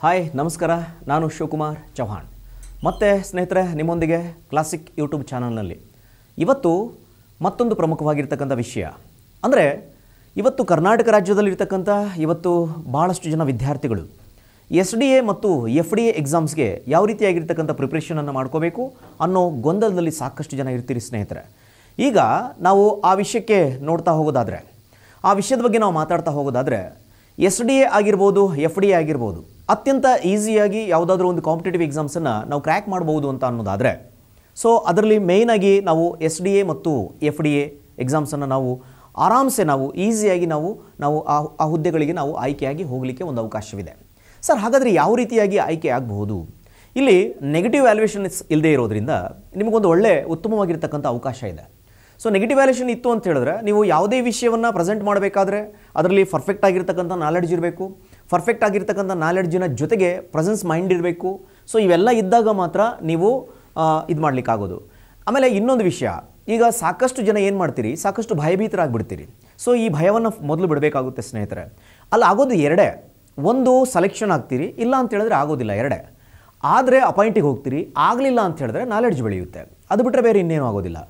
hi ನಮಸ್ಕಾರ ನಾನು ಶಿವಕುಮಾರ್ ಚೌಹಾಣ್ ಮತ್ತೆ ಸ್ನೇಹಿತರೆ ನಿಮ್ಮೊಂದಿಗೆ ಕ್ಲಾಸಿಕ್ ಯೂಟ್ಯೂಬ್ ಚಾನಲ್ನಲ್ಲಿ ಇವತ್ತು ಮತ್ತೊಂದು ಪ್ರಮುಖವಾಗಿರ್ತಕ್ಕಂಥ ವಿಷಯ ಅಂದರೆ ಇವತ್ತು ಕರ್ನಾಟಕ ರಾಜ್ಯದಲ್ಲಿರ್ತಕ್ಕಂಥ ಇವತ್ತು ಭಾಳಷ್ಟು ಜನ ವಿದ್ಯಾರ್ಥಿಗಳು ಎಸ್ ಡಿ ಎ ಮತ್ತು ಎಫ್ ಡಿ ಎ ಎಕ್ಸಾಮ್ಸ್ಗೆ ಯಾವ ರೀತಿಯಾಗಿರ್ತಕ್ಕಂಥ ಪ್ರಿಪ್ರೇಷನನ್ನು ಮಾಡ್ಕೋಬೇಕು ಅನ್ನೋ ಗೊಂದಲದಲ್ಲಿ ಸಾಕಷ್ಟು ಜನ ಇರ್ತೀರಿ ಸ್ನೇಹಿತರೆ ಈಗ ನಾವು ಆ ವಿಷಯಕ್ಕೆ ನೋಡ್ತಾ ಹೋಗೋದಾದರೆ ಆ ವಿಷಯದ ಬಗ್ಗೆ ನಾವು ಮಾತಾಡ್ತಾ ಹೋಗೋದಾದರೆ ಎಸ್ ಡಿ ಎ ಆಗಿರ್ಬೋದು ಎಫ್ ಡಿ ಎ ಆಗಿರ್ಬೋದು ಅತ್ಯಂತ ಈಸಿಯಾಗಿ ಯಾವುದಾದ್ರೂ ಒಂದು ಕಾಂಪಿಟೇಟಿವ್ ಎಕ್ಸಾಮ್ಸನ್ನು ನಾವು ಕ್ರ್ಯಾಕ್ ಮಾಡ್ಬೋದು ಅಂತ ಅನ್ನೋದಾದರೆ ಸೊ ಅದರಲ್ಲಿ ಮೇಯ್ನಾಗಿ ನಾವು ಎಸ್ ಡಿ ಎ ಮತ್ತು ಎಫ್ ಡಿ ಎ ಎಕ್ಸಾಮ್ಸನ್ನು ನಾವು ಆರಾಮ್ಸೆ ನಾವು ಈಸಿಯಾಗಿ ನಾವು ನಾವು ಆ ಹುದ್ದೆಗಳಿಗೆ ನಾವು ಆಯ್ಕೆಯಾಗಿ ಹೋಗಲಿಕ್ಕೆ ಒಂದು ಅವಕಾಶವಿದೆ ಸರ್ ಹಾಗಾದರೆ ಯಾವ ರೀತಿಯಾಗಿ ಆಯ್ಕೆ ಆಗಬಹುದು ಇಲ್ಲಿ ನೆಗೆಟಿವ್ ವ್ಯಾಲ್ಯೂಯೇಷನ್ಸ್ ಇಲ್ಲದೇ ಇರೋದರಿಂದ ನಿಮಗೊಂದು ಒಳ್ಳೆ ಉತ್ತಮವಾಗಿರ್ತಕ್ಕಂಥ ಅವಕಾಶ ಇದೆ ಸೊ ನೆಗೆಟಿವ್ ವ್ಯಾಲ್ಯೂಷನ್ ಇತ್ತು ಅಂತ ಹೇಳಿದ್ರೆ ನೀವು ಯಾವುದೇ ವಿಷಯವನ್ನು ಪ್ರೆಸೆಂಟ್ ಮಾಡಬೇಕಾದ್ರೆ ಅದರಲ್ಲಿ ಪರ್ಫೆಕ್ಟ್ ಆಗಿರ್ತಕ್ಕಂಥ ನಾಲೆಡ್ಜ್ ಇರಬೇಕು ಪರ್ಫೆಕ್ಟ್ ಆಗಿರ್ತಕ್ಕಂಥ ನಾಲೆಡ್ಜಿನ ಜೊತೆಗೆ ಪ್ರೆಸೆನ್ಸ್ ಮೈಂಡ್ ಇರಬೇಕು ಸೊ ಇವೆಲ್ಲ ಇದ್ದಾಗ ಮಾತ್ರ ನೀವು ಇದು ಮಾಡಲಿಕ್ಕಾಗೋದು ಆಮೇಲೆ ಇನ್ನೊಂದು ವಿಷಯ ಈಗ ಸಾಕಷ್ಟು ಜನ ಏನು ಮಾಡ್ತೀರಿ ಸಾಕಷ್ಟು ಭಯಭೀತರಾಗಿಬಿಡ್ತೀರಿ ಸೊ ಈ ಭಯವನ್ನು ಮೊದಲು ಬಿಡಬೇಕಾಗುತ್ತೆ ಸ್ನೇಹಿತರೆ ಅಲ್ಲಿ ಆಗೋದು ಎರಡೇ ಒಂದು ಸೆಲೆಕ್ಷನ್ ಆಗ್ತೀರಿ ಇಲ್ಲ ಅಂತ ಹೇಳಿದ್ರೆ ಆಗೋದಿಲ್ಲ ಎರಡೇ ಆದರೆ ಅಪಾಯಿಂಟಿಗೆ ಹೋಗ್ತೀರಿ ಆಗಲಿಲ್ಲ ಅಂತ ಹೇಳಿದ್ರೆ ನಾಲೆಡ್ಜ್ ಬೆಳೆಯುತ್ತೆ ಅದು ಬಿಟ್ಟರೆ ಬೇರೆ ಇನ್ನೇನು ಆಗೋದಿಲ್ಲ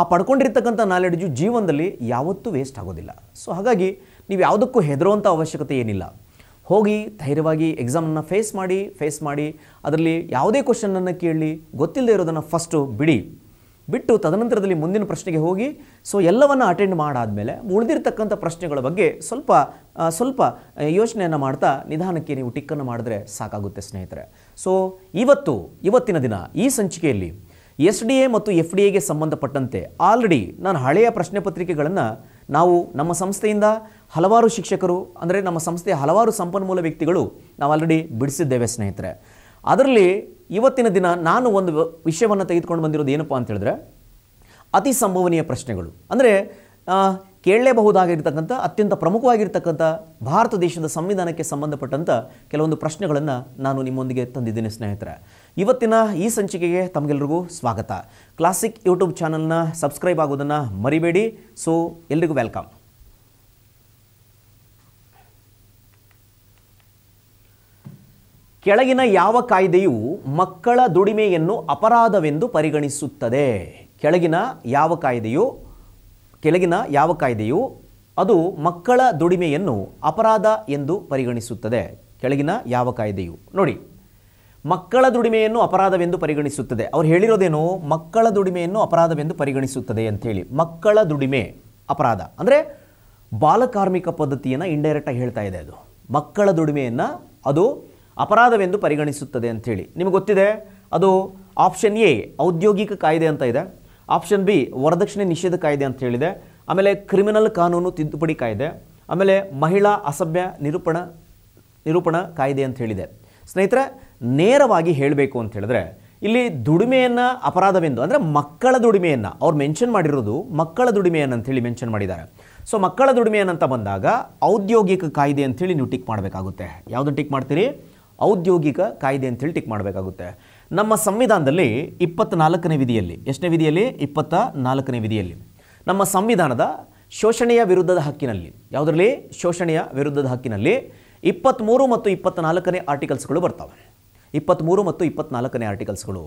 ಆ ಪಡ್ಕೊಂಡಿರ್ತಕ್ಕಂಥ ನಾಲೆಡ್ಜು ಜೀವನದಲ್ಲಿ ಯಾವತ್ತೂ ವೇಸ್ಟ್ ಆಗೋದಿಲ್ಲ ಸೊ ಹಾಗಾಗಿ ನೀವು ಯಾವುದಕ್ಕೂ ಹೆದರುವಂಥ ಅವಶ್ಯಕತೆ ಏನಿಲ್ಲ ಹೋಗಿ ಧೈರ್ಯವಾಗಿ ಎಕ್ಸಾಮನ್ನು ಫೇಸ್ ಮಾಡಿ ಫೇಸ್ ಮಾಡಿ ಅದರಲ್ಲಿ ಯಾವುದೇ ಕ್ವಶನನ್ನು ಕೇಳಿ ಗೊತ್ತಿಲ್ಲದೆ ಇರೋದನ್ನು ಫಸ್ಟು ಬಿಡಿ ಬಿಟ್ಟು ತದನಂತರದಲ್ಲಿ ಮುಂದಿನ ಪ್ರಶ್ನೆಗೆ ಹೋಗಿ ಸೊ ಎಲ್ಲವನ್ನು ಅಟೆಂಡ್ ಮಾಡಾದಮೇಲೆ ಉಳಿದಿರ್ತಕ್ಕಂಥ ಪ್ರಶ್ನೆಗಳ ಬಗ್ಗೆ ಸ್ವಲ್ಪ ಸ್ವಲ್ಪ ಯೋಚನೆಯನ್ನು ಮಾಡ್ತಾ ನಿಧಾನಕ್ಕೆ ನೀವು ಟಿಕ್ಕನ್ನು ಮಾಡಿದ್ರೆ ಸಾಕಾಗುತ್ತೆ ಸ್ನೇಹಿತರೆ ಸೊ ಇವತ್ತು ಇವತ್ತಿನ ದಿನ ಈ ಸಂಚಿಕೆಯಲ್ಲಿ ಎಸ್ ಡಿ ಎ ಮತ್ತು ಎಫ್ ಡಿ ಎಗೆ ಸಂಬಂಧಪಟ್ಟಂತೆ ಆಲ್ರೆಡಿ ನಾನು ಹಳೆಯ ಪ್ರಶ್ನೆ ಪತ್ರಿಕೆಗಳನ್ನು ನಾವು ನಮ್ಮ ಸಂಸ್ಥೆಯಿಂದ ಹಲವಾರು ಶಿಕ್ಷಕರು ಅಂದರೆ ನಮ್ಮ ಸಂಸ್ಥೆಯ ಹಲವಾರು ಸಂಪನ್ಮೂಲ ವ್ಯಕ್ತಿಗಳು ನಾವು ಆಲ್ರೆಡಿ ಬಿಡಿಸಿದ್ದೇವೆ ಸ್ನೇಹಿತರೆ ಅದರಲ್ಲಿ ಇವತ್ತಿನ ದಿನ ನಾನು ಒಂದು ವಿಷಯವನ್ನು ತೆಗೆದುಕೊಂಡು ಬಂದಿರೋದು ಏನಪ್ಪ ಅಂತ ಹೇಳಿದ್ರೆ ಅತಿ ಸಂಭವನೀಯ ಪ್ರಶ್ನೆಗಳು ಅಂದರೆ ಕೇಳಲೇಬಹುದಾಗಿರ್ತಕ್ಕಂಥ ಅತ್ಯಂತ ಪ್ರಮುಖವಾಗಿರ್ತಕ್ಕಂಥ ಭಾರತ ದೇಶದ ಸಂವಿಧಾನಕ್ಕೆ ಸಂಬಂಧಪಟ್ಟಂಥ ಕೆಲವೊಂದು ಪ್ರಶ್ನೆಗಳನ್ನು ನಾನು ನಿಮ್ಮೊಂದಿಗೆ ತಂದಿದ್ದೇನೆ ಸ್ನೇಹಿತರೆ ಇವತ್ತಿನ ಈ ಸಂಚಿಕೆಗೆ ತಮಗೆಲ್ಲರಿಗೂ ಸ್ವಾಗತ ಕ್ಲಾಸಿಕ್ ಯೂಟ್ಯೂಬ್ ಚಾನಲ್ನ ಸಬ್ಸ್ಕ್ರೈಬ್ ಆಗೋದನ್ನು ಮರಿಬೇಡಿ ಸೊ ಎಲ್ರಿಗೂ ವೆಲ್ಕಮ್ ಕೆಳಗಿನ ಯಾವ ಕಾಯ್ದೆಯು ಮಕ್ಕಳ ದುಡಿಮೆಯನ್ನು ಅಪರಾಧವೆಂದು ಪರಿಗಣಿಸುತ್ತದೆ ಕೆಳಗಿನ ಯಾವ ಕಾಯ್ದೆಯು ಕೆಳಗಿನ ಯಾವ ಕಾಯ್ದೆಯು ಅದು ಮಕ್ಕಳ ದುಡಿಮೆಯನ್ನು ಅಪರಾಧ ಎಂದು ಪರಿಗಣಿಸುತ್ತದೆ ಕೆಳಗಿನ ಯಾವ ಕಾಯ್ದೆಯು ನೋಡಿ ಮಕ್ಕಳ ದುಡಿಮೆಯನ್ನು ಅಪರಾಧವೆಂದು ಪರಿಗಣಿಸುತ್ತದೆ ಅವ್ರು ಹೇಳಿರೋದೇನು ಮಕ್ಕಳ ದುಡಿಮೆಯನ್ನು ಅಪರಾಧವೆಂದು ಪರಿಗಣಿಸುತ್ತದೆ ಅಂಥೇಳಿ ಮಕ್ಕಳ ದುಡಿಮೆ ಅಪರಾಧ ಅಂದರೆ ಬಾಲಕಾರ್ಮಿಕ ಪದ್ಧತಿಯನ್ನು ಇಂಡೈರೆಕ್ಟಾಗಿ ಹೇಳ್ತಾ ಇದೆ ಅದು ಮಕ್ಕಳ ದುಡಿಮೆಯನ್ನು ಅದು ಅಪರಾಧವೆಂದು ಪರಿಗಣಿಸುತ್ತದೆ ಅಂಥೇಳಿ ನಿಮಗೆ ಗೊತ್ತಿದೆ ಅದು ಆಪ್ಷನ್ ಎ ಔದ್ಯೋಗಿಕ ಕಾಯ್ದೆ ಅಂತ ಇದೆ ಆಪ್ಷನ್ ಬಿ ವರದಕ್ಷಿಣೆ ನಿಷೇಧ ಕಾಯ್ದೆ ಅಂತ ಹೇಳಿದೆ ಆಮೇಲೆ ಕ್ರಿಮಿನಲ್ ಕಾನೂನು ತಿದ್ದುಪಡಿ ಕಾಯ್ದೆ ಆಮೇಲೆ ಮಹಿಳಾ ಅಸಭ್ಯ ನಿರೂಪಣ ನಿರೂಪಣ ಕಾಯ್ದೆ ಅಂತ ಹೇಳಿದೆ ಸ್ನೇಹಿತರೆ ನೇರವಾಗಿ ಹೇಳಬೇಕು ಅಂತ ಹೇಳಿದ್ರೆ ಇಲ್ಲಿ ದುಡಿಮೆಯನ್ನು ಅಪರಾಧವೆಂದು ಅಂದರೆ ಮಕ್ಕಳ ದುಡಿಮೆಯನ್ನು ಅವ್ರು ಮೆನ್ಷನ್ ಮಾಡಿರೋದು ಮಕ್ಕಳ ದುಡಿಮೆಯನ್ನು ಅಂತೇಳಿ ಮೆನ್ಷನ್ ಮಾಡಿದ್ದಾರೆ ಸೊ ಮಕ್ಕಳ ದುಡಿಮೆಯನ್ನಂತ ಬಂದಾಗ ಔದ್ಯೋಗಿಕ ಕಾಯ್ದೆ ಅಂಥೇಳಿ ನೀವು ಟಿಕ್ ಮಾಡಬೇಕಾಗುತ್ತೆ ಯಾವುದು ಟಿಕ್ ಮಾಡ್ತೀರಿ ಔದ್ಯೋಗಿಕ ಕಾಯ್ದೆ ಅಂತೇಳಿ ಟಿಕ್ ಮಾಡಬೇಕಾಗುತ್ತೆ ನಮ್ಮ ಸಂವಿಧಾನದಲ್ಲಿ ನಾಲ್ಕನೇ ವಿಧಿಯಲ್ಲಿ ಎಷ್ಟನೇ ವಿಧಿಯಲ್ಲಿ ಇಪ್ಪತ್ತ ನಾಲ್ಕನೇ ವಿಧಿಯಲ್ಲಿ ನಮ್ಮ ಸಂವಿಧಾನದ ಶೋಷಣೆಯ ವಿರುದ್ಧದ ಹಕ್ಕಿನಲ್ಲಿ ಯಾವುದರಲ್ಲಿ ಶೋಷಣೆಯ ವಿರುದ್ಧದ ಹಕ್ಕಿನಲ್ಲಿ ಇಪ್ಪತ್ತ್ಮೂರು ಮತ್ತು ಇಪ್ಪತ್ತ್ನಾಲ್ಕನೇ ಆರ್ಟಿಕಲ್ಸ್ಗಳು ಬರ್ತವೆ ಇಪ್ಪತ್ತ್ಮೂರು ಮತ್ತು ಇಪ್ಪತ್ನಾಲ್ಕನೇ ಆರ್ಟಿಕಲ್ಸ್ಗಳು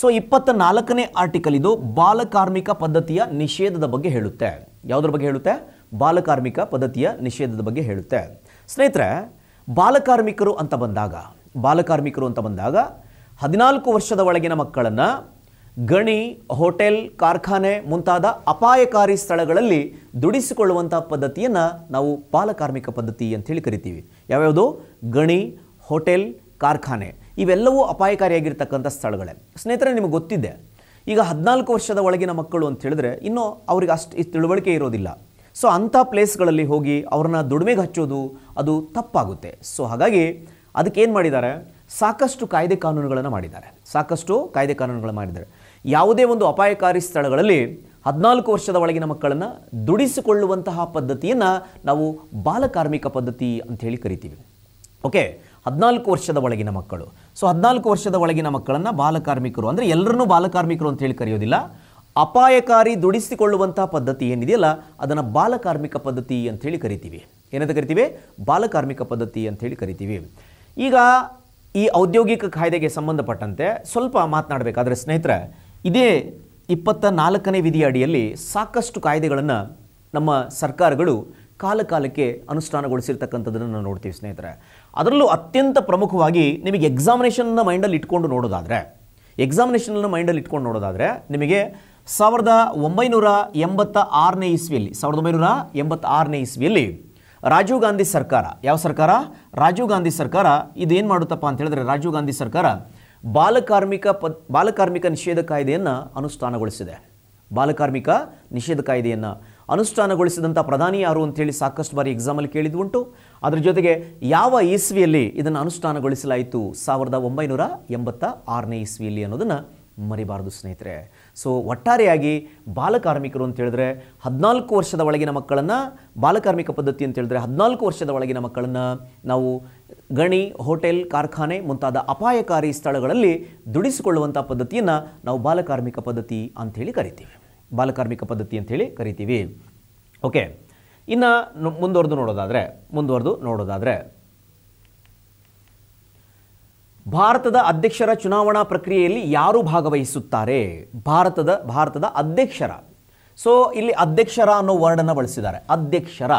ಸೊ ಇಪ್ಪತ್ತ ನಾಲ್ಕನೇ ಆರ್ಟಿಕಲ್ ಇದು ಬಾಲಕಾರ್ಮಿಕ ಪದ್ಧತಿಯ ನಿಷೇಧದ ಬಗ್ಗೆ ಹೇಳುತ್ತೆ ಯಾವುದ್ರ ಬಗ್ಗೆ ಹೇಳುತ್ತೆ ಬಾಲಕಾರ್ಮಿಕ ಪದ್ಧತಿಯ ನಿಷೇಧದ ಬಗ್ಗೆ ಹೇಳುತ್ತೆ ಸ್ನೇಹಿತರೆ ಬಾಲಕಾರ್ಮಿಕರು ಅಂತ ಬಂದಾಗ ಬಾಲಕಾರ್ಮಿಕರು ಅಂತ ಬಂದಾಗ ಹದಿನಾಲ್ಕು ವರ್ಷದ ಒಳಗಿನ ಮಕ್ಕಳನ್ನು ಗಣಿ ಹೋಟೆಲ್ ಕಾರ್ಖಾನೆ ಮುಂತಾದ ಅಪಾಯಕಾರಿ ಸ್ಥಳಗಳಲ್ಲಿ ದುಡಿಸಿಕೊಳ್ಳುವಂಥ ಪದ್ಧತಿಯನ್ನು ನಾವು ಬಾಲಕಾರ್ಮಿಕ ಪದ್ಧತಿ ಹೇಳಿ ಕರಿತೀವಿ ಯಾವ್ಯಾವುದು ಗಣಿ ಹೋಟೆಲ್ ಕಾರ್ಖಾನೆ ಇವೆಲ್ಲವೂ ಅಪಾಯಕಾರಿಯಾಗಿರ್ತಕ್ಕಂಥ ಸ್ಥಳಗಳೇ ಸ್ನೇಹಿತರೆ ನಿಮಗೆ ಗೊತ್ತಿದೆ ಈಗ ಹದಿನಾಲ್ಕು ವರ್ಷದ ಒಳಗಿನ ಮಕ್ಕಳು ಅಂತ ಹೇಳಿದ್ರೆ ಇನ್ನೂ ಅವ್ರಿಗೆ ಅಷ್ಟು ಈ ತಿಳುವಳಿಕೆ ಇರೋದಿಲ್ಲ ಸೊ ಅಂಥ ಪ್ಲೇಸ್ಗಳಲ್ಲಿ ಹೋಗಿ ಅವ್ರನ್ನ ದುಡಿಮೆಗೆ ಹಚ್ಚೋದು ಅದು ತಪ್ಪಾಗುತ್ತೆ ಸೊ ಹಾಗಾಗಿ ಅದಕ್ಕೇನು ಮಾಡಿದ್ದಾರೆ ಸಾಕಷ್ಟು ಕಾಯ್ದೆ ಕಾನೂನುಗಳನ್ನು ಮಾಡಿದ್ದಾರೆ ಸಾಕಷ್ಟು ಕಾಯ್ದೆ ಕಾನೂನುಗಳನ್ನು ಮಾಡಿದ್ದಾರೆ ಯಾವುದೇ ಒಂದು ಅಪಾಯಕಾರಿ ಸ್ಥಳಗಳಲ್ಲಿ ಹದಿನಾಲ್ಕು ವರ್ಷದ ಒಳಗಿನ ಮಕ್ಕಳನ್ನು ದುಡಿಸಿಕೊಳ್ಳುವಂತಹ ಪದ್ಧತಿಯನ್ನು ನಾವು ಬಾಲಕಾರ್ಮಿಕ ಪದ್ಧತಿ ಅಂಥೇಳಿ ಕರಿತೀವಿ ಓಕೆ ಹದಿನಾಲ್ಕು ವರ್ಷದ ಒಳಗಿನ ಮಕ್ಕಳು ಸೊ ಹದಿನಾಲ್ಕು ವರ್ಷದ ಒಳಗಿನ ಮಕ್ಕಳನ್ನು ಬಾಲಕಾರ್ಮಿಕರು ಅಂದರೆ ಎಲ್ಲರನ್ನೂ ಬಾಲಕಾರ್ಮಿಕರು ಅಂತ ಹೇಳಿ ಕರೆಯೋದಿಲ್ಲ ಅಪಾಯಕಾರಿ ದುಡಿಸಿಕೊಳ್ಳುವಂತಹ ಪದ್ಧತಿ ಏನಿದೆಯಲ್ಲ ಅದನ್ನು ಬಾಲಕಾರ್ಮಿಕ ಪದ್ಧತಿ ಅಂಥೇಳಿ ಕರಿತೀವಿ ಏನಂತ ಕರಿತೀವಿ ಬಾಲಕಾರ್ಮಿಕ ಪದ್ಧತಿ ಅಂಥೇಳಿ ಕರಿತೀವಿ ಈಗ ಈ ಔದ್ಯೋಗಿಕ ಕಾಯ್ದೆಗೆ ಸಂಬಂಧಪಟ್ಟಂತೆ ಸ್ವಲ್ಪ ಮಾತನಾಡಬೇಕಾದ್ರೆ ಸ್ನೇಹಿತರೆ ಇದೇ ಇಪ್ಪತ್ತ ನಾಲ್ಕನೇ ವಿಧಿಯ ಅಡಿಯಲ್ಲಿ ಸಾಕಷ್ಟು ಕಾಯ್ದೆಗಳನ್ನು ನಮ್ಮ ಸರ್ಕಾರಗಳು ಕಾಲಕಾಲಕ್ಕೆ ಅನುಷ್ಠಾನಗೊಳಿಸಿರ್ತಕ್ಕಂಥದ್ದನ್ನು ನಾವು ನೋಡ್ತೀವಿ ಸ್ನೇಹಿತರೆ ಅದರಲ್ಲೂ ಅತ್ಯಂತ ಪ್ರಮುಖವಾಗಿ ನಿಮಗೆ ಎಕ್ಸಾಮಿನೇಷನ್ನ ಮೈಂಡಲ್ಲಿ ಇಟ್ಕೊಂಡು ನೋಡೋದಾದರೆ ಎಕ್ಸಾಮಿನೇಷನ್ನ ಮೈಂಡಲ್ಲಿ ಇಟ್ಕೊಂಡು ನೋಡೋದಾದರೆ ನಿಮಗೆ ಸಾವಿರದ ಒಂಬೈನೂರ ಎಂಬತ್ತ ಆರನೇ ಇಸ್ವಿಯಲ್ಲಿ ಸಾವಿರದ ಒಂಬೈನೂರ ಎಂಬತ್ತ ಆರನೇ ಇಸ್ವಿಯಲ್ಲಿ ರಾಜೀವ್ ಗಾಂಧಿ ಸರ್ಕಾರ ಯಾವ ಸರ್ಕಾರ ರಾಜೀವ್ ಗಾಂಧಿ ಸರ್ಕಾರ ಇದೇನು ಮಾಡುತ್ತಪ್ಪ ಅಂತ ಹೇಳಿದ್ರೆ ರಾಜೀವ್ ಗಾಂಧಿ ಸರ್ಕಾರ ಬಾಲಕಾರ್ಮಿಕ ಪದ್ ಬಾಲಕಾರ್ಮಿಕ ನಿಷೇಧ ಕಾಯ್ದೆಯನ್ನು ಅನುಷ್ಠಾನಗೊಳಿಸಿದೆ ಬಾಲಕಾರ್ಮಿಕ ನಿಷೇಧ ಕಾಯ್ದೆಯನ್ನು ಅನುಷ್ಠಾನಗೊಳಿಸಿದಂಥ ಪ್ರಧಾನಿ ಯಾರು ಅಂತೇಳಿ ಸಾಕಷ್ಟು ಬಾರಿ ಎಕ್ಸಾಮಲ್ಲಿ ಕೇಳಿದ್ವುಂಟು ಅದರ ಜೊತೆಗೆ ಯಾವ ಇಸ್ವಿಯಲ್ಲಿ ಇದನ್ನು ಅನುಷ್ಠಾನಗೊಳಿಸಲಾಯಿತು ಸಾವಿರದ ಒಂಬೈನೂರ ಎಂಬತ್ತ ಆರನೇ ಇಸ್ವಿಯಲ್ಲಿ ಅನ್ನೋದನ್ನು ಮರಿಬಾರದು ಸ್ನೇಹಿತರೆ ಸೊ ಒಟ್ಟಾರೆಯಾಗಿ ಬಾಲಕಾರ್ಮಿಕರು ಅಂತ ಹೇಳಿದ್ರೆ ಹದಿನಾಲ್ಕು ವರ್ಷದ ಒಳಗಿನ ಮಕ್ಕಳನ್ನು ಬಾಲಕಾರ್ಮಿಕ ಪದ್ಧತಿ ಅಂತ ಹೇಳಿದ್ರೆ ಹದಿನಾಲ್ಕು ವರ್ಷದ ಒಳಗಿನ ಮಕ್ಕಳನ್ನು ನಾವು ಗಣಿ ಹೋಟೆಲ್ ಕಾರ್ಖಾನೆ ಮುಂತಾದ ಅಪಾಯಕಾರಿ ಸ್ಥಳಗಳಲ್ಲಿ ದುಡಿಸಿಕೊಳ್ಳುವಂಥ ಪದ್ಧತಿಯನ್ನು ನಾವು ಬಾಲಕಾರ್ಮಿಕ ಪದ್ಧತಿ ಅಂಥೇಳಿ ಕರಿತೀವಿ ಬಾಲಕಾರ್ಮಿಕ ಪದ್ಧತಿ ಅಂಥೇಳಿ ಕರಿತೀವಿ ಓಕೆ ಇನ್ನು ಮುಂದುವರೆದು ನೋಡೋದಾದರೆ ಮುಂದುವರೆದು ನೋಡೋದಾದರೆ ಭಾರತದ ಅಧ್ಯಕ್ಷರ ಚುನಾವಣಾ ಪ್ರಕ್ರಿಯೆಯಲ್ಲಿ ಯಾರು ಭಾಗವಹಿಸುತ್ತಾರೆ ಭಾರತದ ಭಾರತದ ಅಧ್ಯಕ್ಷರ ಸೊ ಇಲ್ಲಿ ಅಧ್ಯಕ್ಷರ ಅನ್ನೋ ವರ್ಡನ್ನು ಬಳಸಿದ್ದಾರೆ ಅಧ್ಯಕ್ಷರ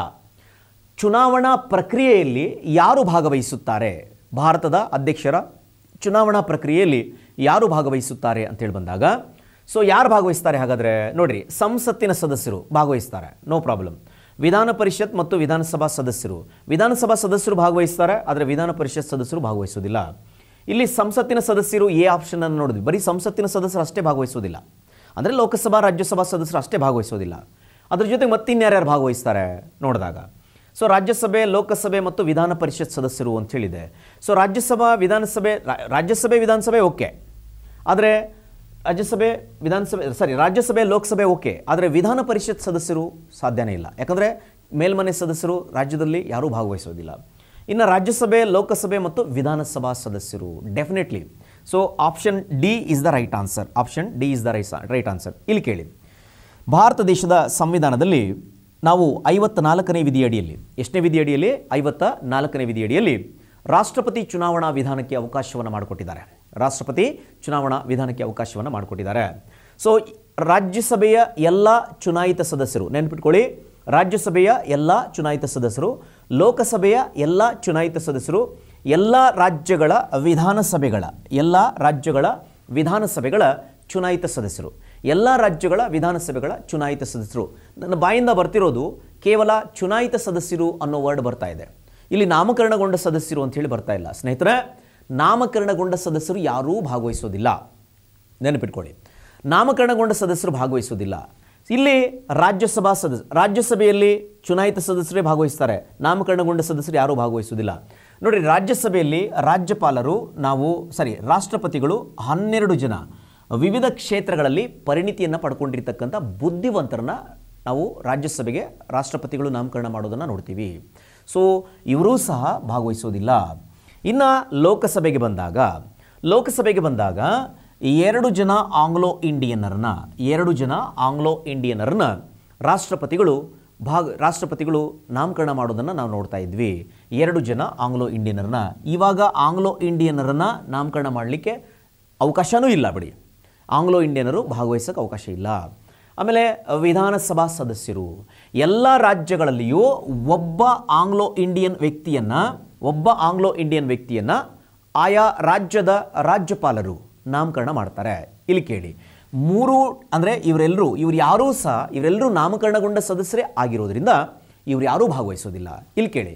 ಚುನಾವಣಾ ಪ್ರಕ್ರಿಯೆಯಲ್ಲಿ ಯಾರು ಭಾಗವಹಿಸುತ್ತಾರೆ ಭಾರತದ ಅಧ್ಯಕ್ಷರ ಚುನಾವಣಾ ಪ್ರಕ್ರಿಯೆಯಲ್ಲಿ ಯಾರು ಭಾಗವಹಿಸುತ್ತಾರೆ ಅಂತೇಳಿ ಬಂದಾಗ ಸೊ ಯಾರು ಭಾಗವಹಿಸ್ತಾರೆ ಹಾಗಾದರೆ ನೋಡಿರಿ ಸಂಸತ್ತಿನ ಸದಸ್ಯರು ಭಾಗವಹಿಸ್ತಾರೆ ನೋ ಪ್ರಾಬ್ಲಮ್ ವಿಧಾನ ಪರಿಷತ್ ಮತ್ತು ವಿಧಾನಸಭಾ ಸದಸ್ಯರು ವಿಧಾನಸಭಾ ಸದಸ್ಯರು ಭಾಗವಹಿಸ್ತಾರೆ ಆದರೆ ವಿಧಾನ ಪರಿಷತ್ ಸದಸ್ಯರು ಭಾಗವಹಿಸುವುದಿಲ್ಲ ಇಲ್ಲಿ ಸಂಸತ್ತಿನ ಸದಸ್ಯರು ಎ ಆಪ್ಷನ್ ಅನ್ನು ನೋಡಿದ್ವಿ ಬರೀ ಸಂಸತ್ತಿನ ಸದಸ್ಯರು ಅಷ್ಟೇ ಭಾಗವಹಿಸೋದಿಲ್ಲ ಅಂದರೆ ಲೋಕಸಭಾ ರಾಜ್ಯಸಭಾ ಸದಸ್ಯರು ಅಷ್ಟೇ ಭಾಗವಹಿಸೋದಿಲ್ಲ ಅದ್ರ ಜೊತೆಗೆ ಮತ್ತಿನ್ಯಾರ್ಯಾರು ಭಾಗವಹಿಸ್ತಾರೆ ನೋಡಿದಾಗ ಸೊ ರಾಜ್ಯಸಭೆ ಲೋಕಸಭೆ ಮತ್ತು ವಿಧಾನ ಪರಿಷತ್ ಸದಸ್ಯರು ಅಂತ ಹೇಳಿದೆ ಸೊ ರಾಜ್ಯಸಭಾ ವಿಧಾನಸಭೆ ರಾಜ್ಯಸಭೆ ವಿಧಾನಸಭೆ ಓಕೆ ಆದರೆ ರಾಜ್ಯಸಭೆ ವಿಧಾನಸಭೆ ಸಾರಿ ರಾಜ್ಯಸಭೆ ಲೋಕಸಭೆ ಓಕೆ ಆದರೆ ವಿಧಾನ ಪರಿಷತ್ ಸದಸ್ಯರು ಸಾಧ್ಯನೇ ಇಲ್ಲ ಯಾಕಂದರೆ ಮೇಲ್ಮನೆ ಸದಸ್ಯರು ರಾಜ್ಯದಲ್ಲಿ ಯಾರೂ ಭಾಗವಹಿಸೋದಿಲ್ಲ ಇನ್ನು ರಾಜ್ಯಸಭೆ ಲೋಕಸಭೆ ಮತ್ತು ವಿಧಾನಸಭಾ ಸದಸ್ಯರು definitely so option D is the right answer option D is the rice right answer ಇಲ್ಲಿ ಕೇಳಿ ಭಾರತ ದೇಶದ ಸಂವಿಧಾನದಲ್ಲಿ ನಾವು ಐವತ್ತ ನಾಲ್ಕನೇ ವಿಧಿಯಡಿಯಲ್ಲಿ ಎಷ್ಟನೇ ವಿಧಿಯಡಿಯಲ್ಲಿ ಐವತ್ತ ನಾಲ್ಕನೇ ವಿಧಿಯಡಿಯಲ್ಲಿ ರಾಷ್ಟ್ರಪತಿ ಚುನಾವಣಾ ವಿಧಾನಕ್ಕೆ ಅವಕಾಶವನ್ನು ಮಾಡಿಕೊಟ್ಟಿದ್ದಾರೆ ರಾಷ್ಟ್ರಪತಿ ಚುನಾವಣಾ ವಿಧಾನಕ್ಕೆ ಅವಕಾಶವನ್ನು ಮಾಡಿಕೊಟ್ಟಿದ್ದಾರೆ ಸೊ ರಾಜ್ಯಸಭೆಯ ಎಲ್ಲ ಚುನಾಯಿತ ಸದಸ್ಯರು ನೆನ್ಪಿಟ್ಕೊಳ್ಳಿ ರಾಜ್ಯಸಭೆಯ ಎಲ್ಲ ಚುನಾಯಿತ ಸದಸ್ಯರು ಲೋಕಸಭೆಯ ಎಲ್ಲ ಚುನಾಯಿತ ಸದಸ್ಯರು ಎಲ್ಲ ರಾಜ್ಯಗಳ ವಿಧಾನಸಭೆಗಳ ಎಲ್ಲ ರಾಜ್ಯಗಳ ವಿಧಾನಸಭೆಗಳ ಚುನಾಯಿತ ಸದಸ್ಯರು ಎಲ್ಲ ರಾಜ್ಯಗಳ ವಿಧಾನಸಭೆಗಳ ಚುನಾಯಿತ ಸದಸ್ಯರು ನನ್ನ ಬಾಯಿಂದ ಬರ್ತಿರೋದು ಕೇವಲ ಚುನಾಯಿತ ಸದಸ್ಯರು ಅನ್ನೋ ವರ್ಡ್ ಬರ್ತಾ ಇದೆ ಇಲ್ಲಿ ನಾಮಕರಣಗೊಂಡ ಸದಸ್ಯರು ಅಂತ ಹೇಳಿ ಬರ್ತಾ ಇಲ್ಲ ಸ್ನೇಹಿತರೆ ನಾಮಕರಣಗೊಂಡ ಸದಸ್ಯರು ಯಾರೂ ಭಾಗವಹಿಸೋದಿಲ್ಲ ನೆನಪಿಟ್ಕೊಳ್ಳಿ ನಾಮಕರಣಗೊಂಡ ಸದಸ್ಯರು ಭಾಗವಹಿಸೋದಿಲ್ಲ ಇಲ್ಲಿ ರಾಜ್ಯಸಭಾ ಸದಸ್ಯ ರಾಜ್ಯಸಭೆಯಲ್ಲಿ ಚುನಾಯಿತ ಸದಸ್ಯರೇ ಭಾಗವಹಿಸ್ತಾರೆ ನಾಮಕರಣಗೊಂಡ ಸದಸ್ಯರು ಯಾರೂ ಭಾಗವಹಿಸುವುದಿಲ್ಲ ನೋಡಿ ರಾಜ್ಯಸಭೆಯಲ್ಲಿ ರಾಜ್ಯಪಾಲರು ನಾವು ಸಾರಿ ರಾಷ್ಟ್ರಪತಿಗಳು ಹನ್ನೆರಡು ಜನ ವಿವಿಧ ಕ್ಷೇತ್ರಗಳಲ್ಲಿ ಪರಿಣಿತಿಯನ್ನು ಪಡ್ಕೊಂಡಿರ್ತಕ್ಕಂಥ ಬುದ್ಧಿವಂತರನ್ನ ನಾವು ರಾಜ್ಯಸಭೆಗೆ ರಾಷ್ಟ್ರಪತಿಗಳು ನಾಮಕರಣ ಮಾಡೋದನ್ನು ನೋಡ್ತೀವಿ ಸೊ ಇವರೂ ಸಹ ಭಾಗವಹಿಸೋದಿಲ್ಲ ಇನ್ನು ಲೋಕಸಭೆಗೆ ಬಂದಾಗ ಲೋಕಸಭೆಗೆ ಬಂದಾಗ ಎರಡು ಜನ ಆಂಗ್ಲೋ ಇಂಡಿಯನ್ನರನ್ನ ಎರಡು ಜನ ಆಂಗ್ಲೋ ಇಂಡಿಯನ್ನರನ್ನ ರಾಷ್ಟ್ರಪತಿಗಳು ಭಾಗ ರಾಷ್ಟ್ರಪತಿಗಳು ನಾಮಕರಣ ಮಾಡೋದನ್ನು ನಾವು ನೋಡ್ತಾ ಇದ್ವಿ ಎರಡು ಜನ ಆಂಗ್ಲೋ ಇಂಡಿಯನ್ನರನ್ನ ಇವಾಗ ಆಂಗ್ಲೋ ಇಂಡಿಯನ್ನರನ್ನು ನಾಮಕರಣ ಮಾಡಲಿಕ್ಕೆ ಅವಕಾಶವೂ ಇಲ್ಲ ಬಿಡಿ ಆಂಗ್ಲೋ ಇಂಡಿಯನರು ಭಾಗವಹಿಸೋಕೆ ಅವಕಾಶ ಇಲ್ಲ ಆಮೇಲೆ ವಿಧಾನಸಭಾ ಸದಸ್ಯರು ಎಲ್ಲ ರಾಜ್ಯಗಳಲ್ಲಿಯೂ ಒಬ್ಬ ಆಂಗ್ಲೋ ಇಂಡಿಯನ್ ವ್ಯಕ್ತಿಯನ್ನು ಒಬ್ಬ ಆಂಗ್ಲೋ ಇಂಡಿಯನ್ ವ್ಯಕ್ತಿಯನ್ನು ಆಯಾ ರಾಜ್ಯದ ರಾಜ್ಯಪಾಲರು ನಾಮಕರಣ ಮಾಡ್ತಾರೆ ಇಲ್ಲಿ ಕೇಳಿ ಮೂರು ಅಂದರೆ ಇವರೆಲ್ಲರೂ ಇವ್ರು ಯಾರೂ ಸಹ ಇವರೆಲ್ಲರೂ ನಾಮಕರಣಗೊಂಡ ಸದಸ್ಯರೇ ಆಗಿರೋದ್ರಿಂದ ಇವ್ರು ಯಾರೂ ಭಾಗವಹಿಸೋದಿಲ್ಲ ಇಲ್ಲಿ ಕೇಳಿ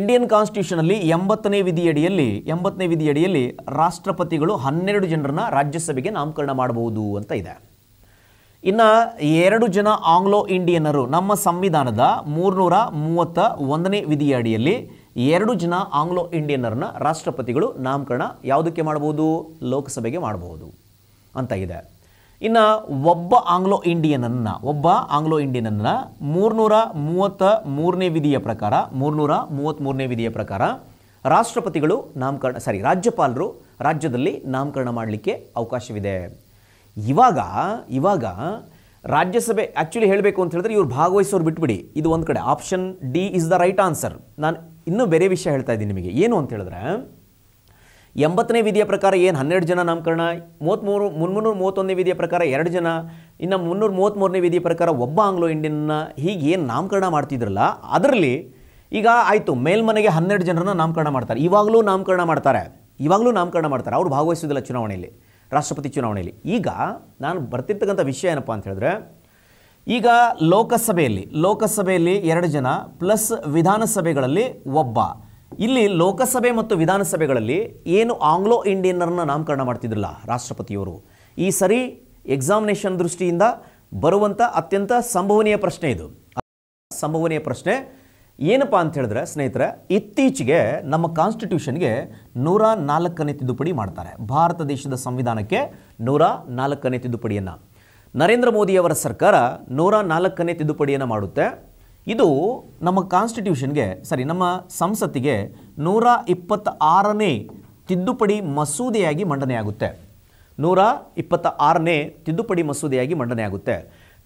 ಇಂಡಿಯನ್ ಕಾನ್ಸ್ಟಿಟ್ಯೂಷನಲ್ಲಿ ಎಂಬತ್ತನೇ ವಿಧಿಯಡಿಯಲ್ಲಿ ಎಂಬತ್ತನೇ ವಿಧಿಯಡಿಯಲ್ಲಿ ರಾಷ್ಟ್ರಪತಿಗಳು ಹನ್ನೆರಡು ಜನರನ್ನ ರಾಜ್ಯಸಭೆಗೆ ನಾಮಕರಣ ಮಾಡಬಹುದು ಅಂತ ಇದೆ ಇನ್ನು ಎರಡು ಜನ ಆಂಗ್ಲೋ ಇಂಡಿಯನ್ನರು ನಮ್ಮ ಸಂವಿಧಾನದ ಮೂರುನೂರ ಮೂವತ್ತ ಒಂದನೇ ವಿಧಿಯಡಿಯಲ್ಲಿ ಅಡಿಯಲ್ಲಿ ಎರಡು ಜನ ಆಂಗ್ಲೋ ಇಂಡಿಯನ್ನರನ್ನ ರಾಷ್ಟ್ರಪತಿಗಳು ನಾಮಕರಣ ಯಾವುದಕ್ಕೆ ಮಾಡ್ಬೋದು ಲೋಕಸಭೆಗೆ ಮಾಡಬಹುದು ಅಂತ ಇದೆ ಇನ್ನು ಒಬ್ಬ ಆಂಗ್ಲೋ ಇಂಡಿಯನನ್ನು ಒಬ್ಬ ಆಂಗ್ಲೋ ಇಂಡಿಯನನ್ನು ಮೂರ್ನೂರ ಮೂವತ್ತ ಮೂರನೇ ವಿಧಿಯ ಪ್ರಕಾರ ಮೂರ್ನೂರ ಮೂರನೇ ವಿಧಿಯ ಪ್ರಕಾರ ರಾಷ್ಟ್ರಪತಿಗಳು ನಾಮಕರಣ ಸಾರಿ ರಾಜ್ಯಪಾಲರು ರಾಜ್ಯದಲ್ಲಿ ನಾಮಕರಣ ಮಾಡಲಿಕ್ಕೆ ಅವಕಾಶವಿದೆ ಇವಾಗ ಇವಾಗ ರಾಜ್ಯಸಭೆ ಆ್ಯಕ್ಚುಲಿ ಹೇಳಬೇಕು ಅಂತ ಹೇಳಿದ್ರೆ ಇವ್ರು ಭಾಗವಹಿಸೋರು ಬಿಟ್ಬಿಡಿ ಇದು ಒಂದು ಕಡೆ option D is the right answer ನಾನು ಇನ್ನೂ ಬೇರೆ ವಿಷಯ ಹೇಳ್ತಾ ಇದ್ದೀನಿ ನಿಮಗೆ ಏನು ಅಂತ ಹೇಳಿದ್ರೆ ಎಂಬತ್ತನೇ ವಿಧಿಯ ಪ್ರಕಾರ ಏನು ಹನ್ನೆರಡು ಜನ ನಾಮಕರಣ ಮೂವತ್ತ್ಮೂರು ಮುನ್ನೂರು ಮೂವತ್ತೊಂದನೇ ವಿಧಿಯ ಪ್ರಕಾರ ಎರಡು ಜನ ಇನ್ನು ಮುನ್ನೂರು ಮೂವತ್ತ್ಮೂರನೇ ವಿಧಿಯ ಪ್ರಕಾರ ಒಬ್ಬ ಆಂಗ್ಲೋ ಇಂಡಿಯನ್ನ ಹೀಗೆ ಏನು ನಾಮಕರಣ ಮಾಡ್ತಿದ್ರಲ್ಲ ಅದರಲ್ಲಿ ಈಗ ಆಯಿತು ಮೇಲ್ಮನೆಗೆ ಹನ್ನೆರಡು ಜನರನ್ನು ನಾಮಕರಣ ಮಾಡ್ತಾರೆ ಇವಾಗಲೂ ನಾಮಕರಣ ಮಾಡ್ತಾರೆ ಇವಾಗಲೂ ನಾಮಕರಣ ಮಾಡ್ತಾರೆ ಅವರು ಭಾಗವಹಿಸೋದಿಲ್ಲ ಚುನಾವಣೆಯಲ್ಲಿ ರಾಷ್ಟ್ರಪತಿ ಚುನಾವಣೆಯಲ್ಲಿ ಈಗ ನಾನು ಬರ್ತಿರ್ತಕ್ಕಂಥ ವಿಷಯ ಏನಪ್ಪ ಅಂತ ಹೇಳಿದ್ರೆ ಈಗ ಲೋಕಸಭೆಯಲ್ಲಿ ಲೋಕಸಭೆಯಲ್ಲಿ ಎರಡು ಜನ ಪ್ಲಸ್ ವಿಧಾನಸಭೆಗಳಲ್ಲಿ ಒಬ್ಬ ಇಲ್ಲಿ ಲೋಕಸಭೆ ಮತ್ತು ವಿಧಾನಸಭೆಗಳಲ್ಲಿ ಏನು ಆಂಗ್ಲೋ ಇಂಡಿಯನ್ನರನ್ನು ನಾಮಕರಣ ಮಾಡ್ತಿದ್ರಲ್ಲ ರಾಷ್ಟ್ರಪತಿಯವರು ಈ ಸರಿ ಎಕ್ಸಾಮಿನೇಷನ್ ದೃಷ್ಟಿಯಿಂದ ಬರುವಂಥ ಅತ್ಯಂತ ಸಂಭವನೀಯ ಪ್ರಶ್ನೆ ಇದು ಸಂಭವನೀಯ ಪ್ರಶ್ನೆ ಏನಪ್ಪ ಅಂತ ಹೇಳಿದ್ರೆ ಸ್ನೇಹಿತರೆ ಇತ್ತೀಚೆಗೆ ನಮ್ಮ ಕಾನ್ಸ್ಟಿಟ್ಯೂಷನ್ಗೆ ನೂರ ನಾಲ್ಕನೇ ತಿದ್ದುಪಡಿ ಮಾಡ್ತಾರೆ ಭಾರತ ದೇಶದ ಸಂವಿಧಾನಕ್ಕೆ ನೂರ ನಾಲ್ಕನೇ ತಿದ್ದುಪಡಿಯನ್ನು ನರೇಂದ್ರ ಮೋದಿಯವರ ಸರ್ಕಾರ ನೂರ ನಾಲ್ಕನೇ ತಿದ್ದುಪಡಿಯನ್ನು ಮಾಡುತ್ತೆ ಇದು ನಮ್ಮ ಕಾನ್ಸ್ಟಿಟ್ಯೂಷನ್ಗೆ ಸಾರಿ ನಮ್ಮ ಸಂಸತ್ತಿಗೆ ನೂರ ಇಪ್ಪತ್ತ ಆರನೇ ತಿದ್ದುಪಡಿ ಮಸೂದೆಯಾಗಿ ಮಂಡನೆಯಾಗುತ್ತೆ ನೂರ ಇಪ್ಪತ್ತ ಆರನೇ ತಿದ್ದುಪಡಿ ಮಸೂದೆಯಾಗಿ ಮಂಡನೆಯಾಗುತ್ತೆ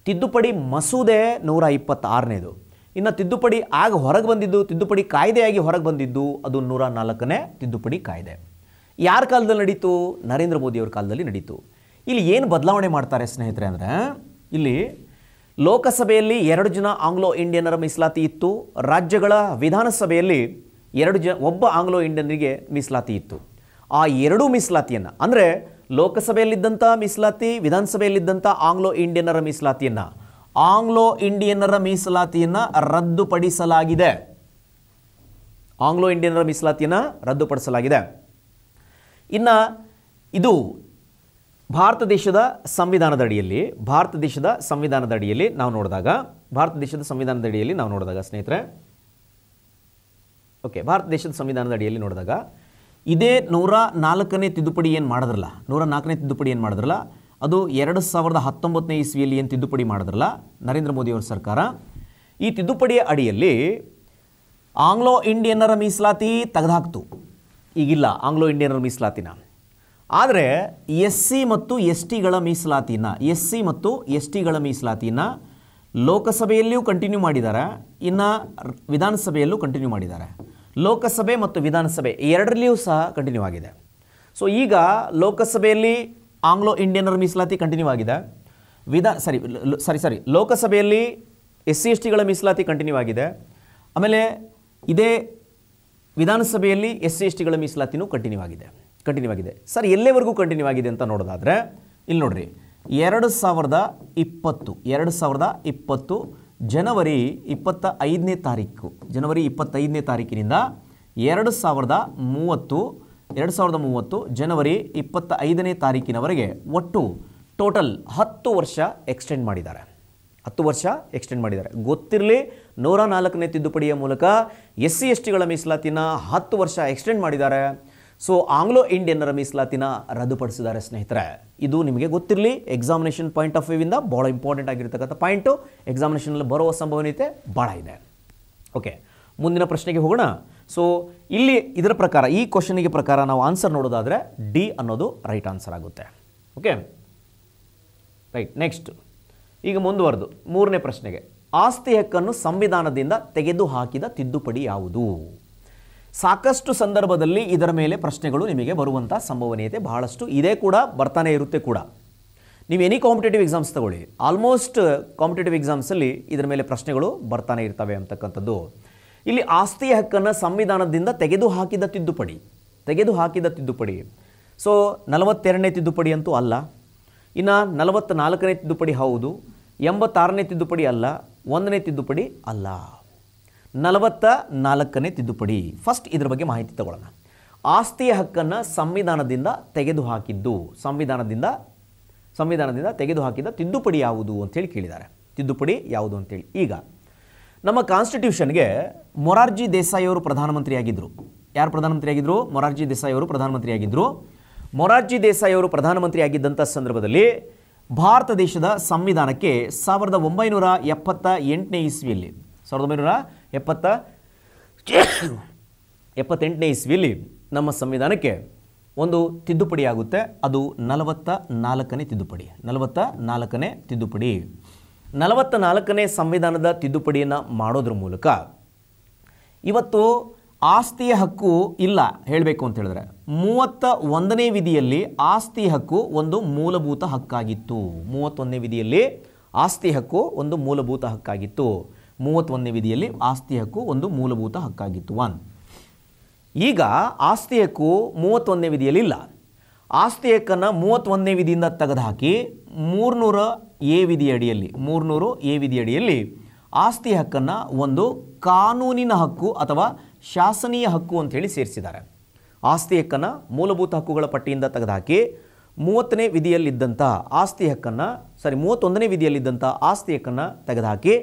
ತಿದ್ದುಪಡಿ ಮಸೂದೆ ನೂರ ಇಪ್ಪತ್ತಾರನೇದು ಇನ್ನು ತಿದ್ದುಪಡಿ ಆಗ ಹೊರಗೆ ಬಂದಿದ್ದು ತಿದ್ದುಪಡಿ ಕಾಯ್ದೆಯಾಗಿ ಹೊರಗೆ ಬಂದಿದ್ದು ಅದು ನೂರ ನಾಲ್ಕನೇ ತಿದ್ದುಪಡಿ ಕಾಯ್ದೆ ಯಾರ ಕಾಲದಲ್ಲಿ ನಡೀತು ನರೇಂದ್ರ ಮೋದಿಯವ್ರ ಕಾಲದಲ್ಲಿ ನಡೀತು ಇಲ್ಲಿ ಏನು ಬದಲಾವಣೆ ಮಾಡ್ತಾರೆ ಸ್ನೇಹಿತರೆ ಅಂದರೆ ಇಲ್ಲಿ ಲೋಕಸಭೆಯಲ್ಲಿ ಎರಡು ಜನ ಆಂಗ್ಲೋ ಇಂಡಿಯನರ ಮೀಸಲಾತಿ ಇತ್ತು ರಾಜ್ಯಗಳ ವಿಧಾನಸಭೆಯಲ್ಲಿ ಎರಡು ಜನ ಒಬ್ಬ ಆಂಗ್ಲೋ ಇಂಡಿಯನಿಗೆ ಮೀಸಲಾತಿ ಇತ್ತು ಆ ಎರಡೂ ಮೀಸಲಾತಿಯನ್ನು ಅಂದರೆ ಲೋಕಸಭೆಯಲ್ಲಿದ್ದಂಥ ಮೀಸಲಾತಿ ವಿಧಾನಸಭೆಯಲ್ಲಿದ್ದಂಥ ಆಂಗ್ಲೋ ಇಂಡಿಯನರ ಮೀಸಲಾತಿಯನ್ನು ಆಂಗ್ಲೋ ಇಂಡಿಯನ್ನರ ಮೀಸಲಾತಿಯನ್ನು ರದ್ದುಪಡಿಸಲಾಗಿದೆ ಆಂಗ್ಲೋ ಇಂಡಿಯನರ ಮೀಸಲಾತಿಯನ್ನು ರದ್ದುಪಡಿಸಲಾಗಿದೆ ಇನ್ನು ಇದು ಭಾರತ ದೇಶದ ಸಂವಿಧಾನದ ಅಡಿಯಲ್ಲಿ ಭಾರತ ದೇಶದ ಸಂವಿಧಾನದ ಅಡಿಯಲ್ಲಿ ನಾವು ನೋಡಿದಾಗ ಭಾರತ ದೇಶದ ಸಂವಿಧಾನದ ಅಡಿಯಲ್ಲಿ ನಾವು ನೋಡಿದಾಗ ಸ್ನೇಹಿತರೆ ಓಕೆ ಭಾರತ ದೇಶದ ಸಂವಿಧಾನದ ಅಡಿಯಲ್ಲಿ ನೋಡಿದಾಗ ಇದೇ ನೂರ ನಾಲ್ಕನೇ ತಿದ್ದುಪಡಿ ಏನು ಮಾಡಿದ್ರಲ್ಲ ನೂರ ನಾಲ್ಕನೇ ತಿದ್ದುಪಡಿ ಏನು ಮಾಡಿದ್ರಲ್ಲ ಅದು ಎರಡು ಸಾವಿರದ ಹತ್ತೊಂಬತ್ತನೇ ಇಸ್ವಿಯಲ್ಲಿ ಏನು ತಿದ್ದುಪಡಿ ಮಾಡಿದ್ರಲ್ಲ ನರೇಂದ್ರ ಮೋದಿಯವರ ಸರ್ಕಾರ ಈ ತಿದ್ದುಪಡಿಯ ಅಡಿಯಲ್ಲಿ ಆಂಗ್ಲೋ ಇಂಡಿಯನ್ನರ ಮೀಸಲಾತಿ ತೆಗೆದುಹಾಕ್ತು ಈಗಿಲ್ಲ ಆಂಗ್ಲೋ ಇಂಡಿಯನ್ನರ ಮೀಸಲಾತಿನ ಆದರೆ ಎಸ್ ಸಿ ಮತ್ತು ಎಸ್ ಟಿಗಳ ಮೀಸಲಾತಿನ ಎಸ್ ಸಿ ಮತ್ತು ಎಸ್ ಟಿಗಳ ಮೀಸಲಾತಿಯನ್ನು ಲೋಕಸಭೆಯಲ್ಲಿಯೂ ಕಂಟಿನ್ಯೂ ಮಾಡಿದ್ದಾರೆ ಇನ್ನು ವಿಧಾನಸಭೆಯಲ್ಲೂ ಕಂಟಿನ್ಯೂ ಮಾಡಿದ್ದಾರೆ ಲೋಕಸಭೆ ಮತ್ತು ವಿಧಾನಸಭೆ ಎರಡರಲ್ಲಿಯೂ ಸಹ ಕಂಟಿನ್ಯೂ ಆಗಿದೆ ಸೊ ಈಗ ಲೋಕಸಭೆಯಲ್ಲಿ ಆಂಗ್ಲೋ ಇಂಡಿಯನ್ನರ ಮೀಸಲಾತಿ ಕಂಟಿನ್ಯೂ ಆಗಿದೆ ವಿಧ ಸರಿ ಸಾರಿ ಸಾರಿ ಲೋಕಸಭೆಯಲ್ಲಿ ಎಸ್ ಸಿ ಎಸ್ ಟಿಗಳ ಮೀಸಲಾತಿ ಕಂಟಿನ್ಯೂ ಆಗಿದೆ ಆಮೇಲೆ ಇದೇ ವಿಧಾನಸಭೆಯಲ್ಲಿ ಎಸ್ ಸಿ ಎಸ್ ಟಿಗಳ ಮೀಸಲಾತಿನೂ ಕಂಟಿನ್ಯೂ ಆಗಿದೆ ಕಂಟಿನ್ಯೂ ಆಗಿದೆ ಸರ್ ಎಲ್ಲಿವರೆಗೂ ಕಂಟಿನ್ಯೂ ಆಗಿದೆ ಅಂತ ನೋಡೋದಾದರೆ ಇಲ್ಲಿ ನೋಡ್ರಿ ಎರಡು ಸಾವಿರದ ಇಪ್ಪತ್ತು ಎರಡು ಸಾವಿರದ ಇಪ್ಪತ್ತು ಜನವರಿ ಇಪ್ಪತ್ತ ಐದನೇ ತಾರೀಕು ಜನವರಿ ಇಪ್ಪತ್ತೈದನೇ ತಾರೀಕಿನಿಂದ ಎರಡು ಸಾವಿರದ ಮೂವತ್ತು ಎರಡು ಸಾವಿರದ ಮೂವತ್ತು ಜನವರಿ ಇಪ್ಪತ್ತ ಐದನೇ ತಾರೀಕಿನವರೆಗೆ ಒಟ್ಟು ಟೋಟಲ್ ಹತ್ತು ವರ್ಷ ಎಕ್ಸ್ಟೆಂಡ್ ಮಾಡಿದ್ದಾರೆ ಹತ್ತು ವರ್ಷ ಎಕ್ಸ್ಟೆಂಡ್ ಮಾಡಿದ್ದಾರೆ ಗೊತ್ತಿರಲಿ ನೂರ ನಾಲ್ಕನೇ ತಿದ್ದುಪಡಿಯ ಮೂಲಕ ಎಸ್ ಸಿ ಎಸ್ ಟಿಗಳ ಮೀಸಲಾತಿನ ಹತ್ತು ವರ್ಷ ಎಕ್ಸ್ಟೆಂಡ್ ಮಾಡಿದ್ದಾರೆ ಸೊ ಆಂಗ್ಲೋ ಇಂಡಿಯನ್ನರ ಮೀಸಲಾತಿನ ರದ್ದುಪಡಿಸಿದ್ದಾರೆ ಸ್ನೇಹಿತರೆ ಇದು ನಿಮಗೆ ಗೊತ್ತಿರಲಿ ಎಕ್ಸಾಮಿನೇಷನ್ ಪಾಯಿಂಟ್ ಆಫ್ ಇಂದ ಭಾಳ ಇಂಪಾರ್ಟೆಂಟ್ ಆಗಿರ್ತಕ್ಕಂಥ ಪಾಯಿಂಟು ಎಕ್ಸಾಮಿನೇಷನಲ್ಲಿ ಬರುವ ಸಂಭವನೀಯತೆ ಭಾಳ ಇದೆ ಓಕೆ ಮುಂದಿನ ಪ್ರಶ್ನೆಗೆ ಹೋಗೋಣ ಸೊ ಇಲ್ಲಿ ಇದರ ಪ್ರಕಾರ ಈ ಕ್ವಶನಿಗೆ ಪ್ರಕಾರ ನಾವು ಆನ್ಸರ್ ನೋಡೋದಾದರೆ ಡಿ ಅನ್ನೋದು ರೈಟ್ ಆನ್ಸರ್ ಆಗುತ್ತೆ ಓಕೆ ರೈಟ್ ನೆಕ್ಸ್ಟ್ ಈಗ ಮುಂದುವರೆದು ಮೂರನೇ ಪ್ರಶ್ನೆಗೆ ಆಸ್ತಿ ಹಕ್ಕನ್ನು ಸಂವಿಧಾನದಿಂದ ತೆಗೆದುಹಾಕಿದ ತಿದ್ದುಪಡಿ ಯಾವುದು ಸಾಕಷ್ಟು ಸಂದರ್ಭದಲ್ಲಿ ಇದರ ಮೇಲೆ ಪ್ರಶ್ನೆಗಳು ನಿಮಗೆ ಬರುವಂಥ ಸಂಭವನೀಯತೆ ಬಹಳಷ್ಟು ಇದೇ ಕೂಡ ಬರ್ತಾನೆ ಇರುತ್ತೆ ಕೂಡ ನೀವು ಎನಿ ಕಾಂಪಿಟೇಟಿವ್ ಎಕ್ಸಾಮ್ಸ್ ತಗೊಳ್ಳಿ ಆಲ್ಮೋಸ್ಟ್ ಕಾಂಪಿಟೇಟಿವ್ ಎಕ್ಸಾಮ್ಸಲ್ಲಿ ಇದರ ಮೇಲೆ ಪ್ರಶ್ನೆಗಳು ಬರ್ತಾನೆ ಇರ್ತವೆ ಅಂತಕ್ಕಂಥದ್ದು ಇಲ್ಲಿ ಆಸ್ತಿಯ ಹಕ್ಕನ್ನು ಸಂವಿಧಾನದಿಂದ ತೆಗೆದುಹಾಕಿದ ತಿದ್ದುಪಡಿ ತೆಗೆದುಹಾಕಿದ ತಿದ್ದುಪಡಿ ಸೊ ನಲವತ್ತೆರಡನೇ ತಿದ್ದುಪಡಿ ಅಂತೂ ಅಲ್ಲ ಇನ್ನು ನಲವತ್ತ್ನಾಲ್ಕನೇ ತಿದ್ದುಪಡಿ ಹೌದು ಎಂಬತ್ತಾರನೇ ತಿದ್ದುಪಡಿ ಅಲ್ಲ ಒಂದನೇ ತಿದ್ದುಪಡಿ ಅಲ್ಲ ನಲವತ್ತ ನಾಲ್ಕನೇ ತಿದ್ದುಪಡಿ ಫಸ್ಟ್ ಇದರ ಬಗ್ಗೆ ಮಾಹಿತಿ ತಗೊಳ್ಳೋಣ ಆಸ್ತಿಯ ಹಕ್ಕನ್ನು ಸಂವಿಧಾನದಿಂದ ತೆಗೆದುಹಾಕಿದ್ದು ಸಂವಿಧಾನದಿಂದ ಸಂವಿಧಾನದಿಂದ ತೆಗೆದುಹಾಕಿದ ತಿದ್ದುಪಡಿ ಯಾವುದು ಅಂತೇಳಿ ಕೇಳಿದ್ದಾರೆ ತಿದ್ದುಪಡಿ ಯಾವುದು ಅಂತೇಳಿ ಈಗ ನಮ್ಮ ಕಾನ್ಸ್ಟಿಟ್ಯೂಷನ್ಗೆ ಮೊರಾರ್ಜಿ ದೇಸಾಯಿ ಅವರು ಪ್ರಧಾನಮಂತ್ರಿಯಾಗಿದ್ದರು ಯಾರು ಪ್ರಧಾನಮಂತ್ರಿಯಾಗಿದ್ದರು ಮೊರಾರ್ಜಿ ದೇಸಾಯಿ ಅವರು ಪ್ರಧಾನಮಂತ್ರಿಯಾಗಿದ್ದರು ಮೊರಾರ್ಜಿ ದೇಸಾಯಿ ಪ್ರಧಾನಮಂತ್ರಿ ಪ್ರಧಾನಮಂತ್ರಿಯಾಗಿದ್ದಂಥ ಸಂದರ್ಭದಲ್ಲಿ ಭಾರತ ದೇಶದ ಸಂವಿಧಾನಕ್ಕೆ ಸಾವಿರದ ಒಂಬೈನೂರ ಎಪ್ಪತ್ತ ಎಂಟನೇ ಇಸ್ವಿಯಲ್ಲಿ ಸಾವಿರದ ಒಂಬೈನೂರ ಎಪ್ಪತ್ತ ಎಪ್ಪತ್ತೆಂಟನೇ ಇಸ್ವಿಯಲ್ಲಿ ನಮ್ಮ ಸಂವಿಧಾನಕ್ಕೆ ಒಂದು ತಿದ್ದುಪಡಿ ಆಗುತ್ತೆ ಅದು ನಲವತ್ತ ನಾಲ್ಕನೇ ತಿದ್ದುಪಡಿ ನಲವತ್ತ ನಾಲ್ಕನೇ ತಿದ್ದುಪಡಿ ನಲವತ್ತ ನಾಲ್ಕನೇ ಸಂವಿಧಾನದ ತಿದ್ದುಪಡಿಯನ್ನು ಮಾಡೋದ್ರ ಮೂಲಕ ಇವತ್ತು ಆಸ್ತಿಯ ಹಕ್ಕು ಇಲ್ಲ ಹೇಳಬೇಕು ಅಂತ ಹೇಳಿದ್ರೆ ಮೂವತ್ತ ಒಂದನೇ ವಿಧಿಯಲ್ಲಿ ಆಸ್ತಿ ಹಕ್ಕು ಒಂದು ಮೂಲಭೂತ ಹಕ್ಕಾಗಿತ್ತು ಮೂವತ್ತೊಂದನೇ ವಿಧಿಯಲ್ಲಿ ಆಸ್ತಿ ಹಕ್ಕು ಒಂದು ಮೂಲಭೂತ ಹಕ್ಕಾಗಿತ್ತು ಮೂವತ್ತೊಂದನೇ ವಿಧಿಯಲ್ಲಿ ಆಸ್ತಿ ಹಕ್ಕು ಒಂದು ಮೂಲಭೂತ ಹಕ್ಕಾಗಿತ್ತು ಒನ್ ಈಗ ಆಸ್ತಿ ಹಕ್ಕು ಮೂವತ್ತೊಂದನೇ ವಿಧಿಯಲ್ಲಿ ಇಲ್ಲ ಆಸ್ತಿ ಹಕ್ಕನ್ನು ಮೂವತ್ತೊಂದನೇ ವಿಧಿಯಿಂದ ತೆಗೆದುಹಾಕಿ ಮೂರ್ನೂರ ಎ ಅಡಿಯಲ್ಲಿ ಮೂರ್ನೂರು ಎ ಅಡಿಯಲ್ಲಿ ಆಸ್ತಿ ಹಕ್ಕನ್ನು ಒಂದು ಕಾನೂನಿನ ಹಕ್ಕು ಅಥವಾ ಶಾಸನೀಯ ಹಕ್ಕು ಅಂಥೇಳಿ ಸೇರಿಸಿದ್ದಾರೆ ಆಸ್ತಿ ಹಕ್ಕನ್ನು ಮೂಲಭೂತ ಹಕ್ಕುಗಳ ಪಟ್ಟಿಯಿಂದ ತೆಗೆದುಹಾಕಿ ಮೂವತ್ತನೇ ವಿಧಿಯಲ್ಲಿದ್ದಂಥ ಆಸ್ತಿ ಹಕ್ಕನ್ನು ಸಾರಿ ಮೂವತ್ತೊಂದನೇ ವಿಧಿಯಲ್ಲಿದ್ದಂಥ ಆಸ್ತಿ ಹಕ್ಕನ್ನು ತೆಗೆದುಹಾಕಿ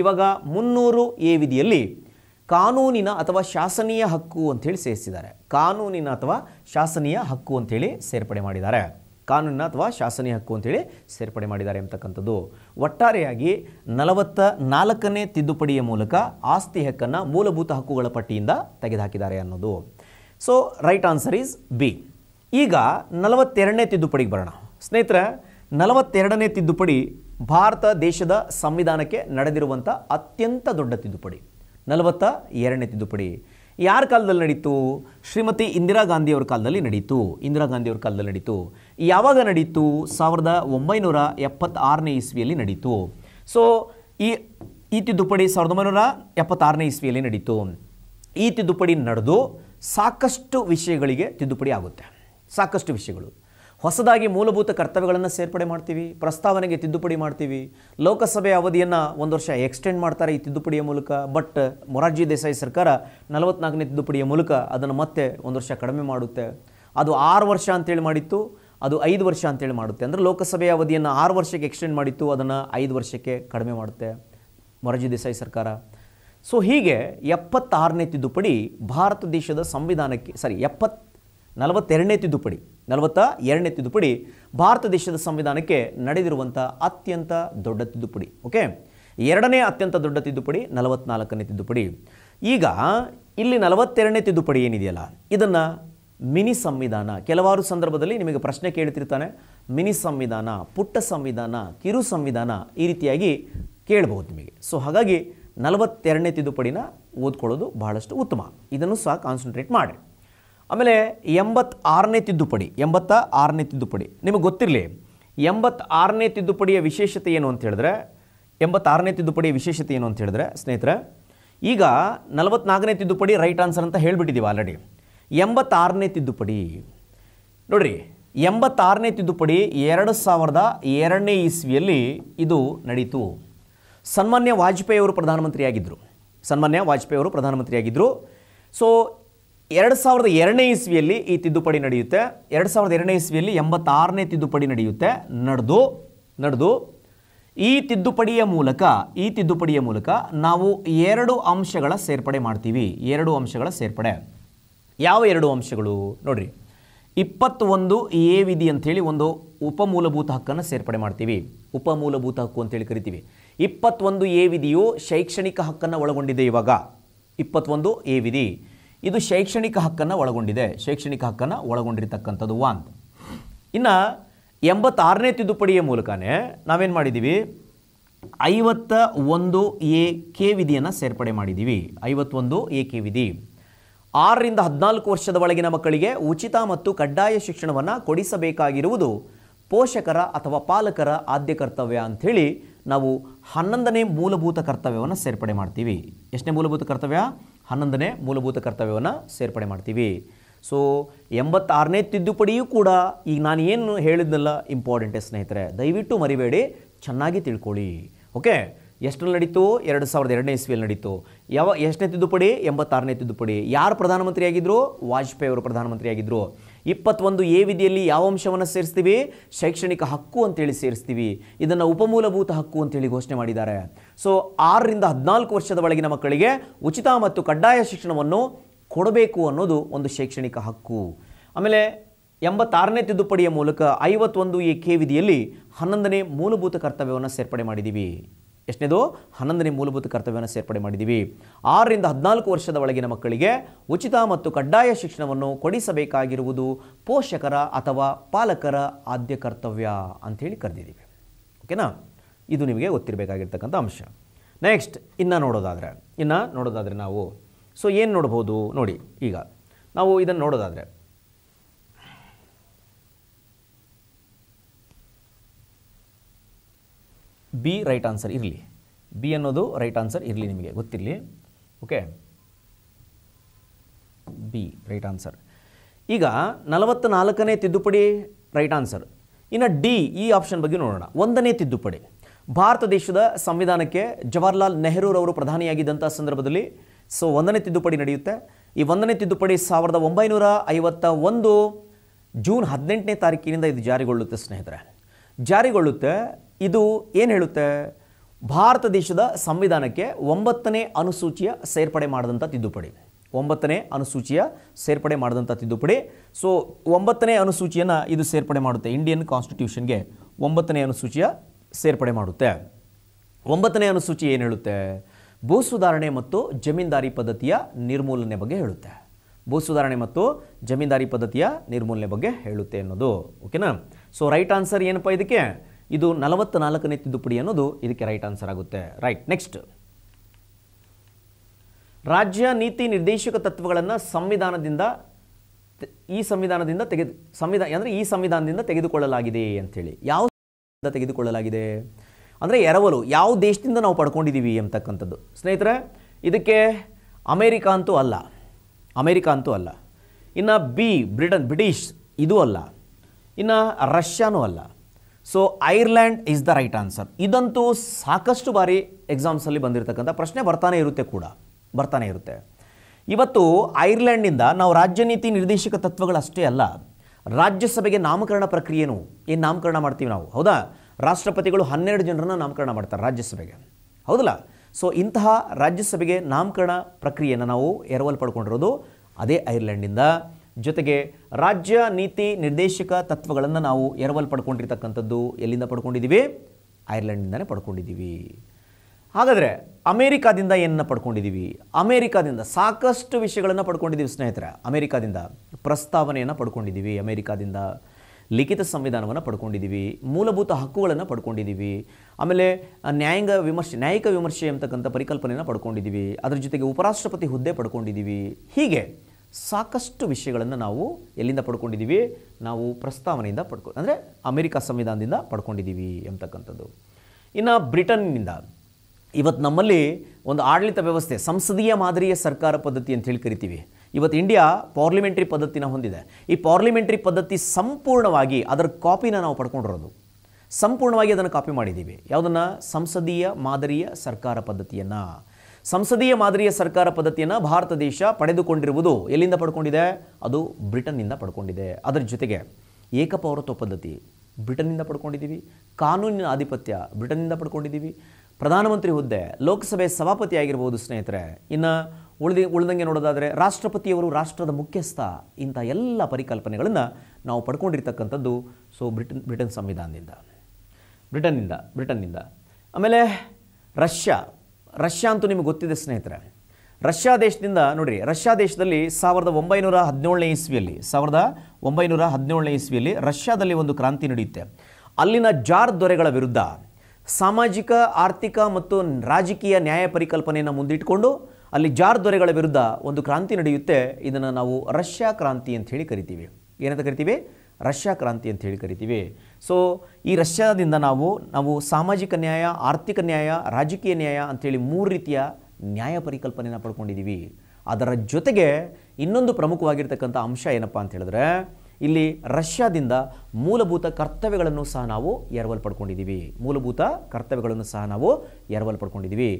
ಇವಾಗ ಮುನ್ನೂರು ಎ ವಿಧಿಯಲ್ಲಿ ಕಾನೂನಿನ ಅಥವಾ ಶಾಸನೀಯ ಹಕ್ಕು ಅಂಥೇಳಿ ಸೇರಿಸಿದ್ದಾರೆ ಕಾನೂನಿನ ಅಥವಾ ಶಾಸನೀಯ ಹಕ್ಕು ಅಂಥೇಳಿ ಸೇರ್ಪಡೆ ಮಾಡಿದ್ದಾರೆ ಕಾನೂನಿನ ಅಥವಾ ಶಾಸನೀಯ ಹಕ್ಕು ಅಂತೇಳಿ ಸೇರ್ಪಡೆ ಮಾಡಿದ್ದಾರೆ ಅಂತಕ್ಕಂಥದ್ದು ಒಟ್ಟಾರೆಯಾಗಿ ನಲವತ್ತ ನಾಲ್ಕನೇ ತಿದ್ದುಪಡಿಯ ಮೂಲಕ ಆಸ್ತಿ ಹಕ್ಕನ್ನು ಮೂಲಭೂತ ಹಕ್ಕುಗಳ ಪಟ್ಟಿಯಿಂದ ತೆಗೆದುಹಾಕಿದ್ದಾರೆ ಅನ್ನೋದು so right answer is B ಈಗ ನಲವತ್ತೆರಡನೇ ತಿದ್ದುಪಡಿಗೆ ಬರೋಣ ಸ್ನೇಹಿತರೆ ನಲವತ್ತೆರಡನೇ ತಿದ್ದುಪಡಿ ಭಾರತ ದೇಶದ ಸಂವಿಧಾನಕ್ಕೆ ನಡೆದಿರುವಂಥ ಅತ್ಯಂತ ದೊಡ್ಡ ತಿದ್ದುಪಡಿ ನಲವತ್ತ ಎರಡನೇ ತಿದ್ದುಪಡಿ ಯಾರ ಕಾಲದಲ್ಲಿ ನಡೀತು ಶ್ರೀಮತಿ ಇಂದಿರಾ ಗಾಂಧಿಯವರ ಕಾಲದಲ್ಲಿ ನಡೀತು ಇಂದಿರಾ ಗಾಂಧಿಯವ್ರ ಕಾಲದಲ್ಲಿ ನಡೀತು ಯಾವಾಗ ನಡೀತು ಸಾವಿರದ ಒಂಬೈನೂರ ಎಪ್ಪತ್ತಾರನೇ ಇಸ್ವಿಯಲ್ಲಿ ನಡೀತು ಸೊ ಈ ಈ ತಿದ್ದುಪಡಿ ಸಾವಿರದ ಒಂಬೈನೂರ ಎಪ್ಪತ್ತಾರನೇ ಇಸ್ವಿಯಲ್ಲಿ ನಡೀತು ಈ ತಿದ್ದುಪಡಿ ನಡೆದು ಸಾಕಷ್ಟು ವಿಷಯಗಳಿಗೆ ತಿದ್ದುಪಡಿ ಆಗುತ್ತೆ ಸಾಕಷ್ಟು ವಿಷಯಗಳು ಹೊಸದಾಗಿ ಮೂಲಭೂತ ಕರ್ತವ್ಯಗಳನ್ನು ಸೇರ್ಪಡೆ ಮಾಡ್ತೀವಿ ಪ್ರಸ್ತಾವನೆಗೆ ತಿದ್ದುಪಡಿ ಮಾಡ್ತೀವಿ ಲೋಕಸಭೆ ಅವಧಿಯನ್ನು ಒಂದು ವರ್ಷ ಎಕ್ಸ್ಟೆಂಡ್ ಮಾಡ್ತಾರೆ ಈ ತಿದ್ದುಪಡಿಯ ಮೂಲಕ ಬಟ್ ಮೊರಾರ್ಜಿ ದೇಸಾಯಿ ಸರ್ಕಾರ ನಲವತ್ನಾಲ್ಕನೇ ತಿದ್ದುಪಡಿಯ ಮೂಲಕ ಅದನ್ನು ಮತ್ತೆ ಒಂದು ವರ್ಷ ಕಡಿಮೆ ಮಾಡುತ್ತೆ ಅದು ಆರು ವರ್ಷ ಅಂತೇಳಿ ಮಾಡಿತ್ತು ಅದು ಐದು ವರ್ಷ ಅಂತೇಳಿ ಮಾಡುತ್ತೆ ಅಂದರೆ ಲೋಕಸಭೆಯ ಅವಧಿಯನ್ನು ಆರು ವರ್ಷಕ್ಕೆ ಎಕ್ಸ್ಟೆಂಡ್ ಮಾಡಿತ್ತು ಅದನ್ನು ಐದು ವರ್ಷಕ್ಕೆ ಕಡಿಮೆ ಮಾಡುತ್ತೆ ಮೊರಾರ್ಜಿ ದೇಸಾಯಿ ಸರ್ಕಾರ ಸೊ ಹೀಗೆ ಎಪ್ಪತ್ತಾರನೇ ತಿದ್ದುಪಡಿ ಭಾರತ ದೇಶದ ಸಂವಿಧಾನಕ್ಕೆ ಸಾರಿ ಎಪ್ಪತ್ ನಲವತ್ತೆರಡನೇ ತಿದ್ದುಪಡಿ ನಲವತ್ತ ಎರಡನೇ ತಿದ್ದುಪಡಿ ಭಾರತ ದೇಶದ ಸಂವಿಧಾನಕ್ಕೆ ನಡೆದಿರುವಂಥ ಅತ್ಯಂತ ದೊಡ್ಡ ತಿದ್ದುಪಡಿ ಓಕೆ ಎರಡನೇ ಅತ್ಯಂತ ದೊಡ್ಡ ತಿದ್ದುಪಡಿ ನಲವತ್ನಾಲ್ಕನೇ ತಿದ್ದುಪಡಿ ಈಗ ಇಲ್ಲಿ ನಲವತ್ತೆರಡನೇ ತಿದ್ದುಪಡಿ ಏನಿದೆಯಲ್ಲ ಇದನ್ನು ಮಿನಿ ಸಂವಿಧಾನ ಕೆಲವಾರು ಸಂದರ್ಭದಲ್ಲಿ ನಿಮಗೆ ಪ್ರಶ್ನೆ ಕೇಳ್ತಿರ್ತಾನೆ ಮಿನಿ ಸಂವಿಧಾನ ಪುಟ್ಟ ಸಂವಿಧಾನ ಕಿರು ಸಂವಿಧಾನ ಈ ರೀತಿಯಾಗಿ ಕೇಳಬಹುದು ನಿಮಗೆ ಸೊ ಹಾಗಾಗಿ ನಲವತ್ತೆರಡನೇ ತಿದ್ದುಪಡಿನ ಓದ್ಕೊಳ್ಳೋದು ಬಹಳಷ್ಟು ಉತ್ತಮ ಇದನ್ನು ಸಹ ಕಾನ್ಸಂಟ್ರೇಟ್ ಮಾಡಿ ಆಮೇಲೆ ಆರನೇ ತಿದ್ದುಪಡಿ ಎಂಬತ್ತ ಆರನೇ ತಿದ್ದುಪಡಿ ನಿಮಗೆ ಗೊತ್ತಿರಲಿ ಆರನೇ ತಿದ್ದುಪಡಿಯ ವಿಶೇಷತೆ ಏನು ಅಂತ ಹೇಳಿದ್ರೆ ಎಂಬತ್ತಾರನೇ ತಿದ್ದುಪಡಿಯ ವಿಶೇಷತೆ ಏನು ಅಂತ ಹೇಳಿದ್ರೆ ಸ್ನೇಹಿತರೆ ಈಗ ನಲವತ್ನಾಲ್ಕನೇ ತಿದ್ದುಪಡಿ ರೈಟ್ ಆನ್ಸರ್ ಅಂತ ಹೇಳಿಬಿಟ್ಟಿದ್ದೀವಿ ಆಲ್ರೆಡಿ ಎಂಬತ್ತಾರನೇ ತಿದ್ದುಪಡಿ ನೋಡಿರಿ ಎಂಬತ್ತಾರನೇ ತಿದ್ದುಪಡಿ ಎರಡು ಸಾವಿರದ ಎರಡನೇ ಇಸ್ವಿಯಲ್ಲಿ ಇದು ನಡೀತು ಸನ್ಮಾನ್ಯ ವಾಜಪೇಯಿ ಅವರು ಪ್ರಧಾನಮಂತ್ರಿಯಾಗಿದ್ದರು ಸನ್ಮಾನ್ಯ ವಾಜಪೇಯಿ ಅವರು ಪ್ರಧಾನಮಂತ್ರಿಯಾಗಿದ್ದರು ಸೊ ಎರಡು ಸಾವಿರದ ಎರಡನೇ ಇಸ್ವಿಯಲ್ಲಿ ಈ ತಿದ್ದುಪಡಿ ನಡೆಯುತ್ತೆ ಎರಡು ಸಾವಿರದ ಎರಡನೇ ಇಸ್ವಿಯಲ್ಲಿ ಎಂಬತ್ತಾರನೇ ತಿದ್ದುಪಡಿ ನಡೆಯುತ್ತೆ ನಡೆದು ನಡೆದು ಈ ತಿದ್ದುಪಡಿಯ ಮೂಲಕ ಈ ತಿದ್ದುಪಡಿಯ ಮೂಲಕ ನಾವು ಎರಡು ಅಂಶಗಳ ಸೇರ್ಪಡೆ ಮಾಡ್ತೀವಿ ಎರಡು ಅಂಶಗಳ ಸೇರ್ಪಡೆ ಯಾವ ಎರಡು ಅಂಶಗಳು ನೋಡಿರಿ ಇಪ್ಪತ್ತೊಂದು ಎ ವಿಧಿ ಅಂಥೇಳಿ ಒಂದು ಉಪಮೂಲಭೂತ ಹಕ್ಕನ್ನು ಸೇರ್ಪಡೆ ಮಾಡ್ತೀವಿ ಉಪಮೂಲಭೂತ ಹಕ್ಕು ಅಂತೇಳಿ ಕರಿತೀವಿ ಇಪ್ಪತ್ತೊಂದು ಎ ವಿಧಿಯು ಶೈಕ್ಷಣಿಕ ಹಕ್ಕನ್ನು ಒಳಗೊಂಡಿದೆ ಇವಾಗ ಇಪ್ಪತ್ತೊಂದು ಎ ವಿಧಿ ಇದು ಶೈಕ್ಷಣಿಕ ಹಕ್ಕನ್ನು ಒಳಗೊಂಡಿದೆ ಶೈಕ್ಷಣಿಕ ಹಕ್ಕನ್ನು ಒಳಗೊಂಡಿರತಕ್ಕಂಥದ್ದು ವಾನ್ ಇನ್ನು ಎಂಬತ್ತಾರನೇ ತಿದ್ದುಪಡಿಯ ಮೂಲಕನೇ ನಾವೇನು ಮಾಡಿದ್ದೀವಿ ಐವತ್ತ ಒಂದು ಎ ಕೆ ವಿಧಿಯನ್ನು ಸೇರ್ಪಡೆ ಮಾಡಿದ್ದೀವಿ ಐವತ್ತೊಂದು ಎ ಕೆ ವಿಧಿ ಆರರಿಂದ ಹದಿನಾಲ್ಕು ವರ್ಷದ ಒಳಗಿನ ಮಕ್ಕಳಿಗೆ ಉಚಿತ ಮತ್ತು ಕಡ್ಡಾಯ ಶಿಕ್ಷಣವನ್ನು ಕೊಡಿಸಬೇಕಾಗಿರುವುದು ಪೋಷಕರ ಅಥವಾ ಪಾಲಕರ ಆದ್ಯ ಕರ್ತವ್ಯ ಅಂಥೇಳಿ ನಾವು ಹನ್ನೊಂದನೇ ಮೂಲಭೂತ ಕರ್ತವ್ಯವನ್ನು ಸೇರ್ಪಡೆ ಮಾಡ್ತೀವಿ ಎಷ್ಟನೇ ಮೂಲಭೂತ ಕರ್ತವ್ಯ ಹನ್ನೊಂದನೇ ಮೂಲಭೂತ ಕರ್ತವ್ಯವನ್ನು ಸೇರ್ಪಡೆ ಮಾಡ್ತೀವಿ ಸೊ ಎಂಬತ್ತಾರನೇ ತಿದ್ದುಪಡಿಯೂ ಕೂಡ ಈಗ ನಾನು ಏನು ಹೇಳಿದ್ನಲ್ಲ ಇಂಪಾರ್ಟೆಂಟೇ ಸ್ನೇಹಿತರೆ ದಯವಿಟ್ಟು ಮರಿಬೇಡಿ ಚೆನ್ನಾಗಿ ತಿಳ್ಕೊಳ್ಳಿ ಓಕೆ ಎಷ್ಟರಲ್ಲಿ ನಡೀತು ಎರಡು ಸಾವಿರದ ಎರಡನೇ ಇಸ್ವಿಯಲ್ಲಿ ನಡೀತು ಯಾವ ಎಷ್ಟನೇ ತಿದ್ದುಪಡಿ ಎಂಬತ್ತಾರನೇ ತಿದ್ದುಪಡಿ ಯಾರು ಪ್ರಧಾನಮಂತ್ರಿ ವಾಜಪೇಯಿ ಅವರು ಪ್ರಧಾನಮಂತ್ರಿ ಇಪ್ಪತ್ತೊಂದು ಎ ವಿಧಿಯಲ್ಲಿ ಯಾವ ಅಂಶವನ್ನು ಸೇರಿಸ್ತೀವಿ ಶೈಕ್ಷಣಿಕ ಹಕ್ಕು ಅಂತೇಳಿ ಸೇರಿಸ್ತೀವಿ ಇದನ್ನು ಉಪಮೂಲಭೂತ ಹಕ್ಕು ಅಂತೇಳಿ ಘೋಷಣೆ ಮಾಡಿದ್ದಾರೆ ಸೊ ಆರರಿಂದ ಹದಿನಾಲ್ಕು ವರ್ಷದ ಒಳಗಿನ ಮಕ್ಕಳಿಗೆ ಉಚಿತ ಮತ್ತು ಕಡ್ಡಾಯ ಶಿಕ್ಷಣವನ್ನು ಕೊಡಬೇಕು ಅನ್ನೋದು ಒಂದು ಶೈಕ್ಷಣಿಕ ಹಕ್ಕು ಆಮೇಲೆ ಎಂಬತ್ತಾರನೇ ತಿದ್ದುಪಡಿಯ ಮೂಲಕ ಐವತ್ತೊಂದು ಎ ಕೆ ವಿಧಿಯಲ್ಲಿ ಹನ್ನೊಂದನೇ ಮೂಲಭೂತ ಕರ್ತವ್ಯವನ್ನು ಸೇರ್ಪಡೆ ಮಾಡಿದ್ದೀವಿ ಎಷ್ಟನೇದು ಹನ್ನೊಂದನೇ ಮೂಲಭೂತ ಕರ್ತವ್ಯವನ್ನು ಸೇರ್ಪಡೆ ಮಾಡಿದ್ದೀವಿ ಆರರಿಂದ ಹದಿನಾಲ್ಕು ವರ್ಷದ ಒಳಗಿನ ಮಕ್ಕಳಿಗೆ ಉಚಿತ ಮತ್ತು ಕಡ್ಡಾಯ ಶಿಕ್ಷಣವನ್ನು ಕೊಡಿಸಬೇಕಾಗಿರುವುದು ಪೋಷಕರ ಅಥವಾ ಪಾಲಕರ ಆದ್ಯ ಕರ್ತವ್ಯ ಅಂಥೇಳಿ ಕರೆದಿದ್ದೀವಿ ಓಕೆನಾ ಇದು ನಿಮಗೆ ಗೊತ್ತಿರಬೇಕಾಗಿರ್ತಕ್ಕಂಥ ಅಂಶ ನೆಕ್ಸ್ಟ್ ಇನ್ನು ನೋಡೋದಾದರೆ ಇನ್ನು ನೋಡೋದಾದರೆ ನಾವು ಸೊ ಏನು ನೋಡ್ಬೋದು ನೋಡಿ ಈಗ ನಾವು ಇದನ್ನು ನೋಡೋದಾದರೆ ಬಿ ರೈಟ್ ಆನ್ಸರ್ ಇರಲಿ ಬಿ ಅನ್ನೋದು ರೈಟ್ ಆನ್ಸರ್ ಇರಲಿ ನಿಮಗೆ ಗೊತ್ತಿರಲಿ ಓಕೆ ಬಿ ರೈಟ್ ಆನ್ಸರ್ ಈಗ ನಲವತ್ತ್ನಾಲ್ಕನೇ ತಿದ್ದುಪಡಿ ರೈಟ್ ಆನ್ಸರ್ ಇನ್ನು ಡಿ ಈ ಆಪ್ಷನ್ ಬಗ್ಗೆ ನೋಡೋಣ ಒಂದನೇ ತಿದ್ದುಪಡಿ ಭಾರತ ದೇಶದ ಸಂವಿಧಾನಕ್ಕೆ ಜವಾಹರ್ಲಾಲ್ ನೆಹರೂರವರು ಪ್ರಧಾನಿಯಾಗಿದ್ದಂಥ ಸಂದರ್ಭದಲ್ಲಿ ಸೊ ಒಂದನೇ ತಿದ್ದುಪಡಿ ನಡೆಯುತ್ತೆ ಈ ಒಂದನೇ ತಿದ್ದುಪಡಿ ಸಾವಿರದ ಒಂಬೈನೂರ ಐವತ್ತ ಒಂದು ಜೂನ್ ಹದಿನೆಂಟನೇ ತಾರೀಕಿನಿಂದ ಇದು ಜಾರಿಗೊಳ್ಳುತ್ತೆ ಸ್ನೇಹಿತರೆ ಜಾರಿಗೊಳ್ಳುತ್ತೆ ಇದು ಏನು ಹೇಳುತ್ತೆ ಭಾರತ ದೇಶದ ಸಂವಿಧಾನಕ್ಕೆ ಒಂಬತ್ತನೇ ಅನುಸೂಚಿಯ ಸೇರ್ಪಡೆ ಮಾಡಿದಂಥ ತಿದ್ದುಪಡಿ ಒಂಬತ್ತನೇ ಅನುಸೂಚಿಯ ಸೇರ್ಪಡೆ ಮಾಡಿದಂಥ ತಿದ್ದುಪಡಿ ಸೊ ಒಂಬತ್ತನೇ ಅನುಸೂಚಿಯನ್ನು ಇದು ಸೇರ್ಪಡೆ ಮಾಡುತ್ತೆ ಇಂಡಿಯನ್ ಕಾನ್ಸ್ಟಿಟ್ಯೂಷನ್ಗೆ ಒಂಬತ್ತನೇ ಅನುಸೂಚಿಯ ಸೇರ್ಪಡೆ ಮಾಡುತ್ತೆ ಒಂಬತ್ತನೇ ಅನುಸೂಚಿ ಏನು ಹೇಳುತ್ತೆ ಭೂ ಸುಧಾರಣೆ ಮತ್ತು ಜಮೀನ್ದಾರಿ ಪದ್ಧತಿಯ ನಿರ್ಮೂಲನೆ ಬಗ್ಗೆ ಹೇಳುತ್ತೆ ಭೂ ಸುಧಾರಣೆ ಮತ್ತು ಜಮೀನ್ದಾರಿ ಪದ್ಧತಿಯ ನಿರ್ಮೂಲನೆ ಬಗ್ಗೆ ಹೇಳುತ್ತೆ ಅನ್ನೋದು ಓಕೆನಾ ಸೊ ರೈಟ್ ಆನ್ಸರ್ ಏನಪ್ಪ ಇದಕ್ಕೆ ಇದು ನಲವತ್ತ ನಾಲ್ಕನೇ ತಿದ್ದುಪಡಿ ಅನ್ನೋದು ಇದಕ್ಕೆ ರೈಟ್ ಆನ್ಸರ್ ಆಗುತ್ತೆ ರೈಟ್ ನೆಕ್ಸ್ಟ್ ರಾಜ್ಯ ನೀತಿ ನಿರ್ದೇಶಕ ತತ್ವಗಳನ್ನು ಸಂವಿಧಾನದಿಂದ ಈ ಸಂವಿಧಾನದಿಂದ ತೆಗೆದು ಸಂವಿಧಾನ ಅಂದರೆ ಈ ಸಂವಿಧಾನದಿಂದ ತೆಗೆದುಕೊಳ್ಳಲಾಗಿದೆ ಅಂಥೇಳಿ ಯಾವ ತೆಗೆದುಕೊಳ್ಳಲಾಗಿದೆ ಅಂದರೆ ಎರವಲು ಯಾವ ದೇಶದಿಂದ ನಾವು ಪಡ್ಕೊಂಡಿದ್ದೀವಿ ಅಂತಕ್ಕಂಥದ್ದು ಸ್ನೇಹಿತರೆ ಇದಕ್ಕೆ ಅಮೇರಿಕಾ ಅಂತೂ ಅಲ್ಲ ಅಮೇರಿಕಾ ಅಂತೂ ಅಲ್ಲ ಇನ್ನು ಬಿ ಬ್ರಿಟನ್ ಬ್ರಿಟಿಷ್ ಇದು ಅಲ್ಲ ಇನ್ನು ರಷ್ಯಾನೂ ಅಲ್ಲ so Ireland is the right answer ಇದಂತೂ ಸಾಕಷ್ಟು ಬಾರಿ ಎಕ್ಸಾಮ್ಸಲ್ಲಿ ಬಂದಿರತಕ್ಕಂಥ ಪ್ರಶ್ನೆ ಬರ್ತಾನೆ ಇರುತ್ತೆ ಕೂಡ ಬರ್ತಾನೆ ಇರುತ್ತೆ ಇವತ್ತು ಐರ್ಲ್ಯಾಂಡ್ನಿಂದ ನಾವು ರಾಜ್ಯ ನೀತಿ ನಿರ್ದೇಶಕ ತತ್ವಗಳಷ್ಟೇ ಅಲ್ಲ ರಾಜ್ಯಸಭೆಗೆ ನಾಮಕರಣ ಪ್ರಕ್ರಿಯೆನು ಏನು ನಾಮಕರಣ ಮಾಡ್ತೀವಿ ನಾವು ಹೌದಾ ರಾಷ್ಟ್ರಪತಿಗಳು ಹನ್ನೆರಡು ಜನರನ್ನು ನಾಮಕರಣ ಮಾಡ್ತಾರೆ ರಾಜ್ಯಸಭೆಗೆ ಹೌದಲ್ಲ ಸೊ ಇಂತಹ ರಾಜ್ಯಸಭೆಗೆ ನಾಮಕರಣ ಪ್ರಕ್ರಿಯೆಯನ್ನು ನಾವು ಎರವಲು ಪಡ್ಕೊಂಡಿರೋದು ಅದೇ ಐರ್ಲ್ಯಾಂಡಿಂದ ಜೊತೆಗೆ ರಾಜ್ಯ ನೀತಿ ನಿರ್ದೇಶಕ ತತ್ವಗಳನ್ನು ನಾವು ಎರವಲ್ ಪಡ್ಕೊಂಡಿರ್ತಕ್ಕಂಥದ್ದು ಎಲ್ಲಿಂದ ಪಡ್ಕೊಂಡಿದ್ದೀವಿ ಐರ್ಲೆಂಡಿಂದಲೇ ಪಡ್ಕೊಂಡಿದ್ದೀವಿ ಹಾಗಾದರೆ ಅಮೇರಿಕಾದಿಂದ ಏನನ್ನು ಪಡ್ಕೊಂಡಿದ್ದೀವಿ ಅಮೇರಿಕಾದಿಂದ ಸಾಕಷ್ಟು ವಿಷಯಗಳನ್ನು ಪಡ್ಕೊಂಡಿದ್ದೀವಿ ಸ್ನೇಹಿತರೆ ಅಮೇರಿಕಾದಿಂದ ಪ್ರಸ್ತಾವನೆಯನ್ನು ಪಡ್ಕೊಂಡಿದ್ದೀವಿ ಅಮೇರಿಕಾದಿಂದ ಲಿಖಿತ ಸಂವಿಧಾನವನ್ನು ಪಡ್ಕೊಂಡಿದ್ದೀವಿ ಮೂಲಭೂತ ಹಕ್ಕುಗಳನ್ನು ಪಡ್ಕೊಂಡಿದ್ದೀವಿ ಆಮೇಲೆ ನ್ಯಾಯಾಂಗ ವಿಮರ್ಶೆ ನ್ಯಾಯಿಕ ವಿಮರ್ಶೆ ಅಂತಕ್ಕಂಥ ಪರಿಕಲ್ಪನೆಯನ್ನು ಪಡ್ಕೊಂಡಿದ್ದೀವಿ ಅದರ ಜೊತೆಗೆ ಉಪರಾಷ್ಟ್ರಪತಿ ಹುದ್ದೆ ಪಡ್ಕೊಂಡಿದ್ದೀವಿ ಹೀಗೆ ಸಾಕಷ್ಟು ವಿಷಯಗಳನ್ನು ನಾವು ಎಲ್ಲಿಂದ ಪಡ್ಕೊಂಡಿದ್ದೀವಿ ನಾವು ಪ್ರಸ್ತಾವನೆಯಿಂದ ಪಡ್ಕೊ ಅಂದರೆ ಅಮೆರಿಕ ಸಂವಿಧಾನದಿಂದ ಪಡ್ಕೊಂಡಿದ್ದೀವಿ ಎಂತಕ್ಕಂಥದ್ದು ಇನ್ನು ಬ್ರಿಟನ್ನಿಂದ ಇವತ್ತು ನಮ್ಮಲ್ಲಿ ಒಂದು ಆಡಳಿತ ವ್ಯವಸ್ಥೆ ಸಂಸದೀಯ ಮಾದರಿಯ ಸರ್ಕಾರ ಪದ್ಧತಿ ಅಂತ ಹೇಳಿ ಕರಿತೀವಿ ಇವತ್ತು ಇಂಡಿಯಾ ಪಾರ್ಲಿಮೆಂಟ್ರಿ ಪದ್ಧತಿನ ಹೊಂದಿದೆ ಈ ಪಾರ್ಲಿಮೆಂಟ್ರಿ ಪದ್ಧತಿ ಸಂಪೂರ್ಣವಾಗಿ ಅದರ ಕಾಪಿನ ನಾವು ಪಡ್ಕೊಂಡಿರೋದು ಸಂಪೂರ್ಣವಾಗಿ ಅದನ್ನು ಕಾಪಿ ಮಾಡಿದ್ದೀವಿ ಯಾವುದನ್ನು ಸಂಸದೀಯ ಮಾದರಿಯ ಸರ್ಕಾರ ಪದ್ಧತಿಯನ್ನು ಸಂಸದೀಯ ಮಾದರಿಯ ಸರ್ಕಾರ ಪದ್ಧತಿಯನ್ನು ಭಾರತ ದೇಶ ಪಡೆದುಕೊಂಡಿರುವುದು ಎಲ್ಲಿಂದ ಪಡ್ಕೊಂಡಿದೆ ಅದು ಬ್ರಿಟನ್ನಿಂದ ಪಡ್ಕೊಂಡಿದೆ ಅದರ ಜೊತೆಗೆ ಏಕಪೌರತ್ವ ಪದ್ಧತಿ ಬ್ರಿಟನ್ನಿಂದ ಪಡ್ಕೊಂಡಿದ್ದೀವಿ ಕಾನೂನಿನ ಆಧಿಪತ್ಯ ಬ್ರಿಟನ್ನಿಂದ ಪಡ್ಕೊಂಡಿದ್ದೀವಿ ಪ್ರಧಾನಮಂತ್ರಿ ಹುದ್ದೆ ಲೋಕಸಭೆ ಸಭಾಪತಿ ಆಗಿರ್ಬೋದು ಸ್ನೇಹಿತರೆ ಇನ್ನು ಉಳಿದಿ ಉಳಿದಂಗೆ ನೋಡೋದಾದರೆ ರಾಷ್ಟ್ರಪತಿಯವರು ರಾಷ್ಟ್ರದ ಮುಖ್ಯಸ್ಥ ಇಂಥ ಎಲ್ಲ ಪರಿಕಲ್ಪನೆಗಳನ್ನು ನಾವು ಪಡ್ಕೊಂಡಿರ್ತಕ್ಕಂಥದ್ದು ಸೊ ಬ್ರಿಟನ್ ಬ್ರಿಟನ್ ಸಂವಿಧಾನದಿಂದ ಬ್ರಿಟನ್ನಿಂದ ಬ್ರಿಟನ್ನಿಂದ ಆಮೇಲೆ ರಷ್ಯಾ ರಷ್ಯಾ ಅಂತೂ ನಿಮಗೆ ಗೊತ್ತಿದೆ ಸ್ನೇಹಿತರೆ ರಷ್ಯಾ ದೇಶದಿಂದ ನೋಡಿರಿ ರಷ್ಯಾ ದೇಶದಲ್ಲಿ ಸಾವಿರದ ಒಂಬೈನೂರ ಹದಿನೇಳನೇ ಇಸ್ವಿಯಲ್ಲಿ ಸಾವಿರದ ಒಂಬೈನೂರ ಹದಿನೇಳನೇ ಇಸ್ವಿಯಲ್ಲಿ ರಷ್ಯಾದಲ್ಲಿ ಒಂದು ಕ್ರಾಂತಿ ನಡೆಯುತ್ತೆ ಅಲ್ಲಿನ ಜಾರ್ ದೊರೆಗಳ ವಿರುದ್ಧ ಸಾಮಾಜಿಕ ಆರ್ಥಿಕ ಮತ್ತು ರಾಜಕೀಯ ನ್ಯಾಯ ಪರಿಕಲ್ಪನೆಯನ್ನು ಮುಂದಿಟ್ಟುಕೊಂಡು ಅಲ್ಲಿ ಜಾರ್ ದೊರೆಗಳ ವಿರುದ್ಧ ಒಂದು ಕ್ರಾಂತಿ ನಡೆಯುತ್ತೆ ಇದನ್ನು ನಾವು ರಷ್ಯಾ ಕ್ರಾಂತಿ ಅಂತ ಹೇಳಿ ಕರಿತೀವಿ ಏನಂತ ಕರಿತೀವಿ ರಷ್ಯಾ ಕ್ರಾಂತಿ ಅಂತ ಹೇಳಿ ಕರಿತೀವಿ ಸೊ ಈ ರಷ್ಯಾದಿಂದ ನಾವು ನಾವು ಸಾಮಾಜಿಕ ನ್ಯಾಯ ಆರ್ಥಿಕ ನ್ಯಾಯ ರಾಜಕೀಯ ನ್ಯಾಯ ಅಂಥೇಳಿ ಮೂರು ರೀತಿಯ ನ್ಯಾಯ ಪರಿಕಲ್ಪನೆಯನ್ನು ಪಡ್ಕೊಂಡಿದ್ದೀವಿ ಅದರ ಜೊತೆಗೆ ಇನ್ನೊಂದು ಪ್ರಮುಖವಾಗಿರ್ತಕ್ಕಂಥ ಅಂಶ ಏನಪ್ಪ ಅಂತ ಹೇಳಿದ್ರೆ ಇಲ್ಲಿ ರಷ್ಯಾದಿಂದ ಮೂಲಭೂತ ಕರ್ತವ್ಯಗಳನ್ನು ಸಹ ನಾವು ಎರವಲು ಪಡ್ಕೊಂಡಿದ್ದೀವಿ ಮೂಲಭೂತ ಕರ್ತವ್ಯಗಳನ್ನು ಸಹ ನಾವು ಎರವಲು ಪಡ್ಕೊಂಡಿದ್ದೀವಿ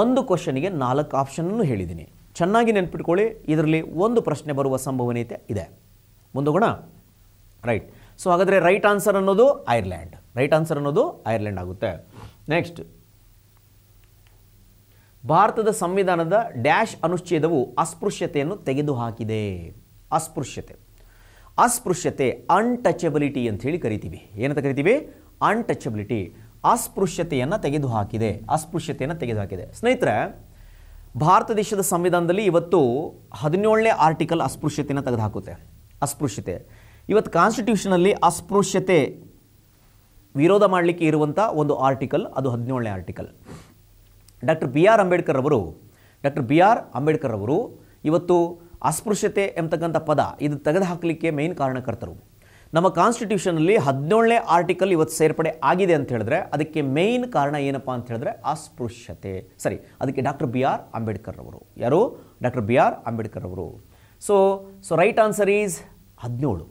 ಒಂದು ಕ್ವಶನಿಗೆ ನಾಲ್ಕು ಆಪ್ಷನನ್ನು ಹೇಳಿದ್ದೀನಿ ಚೆನ್ನಾಗಿ ನೆನ್ಪಿಟ್ಕೊಳ್ಳಿ ಇದರಲ್ಲಿ ಒಂದು ಪ್ರಶ್ನೆ ಬರುವ ಸಂಭವನೀಯತೆ ಇದೆ ಮುಂದೋಗೋಣ ರೈಟ್ ಸೊ ಹಾಗಾದರೆ ರೈಟ್ ಆನ್ಸರ್ ಅನ್ನೋದು ಐರ್ಲ್ಯಾಂಡ್ ರೈಟ್ ಆನ್ಸರ್ ಅನ್ನೋದು ಐರ್ಲ್ಯಾಂಡ್ ಆಗುತ್ತೆ ನೆಕ್ಸ್ಟ್ ಭಾರತದ ಸಂವಿಧಾನದ ಡ್ಯಾಶ್ ಅನುಚ್ಛೇದವು ಅಸ್ಪೃಶ್ಯತೆಯನ್ನು ತೆಗೆದುಹಾಕಿದೆ ಅಸ್ಪೃಶ್ಯತೆ ಅಸ್ಪೃಶ್ಯತೆ ಅನ್ಟಚಬಿಲಿಟಿ ಅಂತ ಹೇಳಿ ಕರಿತೀವಿ ಏನಂತ ಕರಿತೀವಿ ಅನ್ಟಚಬಿಲಿಟಿ ಅಸ್ಪೃಶ್ಯತೆಯನ್ನು ತೆಗೆದುಹಾಕಿದೆ ಅಸ್ಪೃಶ್ಯತೆಯನ್ನು ತೆಗೆದುಹಾಕಿದೆ ಸ್ನೇಹಿತರೆ ಭಾರತ ದೇಶದ ಸಂವಿಧಾನದಲ್ಲಿ ಇವತ್ತು ಹದಿನೇಳನೇ ಆರ್ಟಿಕಲ್ ಅಸ್ಪೃಶ್ಯತೆಯನ್ನು ತೆಗೆದುಹಾಕುತ್ತೆ ಅಸ್ಪೃಶ್ಯತೆ ಇವತ್ತು ಕಾನ್ಸ್ಟಿಟ್ಯೂಷನಲ್ಲಿ ಅಸ್ಪೃಶ್ಯತೆ ವಿರೋಧ ಮಾಡಲಿಕ್ಕೆ ಇರುವಂಥ ಒಂದು ಆರ್ಟಿಕಲ್ ಅದು ಹದಿನೇಳನೇ article doctor B R Ambedkar ಅವರು ಡಾಕ್ಟರ್ ಬಿ ಆರ್ ಅಂಬೇಡ್ಕರ್ ಅವರು ಇವತ್ತು ಅಸ್ಪೃಶ್ಯತೆ ಎಂಬತಕ್ಕಂಥ ಪದ ಇದು ತೆಗೆದುಹಾಕಲಿಕ್ಕೆ ಮೇನ್ ಕಾರಣಕರ್ತರು ನಮ್ಮ ಕಾನ್ಸ್ಟಿಟ್ಯೂಷನಲ್ಲಿ ಹದಿನೇಳನೇ ಆರ್ಟಿಕಲ್ ಇವತ್ತು ಸೇರ್ಪಡೆ ಆಗಿದೆ ಅಂತ ಹೇಳಿದ್ರೆ ಅದಕ್ಕೆ ಮೇಯ್ನ್ ಕಾರಣ ಏನಪ್ಪ ಅಂತ ಹೇಳಿದ್ರೆ ಅಸ್ಪೃಶ್ಯತೆ ಸರಿ ಅದಕ್ಕೆ ಡಾಕ್ಟರ್ ಬಿ ಆರ್ ಅಂಬೇಡ್ಕರ್ ಅವರು ಯಾರು ಡಾಕ್ಟರ್ ಬಿ ಆರ್ ಅಂಬೇಡ್ಕರ್ ಅವರು so so right answer is ಹದಿನೇಳು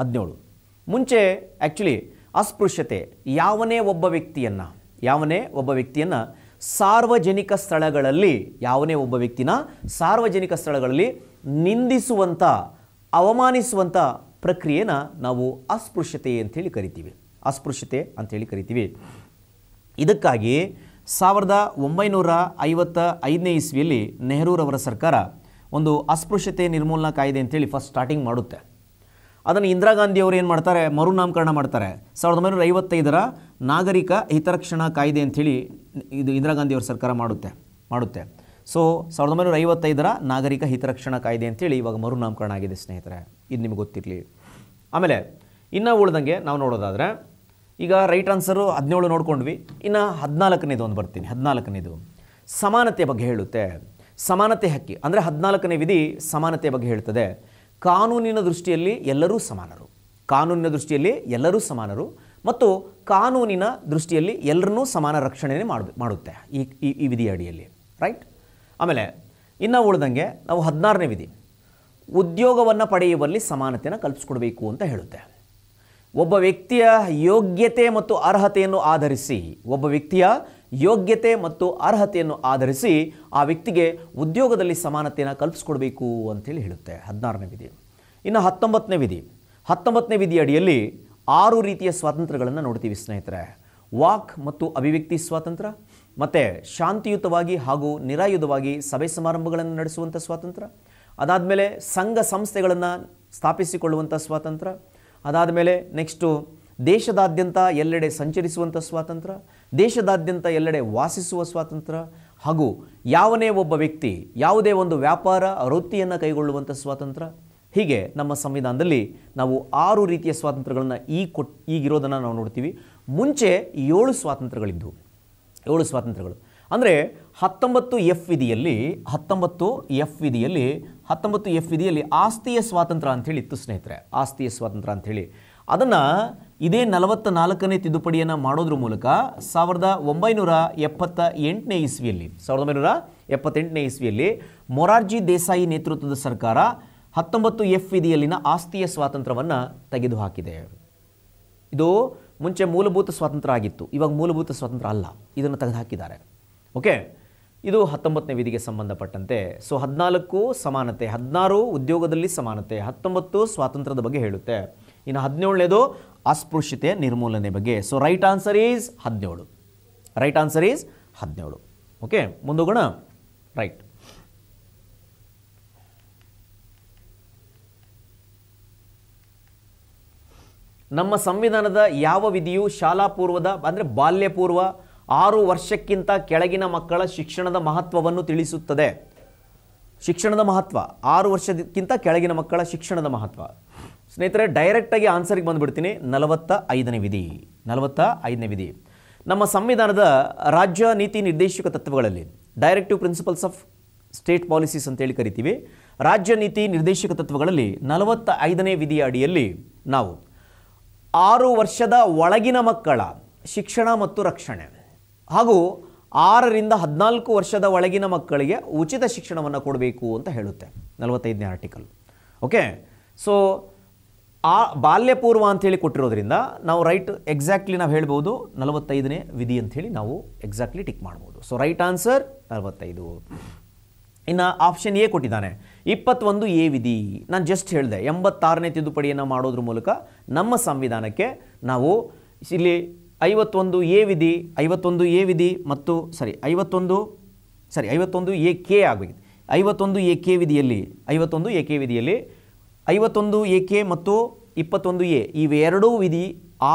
ಹದಿನೇಳು ಮುಂಚೆ ಆ್ಯಕ್ಚುಲಿ ಅಸ್ಪೃಶ್ಯತೆ ಯಾವನೇ ಒಬ್ಬ ವ್ಯಕ್ತಿಯನ್ನು ಯಾವನೇ ಒಬ್ಬ ವ್ಯಕ್ತಿಯನ್ನು ಸಾರ್ವಜನಿಕ ಸ್ಥಳಗಳಲ್ಲಿ ಯಾವನೇ ಒಬ್ಬ ವ್ಯಕ್ತಿನ ಸಾರ್ವಜನಿಕ ಸ್ಥಳಗಳಲ್ಲಿ ನಿಂದಿಸುವಂಥ ಅವಮಾನಿಸುವಂಥ ಪ್ರಕ್ರಿಯೆನ ನಾವು ಅಸ್ಪೃಶ್ಯತೆ ಅಂಥೇಳಿ ಕರಿತೀವಿ ಅಸ್ಪೃಶ್ಯತೆ ಅಂಥೇಳಿ ಕರಿತೀವಿ ಇದಕ್ಕಾಗಿ ಸಾವಿರದ ಒಂಬೈನೂರ ಐವತ್ತ ಐದನೇ ಇಸ್ವಿಯಲ್ಲಿ ನೆಹರೂರವರ ಸರ್ಕಾರ ಒಂದು ಅಸ್ಪೃಶ್ಯತೆ ನಿರ್ಮೂಲನಾ ಕಾಯ್ದೆ ಅಂತೇಳಿ ಫಸ್ಟ್ ಸ್ಟಾರ್ಟಿಂಗ್ ಮಾಡುತ್ತೆ ಅದನ್ನು ಇಂದಿರಾ ಗಾಂಧಿಯವರು ಏನು ಮಾಡ್ತಾರೆ ಮರುನಾಮಕರಣ ಮಾಡ್ತಾರೆ ಸಾವಿರದ ಒಂಬೈನೂರ ಐವತ್ತೈದರ ನಾಗರಿಕ ಹಿತರಕ್ಷಣಾ ಕಾಯ್ದೆ ಅಂಥೇಳಿ ಇದು ಇಂದಿರಾ ಗಾಂಧಿಯವ್ರ ಸರ್ಕಾರ ಮಾಡುತ್ತೆ ಮಾಡುತ್ತೆ ಸೊ ಸಾವಿರದ ಒಂಬೈನೂರ ಐವತ್ತೈದರ ನಾಗರಿಕ ಹಿತರಕ್ಷಣಾ ಕಾಯ್ದೆ ಅಂಥೇಳಿ ಇವಾಗ ಮರುನಾಮಕರಣ ಆಗಿದೆ ಸ್ನೇಹಿತರೆ ಇದು ನಿಮಗೆ ಗೊತ್ತಿರಲಿ ಆಮೇಲೆ ಇನ್ನೂ ಉಳ್ದಂಗೆ ನಾವು ನೋಡೋದಾದರೆ ಈಗ ರೈಟ್ ಆನ್ಸರು ಹದಿನೇಳು ನೋಡ್ಕೊಂಡ್ವಿ ಇನ್ನು ಹದಿನಾಲ್ಕನೇದು ಒಂದು ಬರ್ತೀನಿ ಹದಿನಾಲ್ಕನೇದು ಸಮಾನತೆ ಬಗ್ಗೆ ಹೇಳುತ್ತೆ ಸಮಾನತೆ ಹಕ್ಕಿ ಅಂದರೆ ಹದಿನಾಲ್ಕನೇ ವಿಧಿ ಸಮಾನತೆ ಬಗ್ಗೆ ಹೇಳ್ತದೆ ಕಾನೂನಿನ ದೃಷ್ಟಿಯಲ್ಲಿ ಎಲ್ಲರೂ ಸಮಾನರು ಕಾನೂನಿನ ದೃಷ್ಟಿಯಲ್ಲಿ ಎಲ್ಲರೂ ಸಮಾನರು ಮತ್ತು ಕಾನೂನಿನ ದೃಷ್ಟಿಯಲ್ಲಿ ಎಲ್ಲರನ್ನೂ ಸಮಾನ ರಕ್ಷಣೆ ಮಾಡುತ್ತೆ ಈ ಈ ವಿಧಿಯ ಅಡಿಯಲ್ಲಿ ರೈಟ್ ಆಮೇಲೆ ಇನ್ನು ಉಳಿದಂಗೆ ನಾವು ಹದಿನಾರನೇ ವಿಧಿ ಉದ್ಯೋಗವನ್ನು ಪಡೆಯುವಲ್ಲಿ ಸಮಾನತೆಯನ್ನು ಕಲ್ಪಿಸ್ಕೊಡ್ಬೇಕು ಅಂತ ಹೇಳುತ್ತೆ ಒಬ್ಬ ವ್ಯಕ್ತಿಯ ಯೋಗ್ಯತೆ ಮತ್ತು ಅರ್ಹತೆಯನ್ನು ಆಧರಿಸಿ ಒಬ್ಬ ವ್ಯಕ್ತಿಯ ಯೋಗ್ಯತೆ ಮತ್ತು ಅರ್ಹತೆಯನ್ನು ಆಧರಿಸಿ ಆ ವ್ಯಕ್ತಿಗೆ ಉದ್ಯೋಗದಲ್ಲಿ ಸಮಾನತೆಯನ್ನು ಕಲ್ಪಿಸ್ಕೊಡ್ಬೇಕು ಅಂತೇಳಿ ಹೇಳುತ್ತೆ ಹದಿನಾರನೇ ವಿಧಿ ಇನ್ನು ಹತ್ತೊಂಬತ್ತನೇ ವಿಧಿ ಹತ್ತೊಂಬತ್ತನೇ ವಿಧಿ ಅಡಿಯಲ್ಲಿ ಆರು ರೀತಿಯ ಸ್ವಾತಂತ್ರ್ಯಗಳನ್ನು ನೋಡ್ತೀವಿ ಸ್ನೇಹಿತರೆ ವಾಕ್ ಮತ್ತು ಅಭಿವ್ಯಕ್ತಿ ಸ್ವಾತಂತ್ರ್ಯ ಮತ್ತು ಶಾಂತಿಯುತವಾಗಿ ಹಾಗೂ ನಿರಾಯುಧವಾಗಿ ಸಭೆ ಸಮಾರಂಭಗಳನ್ನು ನಡೆಸುವಂಥ ಸ್ವಾತಂತ್ರ್ಯ ಅದಾದಮೇಲೆ ಸಂಘ ಸಂಸ್ಥೆಗಳನ್ನು ಸ್ಥಾಪಿಸಿಕೊಳ್ಳುವಂಥ ಸ್ವಾತಂತ್ರ್ಯ ಅದಾದಮೇಲೆ ನೆಕ್ಸ್ಟು ದೇಶದಾದ್ಯಂತ ಎಲ್ಲೆಡೆ ಸಂಚರಿಸುವಂಥ ಸ್ವಾತಂತ್ರ್ಯ ದೇಶದಾದ್ಯಂತ ಎಲ್ಲೆಡೆ ವಾಸಿಸುವ ಸ್ವಾತಂತ್ರ್ಯ ಹಾಗೂ ಯಾವನೇ ಒಬ್ಬ ವ್ಯಕ್ತಿ ಯಾವುದೇ ಒಂದು ವ್ಯಾಪಾರ ವೃತ್ತಿಯನ್ನು ಕೈಗೊಳ್ಳುವಂಥ ಸ್ವಾತಂತ್ರ್ಯ ಹೀಗೆ ನಮ್ಮ ಸಂವಿಧಾನದಲ್ಲಿ ನಾವು ಆರು ರೀತಿಯ ಸ್ವಾತಂತ್ರ್ಯಗಳನ್ನು ಈ ಕೊಟ್ ಈಗಿರೋದನ್ನು ನಾವು ನೋಡ್ತೀವಿ ಮುಂಚೆ ಏಳು ಸ್ವಾತಂತ್ರ್ಯಗಳಿದ್ದವು ಏಳು ಸ್ವಾತಂತ್ರ್ಯಗಳು ಅಂದರೆ ಹತ್ತೊಂಬತ್ತು ಎಫ್ ವಿಧಿಯಲ್ಲಿ ಹತ್ತೊಂಬತ್ತು ಎಫ್ ವಿಧಿಯಲ್ಲಿ ಹತ್ತೊಂಬತ್ತು ಎಫ್ ವಿಧಿಯಲ್ಲಿ ಆಸ್ತಿಯ ಸ್ವಾತಂತ್ರ್ಯ ಅಂಥೇಳಿ ಇತ್ತು ಸ್ನೇಹಿತರೆ ಆಸ್ತಿಯ ಸ್ವಾತಂತ್ರ್ಯ ಅಂಥೇಳಿ ಅದನ್ನು ಇದೇ ನಲವತ್ತ ನಾಲ್ಕನೇ ತಿದ್ದುಪಡಿಯನ್ನು ಮಾಡೋದ್ರ ಮೂಲಕ ಸಾವಿರದ ಒಂಬೈನೂರ ಎಪ್ಪತ್ತ ಎಂಟನೇ ಇಸ್ವಿಯಲ್ಲಿ ಸಾವಿರದ ಒಂಬೈನೂರ ಎಪ್ಪತ್ತೆಂಟನೇ ಇಸ್ವಿಯಲ್ಲಿ ಮೊರಾರ್ಜಿ ದೇಸಾಯಿ ನೇತೃತ್ವದ ಸರ್ಕಾರ ಹತ್ತೊಂಬತ್ತು ಎಫ್ ವಿಧಿಯಲ್ಲಿನ ಆಸ್ತಿಯ ಸ್ವಾತಂತ್ರ್ಯವನ್ನು ತೆಗೆದುಹಾಕಿದೆ ಇದು ಮುಂಚೆ ಮೂಲಭೂತ ಸ್ವಾತಂತ್ರ್ಯ ಆಗಿತ್ತು ಇವಾಗ ಮೂಲಭೂತ ಸ್ವಾತಂತ್ರ್ಯ ಅಲ್ಲ ಇದನ್ನು ತೆಗೆದುಹಾಕಿದ್ದಾರೆ ಓಕೆ ಇದು ಹತ್ತೊಂಬತ್ತನೇ ವಿಧಿಗೆ ಸಂಬಂಧಪಟ್ಟಂತೆ ಸೊ ಹದಿನಾಲ್ಕು ಸಮಾನತೆ ಹದಿನಾರು ಉದ್ಯೋಗದಲ್ಲಿ ಸಮಾನತೆ ಹತ್ತೊಂಬತ್ತು ಸ್ವಾತಂತ್ರ್ಯದ ಬಗ್ಗೆ ಹೇಳುತ್ತೆ ಇನ್ನು ಹದಿನೇಳನೇದು ಅಸ್ಪೃಶ್ಯತೆ ನಿರ್ಮೂಲನೆ ಬಗ್ಗೆ ಸೊ ರೈಟ್ ಆನ್ಸರ್ ಈಸ್ ಹದಿನೇಳು ರೈಟ್ ಆನ್ಸರ್ ಈಸ್ ಹದಿನೇಳು ಓಕೆ ಮುಂದೋಗೋಣ ರೈಟ್ ನಮ್ಮ ಸಂವಿಧಾನದ ಯಾವ ವಿಧಿಯು ಶಾಲಾ ಪೂರ್ವದ ಅಂದರೆ ಬಾಲ್ಯಪೂರ್ವ ಆರು ವರ್ಷಕ್ಕಿಂತ ಕೆಳಗಿನ ಮಕ್ಕಳ ಶಿಕ್ಷಣದ ಮಹತ್ವವನ್ನು ತಿಳಿಸುತ್ತದೆ ಶಿಕ್ಷಣದ ಮಹತ್ವ ಆರು ವರ್ಷಕ್ಕಿಂತ ಕೆಳಗಿನ ಮಕ್ಕಳ ಶಿಕ್ಷಣದ ಮಹತ್ವ ಸ್ನೇಹಿತರೆ ಡೈರೆಕ್ಟಾಗಿ ಆನ್ಸರಿಗೆ ಬಂದುಬಿಡ್ತೀನಿ ನಲವತ್ತ ಐದನೇ ವಿಧಿ ನಲವತ್ತ ಐದನೇ ವಿಧಿ ನಮ್ಮ ಸಂವಿಧಾನದ ರಾಜ್ಯ ನೀತಿ ನಿರ್ದೇಶಕ ತತ್ವಗಳಲ್ಲಿ directive principles of state policies ಅಂತೇಳಿ ಕರಿತೀವಿ ರಾಜ್ಯ ನೀತಿ ನಿರ್ದೇಶಕ ತತ್ವಗಳಲ್ಲಿ ನಲವತ್ತ ಐದನೇ ವಿಧಿಯ ಅಡಿಯಲ್ಲಿ ನಾವು ಆರು ವರ್ಷದ ಒಳಗಿನ ಮಕ್ಕಳ ಶಿಕ್ಷಣ ಮತ್ತು ರಕ್ಷಣೆ ಹಾಗೂ ಆರರಿಂದ ಹದಿನಾಲ್ಕು ವರ್ಷದ ಒಳಗಿನ ಮಕ್ಕಳಿಗೆ ಉಚಿತ ಶಿಕ್ಷಣವನ್ನು ಕೊಡಬೇಕು ಅಂತ ಹೇಳುತ್ತೆ ನಲವತ್ತೈದನೇ ಆರ್ಟಿಕಲ್ ಓಕೆ ಸೊ ಆ ಬಾಲ್ಯಪೂರ್ವ ಅಂಥೇಳಿ ಕೊಟ್ಟಿರೋದ್ರಿಂದ ನಾವು ರೈಟ್ ಎಕ್ಸಾಕ್ಟ್ಲಿ ನಾವು ಹೇಳ್ಬೋದು ನಲವತ್ತೈದನೇ ವಿಧಿ ಅಂಥೇಳಿ ನಾವು ಎಕ್ಸಾಕ್ಟ್ಲಿ ಟಿಕ್ ಮಾಡ್ಬೋದು ಸೊ ರೈಟ್ ಆನ್ಸರ್ ನಲವತ್ತೈದು ಇನ್ನು ಆಪ್ಷನ್ ಎ ಕೊಟ್ಟಿದ್ದಾನೆ ಇಪ್ಪತ್ತೊಂದು ಎ ವಿಧಿ ನಾನು ಜಸ್ಟ್ ಹೇಳಿದೆ ಎಂಬತ್ತಾರನೇ ತಿದ್ದುಪಡಿಯನ್ನು ಮಾಡೋದ್ರ ಮೂಲಕ ನಮ್ಮ ಸಂವಿಧಾನಕ್ಕೆ ನಾವು ಇಲ್ಲಿ ಐವತ್ತೊಂದು ಎ ವಿಧಿ ಐವತ್ತೊಂದು ಎ ವಿಧಿ ಮತ್ತು ಸಾರಿ ಐವತ್ತೊಂದು ಸಾರಿ ಐವತ್ತೊಂದು ಎ ಕೆ ಆಗಬೇಕು ಐವತ್ತೊಂದು ಎ ಕೆ ವಿಧಿಯಲ್ಲಿ ಐವತ್ತೊಂದು ಎ ಕೆ ವಿಧಿಯಲ್ಲಿ ಐವತ್ತೊಂದು ಎ ಕೆ ಮತ್ತು ಇಪ್ಪತ್ತೊಂದು ಎ ಇವೆರಡೂ ವಿಧಿ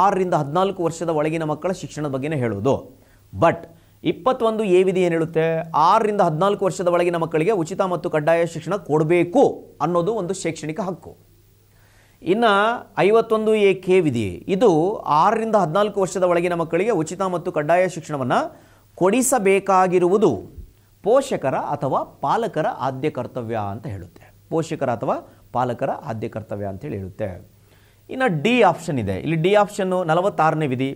ಆರರಿಂದ ಹದಿನಾಲ್ಕು ವರ್ಷದ ಒಳಗಿನ ಮಕ್ಕಳ ಶಿಕ್ಷಣದ ಬಗ್ಗೆನೇ ಹೇಳೋದು ಬಟ್ ಇಪ್ಪತ್ತೊಂದು ಎ ವಿಧಿ ಏನು ಹೇಳುತ್ತೆ ಆರರಿಂದ ಹದಿನಾಲ್ಕು ವರ್ಷದ ಒಳಗಿನ ಮಕ್ಕಳಿಗೆ ಉಚಿತ ಮತ್ತು ಕಡ್ಡಾಯ ಶಿಕ್ಷಣ ಕೊಡಬೇಕು ಅನ್ನೋದು ಒಂದು ಶೈಕ್ಷಣಿಕ ಹಕ್ಕು ಇನ್ನು ಐವತ್ತೊಂದು ಎ ಕೆ ವಿಧಿ ಇದು ಆರರಿಂದ ಹದಿನಾಲ್ಕು ವರ್ಷದ ಒಳಗಿನ ಮಕ್ಕಳಿಗೆ ಉಚಿತ ಮತ್ತು ಕಡ್ಡಾಯ ಶಿಕ್ಷಣವನ್ನು ಕೊಡಿಸಬೇಕಾಗಿರುವುದು ಪೋಷಕರ ಅಥವಾ ಪಾಲಕರ ಆದ್ಯ ಕರ್ತವ್ಯ ಅಂತ ಹೇಳುತ್ತೆ ಪೋಷಕರ ಅಥವಾ ಪಾಲಕರ ಆದ್ಯ ಕರ್ತವ್ಯ ಅಂತೇಳಿ ಹೇಳುತ್ತೆ ಇನ್ನು ಡಿ ಆಪ್ಷನ್ ಇದೆ ಇಲ್ಲಿ ಡಿ ಆಪ್ಷನ್ನು ನಲವತ್ತಾರನೇ ವಿಧಿ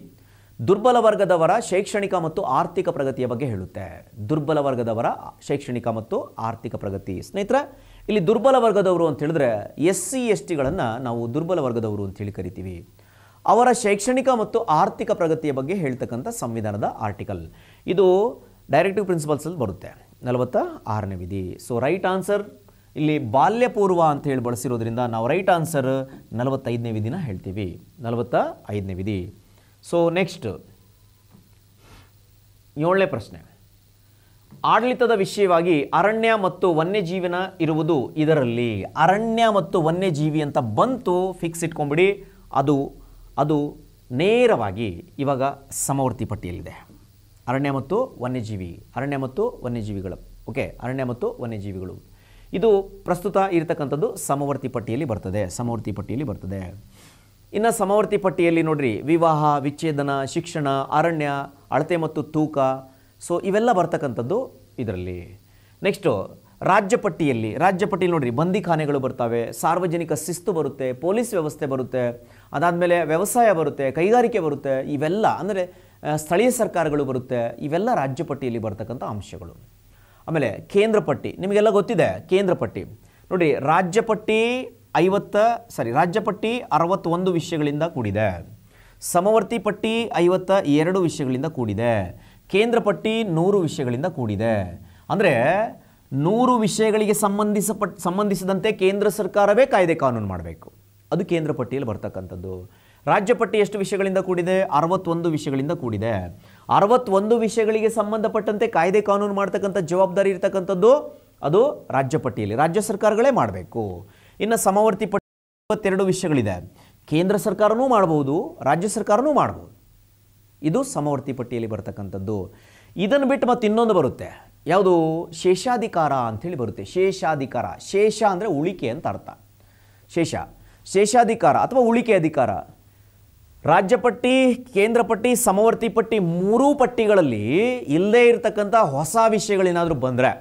ದುರ್ಬಲ ವರ್ಗದವರ ಶೈಕ್ಷಣಿಕ ಮತ್ತು ಆರ್ಥಿಕ ಪ್ರಗತಿಯ ಬಗ್ಗೆ ಹೇಳುತ್ತೆ ದುರ್ಬಲ ವರ್ಗದವರ ಶೈಕ್ಷಣಿಕ ಮತ್ತು ಆರ್ಥಿಕ ಪ್ರಗತಿ ಸ್ನೇಹಿತರೆ ಇಲ್ಲಿ ದುರ್ಬಲ ವರ್ಗದವರು ಅಂತ ಹೇಳಿದ್ರೆ ಎಸ್ ಸಿ ಎಸ್ ಟಿಗಳನ್ನು ನಾವು ದುರ್ಬಲ ವರ್ಗದವರು ಅಂತೇಳಿ ಕರಿತೀವಿ ಅವರ ಶೈಕ್ಷಣಿಕ ಮತ್ತು ಆರ್ಥಿಕ ಪ್ರಗತಿಯ ಬಗ್ಗೆ ಹೇಳ್ತಕ್ಕಂಥ ಸಂವಿಧಾನದ ಆರ್ಟಿಕಲ್ ಇದು ಡೈರೆಕ್ಟಿವ್ ಪ್ರಿನ್ಸಿಪಲ್ಸಲ್ಲಿ ಬರುತ್ತೆ ನಲವತ್ತ ಆರನೇ ವಿಧಿ ಸೊ ರೈಟ್ ಆನ್ಸರ್ ಇಲ್ಲಿ ಬಾಲ್ಯಪೂರ್ವ ಅಂತ ಹೇಳಿ ಬಳಸಿರೋದ್ರಿಂದ ನಾವು ರೈಟ್ ಆನ್ಸರ್ ನಲವತ್ತೈದನೇ ವಿಧಿನ ಹೇಳ್ತೀವಿ ನಲವತ್ತ ಐದನೇ ವಿಧಿ ಸೊ ನೆಕ್ಸ್ಟ್ ಏಳನೇ ಪ್ರಶ್ನೆ ಆಡಳಿತದ ವಿಷಯವಾಗಿ ಅರಣ್ಯ ಮತ್ತು ವನ್ಯಜೀವಿನ ಇರುವುದು ಇದರಲ್ಲಿ ಅರಣ್ಯ ಮತ್ತು ವನ್ಯಜೀವಿ ಅಂತ ಬಂತು ಫಿಕ್ಸ್ ಇಟ್ಕೊಂಬಿಡಿ ಅದು ಅದು ನೇರವಾಗಿ ಇವಾಗ ಸಮವರ್ತಿ ಪಟ್ಟಿಯಲ್ಲಿದೆ ಅರಣ್ಯ ಮತ್ತು ವನ್ಯಜೀವಿ ಅರಣ್ಯ ಮತ್ತು ವನ್ಯಜೀವಿಗಳು ಓಕೆ ಅರಣ್ಯ ಮತ್ತು ವನ್ಯಜೀವಿಗಳು ಇದು ಪ್ರಸ್ತುತ ಇರತಕ್ಕಂಥದ್ದು ಸಮವರ್ತಿ ಪಟ್ಟಿಯಲ್ಲಿ ಬರ್ತದೆ ಸಮವರ್ತಿ ಪಟ್ಟಿಯಲ್ಲಿ ಬರ್ತದೆ ಇನ್ನು ಸಮವರ್ತಿ ಪಟ್ಟಿಯಲ್ಲಿ ನೋಡಿರಿ ವಿವಾಹ ವಿಚ್ಛೇದನ ಶಿಕ್ಷಣ ಅರಣ್ಯ ಅಳತೆ ಮತ್ತು ತೂಕ ಸೊ ಇವೆಲ್ಲ ಬರ್ತಕ್ಕಂಥದ್ದು ಇದರಲ್ಲಿ ನೆಕ್ಸ್ಟು ರಾಜ್ಯ ಪಟ್ಟಿಯಲ್ಲಿ ರಾಜ್ಯ ಪಟ್ಟಿಯಲ್ಲಿ ನೋಡ್ರಿ ಬಂದಿಖಾನೆಗಳು ಬರ್ತವೆ ಸಾರ್ವಜನಿಕ ಶಿಸ್ತು ಬರುತ್ತೆ ಪೊಲೀಸ್ ವ್ಯವಸ್ಥೆ ಬರುತ್ತೆ ಅದಾದಮೇಲೆ ವ್ಯವಸಾಯ ಬರುತ್ತೆ ಕೈಗಾರಿಕೆ ಬರುತ್ತೆ ಇವೆಲ್ಲ ಅಂದರೆ ಸ್ಥಳೀಯ ಸರ್ಕಾರಗಳು ಬರುತ್ತೆ ಇವೆಲ್ಲ ರಾಜ್ಯ ಪಟ್ಟಿಯಲ್ಲಿ ಬರ್ತಕ್ಕಂಥ ಅಂಶಗಳು ಆಮೇಲೆ ಕೇಂದ್ರ ಪಟ್ಟಿ ನಿಮಗೆಲ್ಲ ಗೊತ್ತಿದೆ ಕೇಂದ್ರ ಪಟ್ಟಿ ನೋಡಿ ರಾಜ್ಯ ಪಟ್ಟಿ ಐವತ್ತ ಸಾರಿ ರಾಜ್ಯ ಪಟ್ಟಿ ಅರವತ್ತೊಂದು ವಿಷಯಗಳಿಂದ ಕೂಡಿದೆ ಸಮವರ್ತಿ ಪಟ್ಟಿ ಐವತ್ತ ಎರಡು ವಿಷಯಗಳಿಂದ ಕೂಡಿದೆ ಕೇಂದ್ರ ಪಟ್ಟಿ ನೂರು ವಿಷಯಗಳಿಂದ ಕೂಡಿದೆ ಅಂದರೆ ನೂರು ವಿಷಯಗಳಿಗೆ ಸಂಬಂಧಿಸ ಪಟ್ ಸಂಬಂಧಿಸಿದಂತೆ ಕೇಂದ್ರ ಸರ್ಕಾರವೇ ಕಾಯ್ದೆ ಕಾನೂನು ಮಾಡಬೇಕು ಅದು ಕೇಂದ್ರ ಪಟ್ಟಿಯಲ್ಲಿ ಬರ್ತಕ್ಕಂಥದ್ದು ರಾಜ್ಯ ಪಟ್ಟಿ ಎಷ್ಟು ವಿಷಯಗಳಿಂದ ಕೂಡಿದೆ ಅರವತ್ತೊಂದು ವಿಷಯಗಳಿಂದ ಕೂಡಿದೆ ಅರವತ್ತೊಂದು ವಿಷಯಗಳಿಗೆ ಸಂಬಂಧಪಟ್ಟಂತೆ ಕಾಯ್ದೆ ಕಾನೂನು ಮಾಡ್ತಕ್ಕಂಥ ಜವಾಬ್ದಾರಿ ಇರ್ತಕ್ಕಂಥದ್ದು ಅದು ರಾಜ್ಯ ಪಟ್ಟಿಯಲ್ಲಿ ರಾಜ್ಯ ಸರ್ಕಾರಗಳೇ ಮಾಡಬೇಕು ಇನ್ನು ಸಮವರ್ತಿ ಪಟ್ಟಿ ಇಪ್ಪತ್ತೆರಡು ವಿಷಯಗಳಿದೆ ಕೇಂದ್ರ ಸರ್ಕಾರನೂ ಮಾಡಬಹುದು ರಾಜ್ಯ ಸರ್ಕಾರನೂ ಮಾಡ್ಬೋದು ಇದು ಸಮವರ್ತಿ ಪಟ್ಟಿಯಲ್ಲಿ ಬರ್ತಕ್ಕಂಥದ್ದು ಇದನ್ನು ಬಿಟ್ಟು ಮತ್ತೆ ಇನ್ನೊಂದು ಬರುತ್ತೆ ಯಾವುದು ಶೇಷಾಧಿಕಾರ ಅಂಥೇಳಿ ಬರುತ್ತೆ ಶೇಷಾಧಿಕಾರ ಶೇಷ ಅಂದರೆ ಉಳಿಕೆ ಅಂತ ಅರ್ಥ ಶೇಷ ಶೇಷಾಧಿಕಾರ ಅಥವಾ ಉಳಿಕೆ ಅಧಿಕಾರ ರಾಜ್ಯ ಪಟ್ಟಿ ಕೇಂದ್ರ ಪಟ್ಟಿ ಸಮವರ್ತಿ ಪಟ್ಟಿ ಮೂರೂ ಪಟ್ಟಿಗಳಲ್ಲಿ ಇಲ್ಲದೇ ಇರತಕ್ಕಂಥ ಹೊಸ ವಿಷಯಗಳೇನಾದರೂ ಬಂದರೆ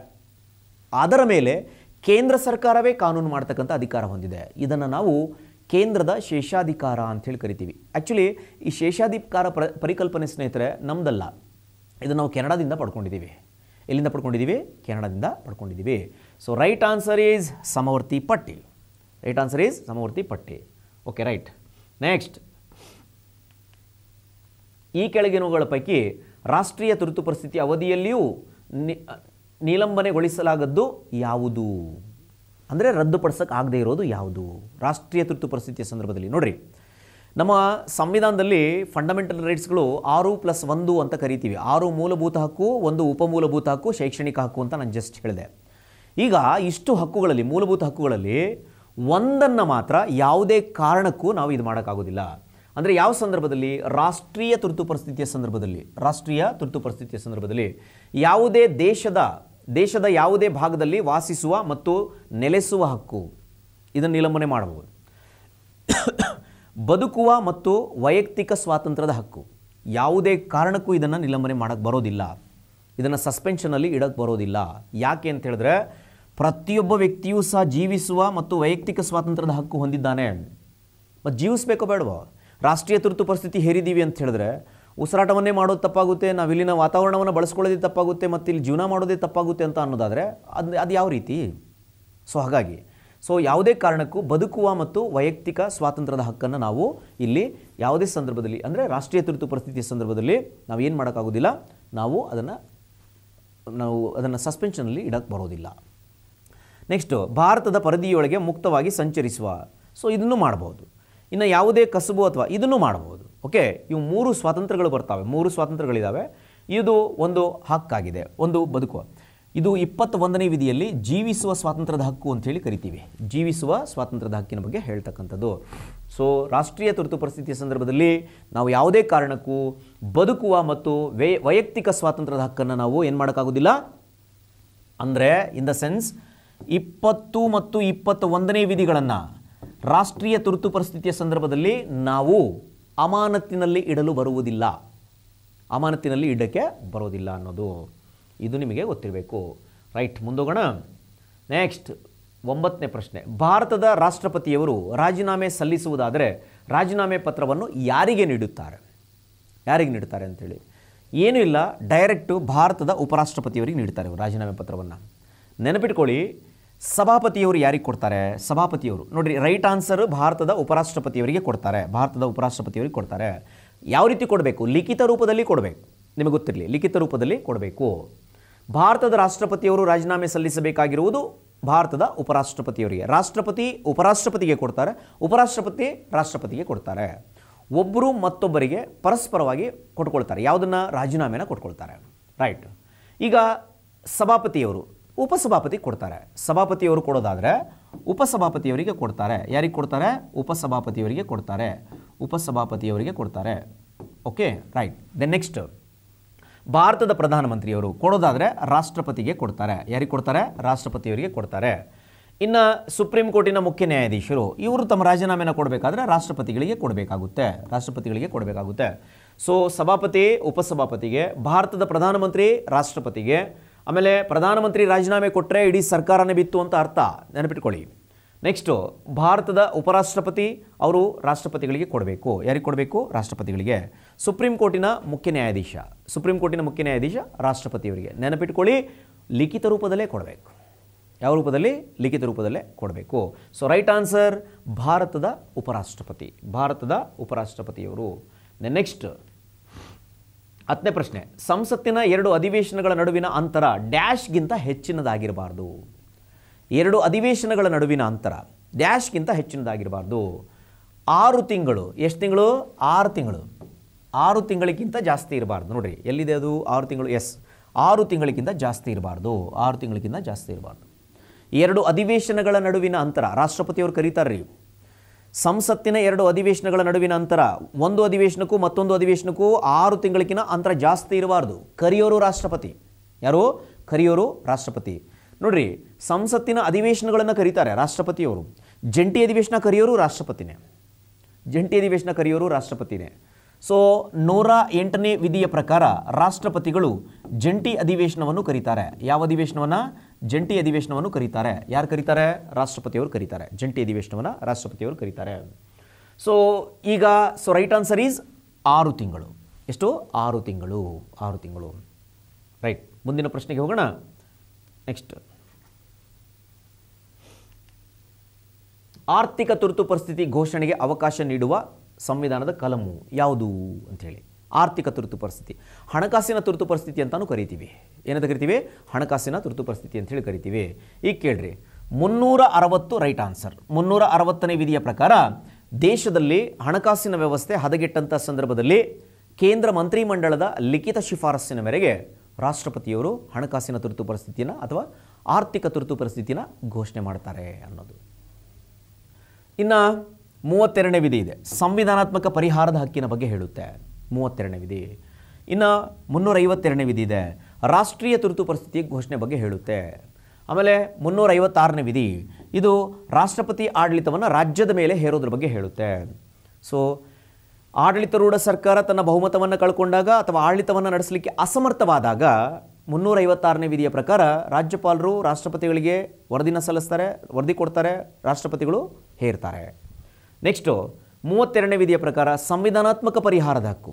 ಅದರ ಮೇಲೆ ಕೇಂದ್ರ ಸರ್ಕಾರವೇ ಕಾನೂನು ಮಾಡ್ತಕ್ಕಂಥ ಅಧಿಕಾರ ಹೊಂದಿದೆ ಇದನ್ನು ನಾವು ಕೇಂದ್ರದ ಶೇಷಾಧಿಕಾರ ಅಂಥೇಳಿ ಕರಿತೀವಿ ಆ್ಯಕ್ಚುಲಿ ಈ ಶೇಷಾಧಿಕಾರ ಪ್ರ ಪರಿಕಲ್ಪನೆ ಸ್ನೇಹಿತರೆ ನಮ್ಮದಲ್ಲ ಇದನ್ನು ನಾವು ಕೆನಡಾದಿಂದ ಪಡ್ಕೊಂಡಿದ್ದೀವಿ ಎಲ್ಲಿಂದ ಪಡ್ಕೊಂಡಿದ್ದೀವಿ ಕೆನಡಾದಿಂದ ಪಡ್ಕೊಂಡಿದ್ದೀವಿ ಸೊ ರೈಟ್ ಆನ್ಸರ್ ಈಸ್ ಸಮವರ್ತಿ ಪಟ್ಟಿ ರೈಟ್ ಆನ್ಸರ್ ಈಸ್ ಸಮವರ್ತಿ ಪಟ್ಟಿ ಓಕೆ ರೈಟ್ ನೆಕ್ಸ್ಟ್ ಈ ಕೆಳಗಿನವುಗಳ ಪೈಕಿ ರಾಷ್ಟ್ರೀಯ ತುರ್ತು ಪರಿಸ್ಥಿತಿ ಅವಧಿಯಲ್ಲಿಯೂ ನಿಲಂಬನೆಗೊಳಿಸಲಾಗದ್ದು ಯಾವುದು ಅಂದರೆ ರದ್ದುಪಡಿಸೋಕೆ ಆಗದೇ ಇರೋದು ಯಾವುದು ರಾಷ್ಟ್ರೀಯ ತುರ್ತು ಪರಿಸ್ಥಿತಿಯ ಸಂದರ್ಭದಲ್ಲಿ ನೋಡಿರಿ ನಮ್ಮ ಸಂವಿಧಾನದಲ್ಲಿ ಫಂಡಮೆಂಟಲ್ ರೈಟ್ಸ್ಗಳು ಆರು ಪ್ಲಸ್ ಒಂದು ಅಂತ ಕರಿತೀವಿ ಆರು ಮೂಲಭೂತ ಹಕ್ಕು ಒಂದು ಉಪಮೂಲಭೂತ ಹಕ್ಕು ಶೈಕ್ಷಣಿಕ ಹಕ್ಕು ಅಂತ ನಾನು ಜಸ್ಟ್ ಹೇಳಿದೆ ಈಗ ಇಷ್ಟು ಹಕ್ಕುಗಳಲ್ಲಿ ಮೂಲಭೂತ ಹಕ್ಕುಗಳಲ್ಲಿ ಒಂದನ್ನು ಮಾತ್ರ ಯಾವುದೇ ಕಾರಣಕ್ಕೂ ನಾವು ಇದು ಮಾಡೋಕ್ಕಾಗೋದಿಲ್ಲ ಅಂದರೆ ಯಾವ ಸಂದರ್ಭದಲ್ಲಿ ರಾಷ್ಟ್ರೀಯ ತುರ್ತು ಪರಿಸ್ಥಿತಿಯ ಸಂದರ್ಭದಲ್ಲಿ ರಾಷ್ಟ್ರೀಯ ತುರ್ತು ಪರಿಸ್ಥಿತಿಯ ಸಂದರ್ಭದಲ್ಲಿ ಯಾವುದೇ ದೇಶದ ದೇಶದ ಯಾವುದೇ ಭಾಗದಲ್ಲಿ ವಾಸಿಸುವ ಮತ್ತು ನೆಲೆಸುವ ಹಕ್ಕು ಇದನ್ನು ನಿಲಂಬನೆ ಮಾಡಬಹುದು ಬದುಕುವ ಮತ್ತು ವೈಯಕ್ತಿಕ ಸ್ವಾತಂತ್ರ್ಯದ ಹಕ್ಕು ಯಾವುದೇ ಕಾರಣಕ್ಕೂ ಇದನ್ನು ನಿಲಂಬನೆ ಮಾಡೋಕ್ಕೆ ಬರೋದಿಲ್ಲ ಇದನ್ನು ಸಸ್ಪೆನ್ಷನಲ್ಲಿ ಇಡೋಕ್ಕೆ ಬರೋದಿಲ್ಲ ಯಾಕೆ ಅಂತ ಹೇಳಿದ್ರೆ ಪ್ರತಿಯೊಬ್ಬ ವ್ಯಕ್ತಿಯೂ ಸಹ ಜೀವಿಸುವ ಮತ್ತು ವೈಯಕ್ತಿಕ ಸ್ವಾತಂತ್ರ್ಯದ ಹಕ್ಕು ಹೊಂದಿದ್ದಾನೆ ಮತ್ತು ಜೀವಿಸಬೇಕೋ ಬೇಡವೋ ರಾಷ್ಟ್ರೀಯ ತುರ್ತು ಪರಿಸ್ಥಿತಿ ಹೇರಿದ್ದೀವಿ ಅಂತ ಹೇಳಿದ್ರೆ ಉಸಿರಾಟವನ್ನೇ ಮಾಡೋದು ತಪ್ಪಾಗುತ್ತೆ ನಾವು ಇಲ್ಲಿನ ವಾತಾವರಣವನ್ನು ಬಳಸ್ಕೊಳ್ಳೋದೇ ತಪ್ಪಾಗುತ್ತೆ ಮತ್ತು ಇಲ್ಲಿ ಜೀವನ ಮಾಡೋದೇ ತಪ್ಪಾಗುತ್ತೆ ಅಂತ ಅನ್ನೋದಾದರೆ ಅದು ಅದು ಯಾವ ರೀತಿ ಸೊ ಹಾಗಾಗಿ ಸೊ ಯಾವುದೇ ಕಾರಣಕ್ಕೂ ಬದುಕುವ ಮತ್ತು ವೈಯಕ್ತಿಕ ಸ್ವಾತಂತ್ರ್ಯದ ಹಕ್ಕನ್ನು ನಾವು ಇಲ್ಲಿ ಯಾವುದೇ ಸಂದರ್ಭದಲ್ಲಿ ಅಂದರೆ ರಾಷ್ಟ್ರೀಯ ತುರ್ತು ಪರಿಸ್ಥಿತಿಯ ಸಂದರ್ಭದಲ್ಲಿ ನಾವು ಏನು ಮಾಡೋಕ್ಕಾಗೋದಿಲ್ಲ ನಾವು ಅದನ್ನು ನಾವು ಅದನ್ನು ಸಸ್ಪೆನ್ಷನಲ್ಲಿ ಇಡಕ್ಕೆ ಬರೋದಿಲ್ಲ ನೆಕ್ಸ್ಟು ಭಾರತದ ಪರದಿಯೊಳಗೆ ಮುಕ್ತವಾಗಿ ಸಂಚರಿಸುವ ಸೊ ಇದನ್ನು ಮಾಡ್ಬೋದು ಇನ್ನು ಯಾವುದೇ ಕಸುಬು ಅಥವಾ ಇದನ್ನು ಮಾಡ್ಬೋದು ಓಕೆ ಇವು ಮೂರು ಸ್ವಾತಂತ್ರ್ಯಗಳು ಬರ್ತಾವೆ ಮೂರು ಸ್ವಾತಂತ್ರ್ಯಗಳಿದ್ದಾವೆ ಇದು ಒಂದು ಹಕ್ಕಾಗಿದೆ ಒಂದು ಬದುಕುವ ಇದು ಒಂದನೇ ವಿಧಿಯಲ್ಲಿ ಜೀವಿಸುವ ಸ್ವಾತಂತ್ರ್ಯದ ಹಕ್ಕು ಅಂತೇಳಿ ಕರಿತೀವಿ ಜೀವಿಸುವ ಸ್ವಾತಂತ್ರ್ಯದ ಹಕ್ಕಿನ ಬಗ್ಗೆ ಹೇಳ್ತಕ್ಕಂಥದ್ದು ಸೊ ರಾಷ್ಟ್ರೀಯ ತುರ್ತು ಪರಿಸ್ಥಿತಿಯ ಸಂದರ್ಭದಲ್ಲಿ ನಾವು ಯಾವುದೇ ಕಾರಣಕ್ಕೂ ಬದುಕುವ ಮತ್ತು ವೈ ವೈಯಕ್ತಿಕ ಸ್ವಾತಂತ್ರ್ಯದ ಹಕ್ಕನ್ನು ನಾವು ಏನು ಮಾಡೋಕ್ಕಾಗೋದಿಲ್ಲ ಅಂದರೆ ಇನ್ ದ ಸೆನ್ಸ್ ಇಪ್ಪತ್ತು ಮತ್ತು ಒಂದನೇ ವಿಧಿಗಳನ್ನು ರಾಷ್ಟ್ರೀಯ ತುರ್ತು ಪರಿಸ್ಥಿತಿಯ ಸಂದರ್ಭದಲ್ಲಿ ನಾವು ಅಮಾನತ್ತಿನಲ್ಲಿ ಇಡಲು ಬರುವುದಿಲ್ಲ ಅಮಾನತ್ತಿನಲ್ಲಿ ಇಡೋಕ್ಕೆ ಬರೋದಿಲ್ಲ ಅನ್ನೋದು ಇದು ನಿಮಗೆ ಗೊತ್ತಿರಬೇಕು ರೈಟ್ ಮುಂದೋಗೋಣ ನೆಕ್ಸ್ಟ್ ಒಂಬತ್ತನೇ ಪ್ರಶ್ನೆ ಭಾರತದ ರಾಷ್ಟ್ರಪತಿಯವರು ರಾಜೀನಾಮೆ ಸಲ್ಲಿಸುವುದಾದರೆ ರಾಜೀನಾಮೆ ಪತ್ರವನ್ನು ಯಾರಿಗೆ ನೀಡುತ್ತಾರೆ ಯಾರಿಗೆ ನೀಡುತ್ತಾರೆ ಅಂತೇಳಿ ಏನೂ ಇಲ್ಲ ಡೈರೆಕ್ಟು ಭಾರತದ ಉಪರಾಷ್ಟ್ರಪತಿಯವರಿಗೆ ನೀಡುತ್ತಾರೆ ರಾಜೀನಾಮೆ ಪತ್ರವನ್ನು ನೆನಪಿಟ್ಕೊಳ್ಳಿ ಸಭಾಪತಿಯವರು ಯಾರಿಗೆ ಕೊಡ್ತಾರೆ ಸಭಾಪತಿಯವರು ನೋಡಿರಿ ರೈಟ್ ಆನ್ಸರ್ ಭಾರತದ ಉಪರಾಷ್ಟ್ರಪತಿಯವರಿಗೆ ಕೊಡ್ತಾರೆ ಭಾರತದ ಉಪರಾಷ್ಟ್ರಪತಿಯವರಿಗೆ ಕೊಡ್ತಾರೆ ಯಾವ ರೀತಿ ಕೊಡಬೇಕು ಲಿಖಿತ ರೂಪದಲ್ಲಿ ಕೊಡಬೇಕು ನಿಮಗೆ ಗೊತ್ತಿರಲಿ ಲಿಖಿತ ರೂಪದಲ್ಲಿ ಕೊಡಬೇಕು ಭಾರತದ ರಾಷ್ಟ್ರಪತಿಯವರು ರಾಜೀನಾಮೆ ಸಲ್ಲಿಸಬೇಕಾಗಿರುವುದು ಭಾರತದ ಉಪರಾಷ್ಟ್ರಪತಿಯವರಿಗೆ ರಾಷ್ಟ್ರಪತಿ ಉಪರಾಷ್ಟ್ರಪತಿಗೆ ಕೊಡ್ತಾರೆ ಉಪರಾಷ್ಟ್ರಪತಿ ರಾಷ್ಟ್ರಪತಿಗೆ ಕೊಡ್ತಾರೆ ಒಬ್ಬರು ಮತ್ತೊಬ್ಬರಿಗೆ ಪರಸ್ಪರವಾಗಿ ಕೊಟ್ಕೊಳ್ತಾರೆ ಯಾವುದನ್ನು ರಾಜೀನಾಮೆನ ಕೊಟ್ಕೊಳ್ತಾರೆ ರೈಟ್ ಈಗ ಸಭಾಪತಿಯವರು ಉಪಸಭಾಪತಿ ಕೊಡ್ತಾರೆ ಸಭಾಪತಿಯವರು ಕೊಡೋದಾದರೆ ಉಪಸಭಾಪತಿಯವರಿಗೆ ಕೊಡ್ತಾರೆ ಯಾರಿಗೆ ಕೊಡ್ತಾರೆ ಉಪಸಭಾಪತಿಯವರಿಗೆ ಕೊಡ್ತಾರೆ ಉಪಸಭಾಪತಿಯವರಿಗೆ ಕೊಡ್ತಾರೆ ಓಕೆ ರೈಟ್ ದೆನ್ ನೆಕ್ಸ್ಟ್ ಭಾರತದ ಪ್ರಧಾನಮಂತ್ರಿಯವರು ಕೊಡೋದಾದರೆ ರಾಷ್ಟ್ರಪತಿಗೆ ಕೊಡ್ತಾರೆ ಯಾರಿಗೆ ಕೊಡ್ತಾರೆ ರಾಷ್ಟ್ರಪತಿಯವರಿಗೆ ಕೊಡ್ತಾರೆ ಇನ್ನು ಸುಪ್ರೀಂ ಕೋರ್ಟಿನ ಮುಖ್ಯ ನ್ಯಾಯಾಧೀಶರು ಇವರು ತಮ್ಮ ರಾಜೀನಾಮೆನ ಕೊಡಬೇಕಾದ್ರೆ ರಾಷ್ಟ್ರಪತಿಗಳಿಗೆ ಕೊಡಬೇಕಾಗುತ್ತೆ ರಾಷ್ಟ್ರಪತಿಗಳಿಗೆ ಕೊಡಬೇಕಾಗುತ್ತೆ ಸೊ ಸಭಾಪತಿ ಉಪಸಭಾಪತಿಗೆ ಭಾರತದ ಪ್ರಧಾನಮಂತ್ರಿ ರಾಷ್ಟ್ರಪತಿಗೆ ಆಮೇಲೆ ಪ್ರಧಾನಮಂತ್ರಿ ರಾಜೀನಾಮೆ ಕೊಟ್ಟರೆ ಇಡೀ ಸರ್ಕಾರನೇ ಬಿತ್ತು ಅಂತ ಅರ್ಥ ನೆನಪಿಟ್ಕೊಳ್ಳಿ ನೆಕ್ಸ್ಟು ಭಾರತದ ಉಪರಾಷ್ಟ್ರಪತಿ ಅವರು ರಾಷ್ಟ್ರಪತಿಗಳಿಗೆ ಕೊಡಬೇಕು ಯಾರಿಗೆ ಕೊಡಬೇಕು ರಾಷ್ಟ್ರಪತಿಗಳಿಗೆ ಸುಪ್ರೀಂ ಕೋರ್ಟಿನ ಮುಖ್ಯ ನ್ಯಾಯಾಧೀಶ ಸುಪ್ರೀಂ ಕೋರ್ಟಿನ ಮುಖ್ಯ ನ್ಯಾಯಾಧೀಶ ರಾಷ್ಟ್ರಪತಿಯವರಿಗೆ ನೆನಪಿಟ್ಕೊಳ್ಳಿ ಲಿಖಿತ ರೂಪದಲ್ಲೇ ಕೊಡಬೇಕು ಯಾವ ರೂಪದಲ್ಲಿ ಲಿಖಿತ ರೂಪದಲ್ಲೇ ಕೊಡಬೇಕು ಸೊ ರೈಟ್ ಆನ್ಸರ್ ಭಾರತದ ಉಪರಾಷ್ಟ್ರಪತಿ ಭಾರತದ ಉಪರಾಷ್ಟ್ರಪತಿಯವರು ನೆಕ್ಸ್ಟ್ ಹತ್ತನೇ ಪ್ರಶ್ನೆ ಸಂಸತ್ತಿನ ಎರಡು ಅಧಿವೇಶನಗಳ ನಡುವಿನ ಅಂತರ ಡ್ಯಾಶ್ಗಿಂತ ಹೆಚ್ಚಿನದಾಗಿರಬಾರ್ದು ಎರಡು ಅಧಿವೇಶನಗಳ ನಡುವಿನ ಅಂತರ ಡ್ಯಾಶ್ಗಿಂತ ಹೆಚ್ಚಿನದಾಗಿರಬಾರ್ದು ಆರು ತಿಂಗಳು ಎಷ್ಟು ತಿಂಗಳು ಆರು ತಿಂಗಳು ಆರು ತಿಂಗಳಿಗಿಂತ ಜಾಸ್ತಿ ಇರಬಾರ್ದು ನೋಡಿರಿ ಎಲ್ಲಿದೆ ಅದು ಆರು ತಿಂಗಳು ಎಸ್ ಆರು ತಿಂಗಳಿಗಿಂತ ಜಾಸ್ತಿ ಇರಬಾರ್ದು ಆರು ತಿಂಗಳಿಗಿಂತ ಜಾಸ್ತಿ ಇರಬಾರ್ದು ಎರಡು ಅಧಿವೇಶನಗಳ ನಡುವಿನ ಅಂತರ ರಾಷ್ಟ್ರಪತಿಯವರು ರೀ ಸಂಸತ್ತಿನ ಎರಡು ಅಧಿವೇಶನಗಳ ನಡುವಿನ ಅಂತರ ಒಂದು ಅಧಿವೇಶನಕ್ಕೂ ಮತ್ತೊಂದು ಅಧಿವೇಶನಕ್ಕೂ ಆರು ತಿಂಗಳಿಗಿನ ಅಂತರ ಜಾಸ್ತಿ ಇರಬಾರ್ದು ಕರಿಯೋರು ರಾಷ್ಟ್ರಪತಿ ಯಾರು ಕರಿಯೋರು ರಾಷ್ಟ್ರಪತಿ ನೋಡ್ರಿ ಸಂಸತ್ತಿನ ಅಧಿವೇಶನಗಳನ್ನು ಕರೀತಾರೆ ರಾಷ್ಟ್ರಪತಿಯವರು ಜಂಟಿ ಅಧಿವೇಶನ ಕರೆಯೋರು ರಾಷ್ಟ್ರಪತಿನೇ ಜಂಟಿ ಅಧಿವೇಶನ ಕರೆಯೋರು ರಾಷ್ಟ್ರಪತಿನೇ ಸೊ ನೂರ ಎಂಟನೇ ವಿಧಿಯ ಪ್ರಕಾರ ರಾಷ್ಟ್ರಪತಿಗಳು ಜಂಟಿ ಅಧಿವೇಶನವನ್ನು ಕರೀತಾರೆ ಯಾವ ಅಧಿವೇಶನವನ್ನು ಜಂಟಿ ಅಧಿವೇಶನವನ್ನು ಕರೀತಾರೆ ಯಾರು ಕರೀತಾರೆ ರಾಷ್ಟ್ರಪತಿಯವರು ಕರೀತಾರೆ ಜಂಟಿ ಅಧಿವೇಶನವನ್ನು ರಾಷ್ಟ್ರಪತಿಯವರು ಕರೀತಾರೆ ಸೊ ಈಗ ಸೊ ರೈಟ್ ಆನ್ಸರ್ ಈಸ್ ಆರು ತಿಂಗಳು ಎಷ್ಟು ಆರು ತಿಂಗಳು ಆರು ತಿಂಗಳು ರೈಟ್ ಮುಂದಿನ ಪ್ರಶ್ನೆಗೆ ಹೋಗೋಣ ನೆಕ್ಸ್ಟ್ ಆರ್ಥಿಕ ತುರ್ತು ಪರಿಸ್ಥಿತಿ ಘೋಷಣೆಗೆ ಅವಕಾಶ ನೀಡುವ ಸಂವಿಧಾನದ ಕಲಮು ಯಾವುದು ಹೇಳಿ ಆರ್ಥಿಕ ತುರ್ತು ಪರಿಸ್ಥಿತಿ ಹಣಕಾಸಿನ ತುರ್ತು ಪರಿಸ್ಥಿತಿ ಅಂತಲೂ ಕರಿತೀವಿ ಏನಂತ ಕರಿತೀವಿ ಹಣಕಾಸಿನ ತುರ್ತು ಪರಿಸ್ಥಿತಿ ಅಂತ ಹೇಳಿ ಕರಿತೀವಿ ಈಗ ಕೇಳ್ರಿ ಮುನ್ನೂರ ಅರವತ್ತು ರೈಟ್ ಆನ್ಸರ್ ಮುನ್ನೂರ ಅರವತ್ತನೇ ವಿಧಿಯ ಪ್ರಕಾರ ದೇಶದಲ್ಲಿ ಹಣಕಾಸಿನ ವ್ಯವಸ್ಥೆ ಹದಗೆಟ್ಟಂಥ ಸಂದರ್ಭದಲ್ಲಿ ಕೇಂದ್ರ ಮಂತ್ರಿಮಂಡಲದ ಲಿಖಿತ ಶಿಫಾರಸ್ಸಿನ ಮೇರೆಗೆ ರಾಷ್ಟ್ರಪತಿಯವರು ಹಣಕಾಸಿನ ತುರ್ತು ಪರಿಸ್ಥಿತಿಯನ್ನು ಅಥವಾ ಆರ್ಥಿಕ ತುರ್ತು ಪರಿಸ್ಥಿತಿನ ಘೋಷಣೆ ಮಾಡ್ತಾರೆ ಅನ್ನೋದು ಇನ್ನು ಮೂವತ್ತೆರಡನೇ ವಿಧಿ ಇದೆ ಸಂವಿಧಾನಾತ್ಮಕ ಪರಿಹಾರದ ಹಕ್ಕಿನ ಬಗ್ಗೆ ಹೇಳುತ್ತೆ ಮೂವತ್ತೆರಡನೇ ವಿಧಿ ಇನ್ನು ಮುನ್ನೂರೈವತ್ತೆರಡನೇ ವಿಧಿ ಇದೆ ರಾಷ್ಟ್ರೀಯ ತುರ್ತು ಪರಿಸ್ಥಿತಿ ಘೋಷಣೆ ಬಗ್ಗೆ ಹೇಳುತ್ತೆ ಆಮೇಲೆ ಮುನ್ನೂರೈವತ್ತಾರನೇ ವಿಧಿ ಇದು ರಾಷ್ಟ್ರಪತಿ ಆಡಳಿತವನ್ನು ರಾಜ್ಯದ ಮೇಲೆ ಹೇರೋದ್ರ ಬಗ್ಗೆ ಹೇಳುತ್ತೆ ಸೊ ಆಡಳಿತಾರೂಢ ಸರ್ಕಾರ ತನ್ನ ಬಹುಮತವನ್ನು ಕಳ್ಕೊಂಡಾಗ ಅಥವಾ ಆಡಳಿತವನ್ನು ನಡೆಸಲಿಕ್ಕೆ ಅಸಮರ್ಥವಾದಾಗ ಮುನ್ನೂರೈವತ್ತಾರನೇ ವಿಧಿಯ ಪ್ರಕಾರ ರಾಜ್ಯಪಾಲರು ರಾಷ್ಟ್ರಪತಿಗಳಿಗೆ ವರದಿನ ಸಲ್ಲಿಸ್ತಾರೆ ವರದಿ ಕೊಡ್ತಾರೆ ರಾಷ್ಟ್ರಪತಿಗಳು ಹೇರ್ತಾರೆ ನೆಕ್ಸ್ಟು ಮೂವತ್ತೆರಡನೇ ವಿಧಿಯ ಪ್ರಕಾರ ಸಂವಿಧಾನಾತ್ಮಕ ಪರಿಹಾರದ ಹಕ್ಕು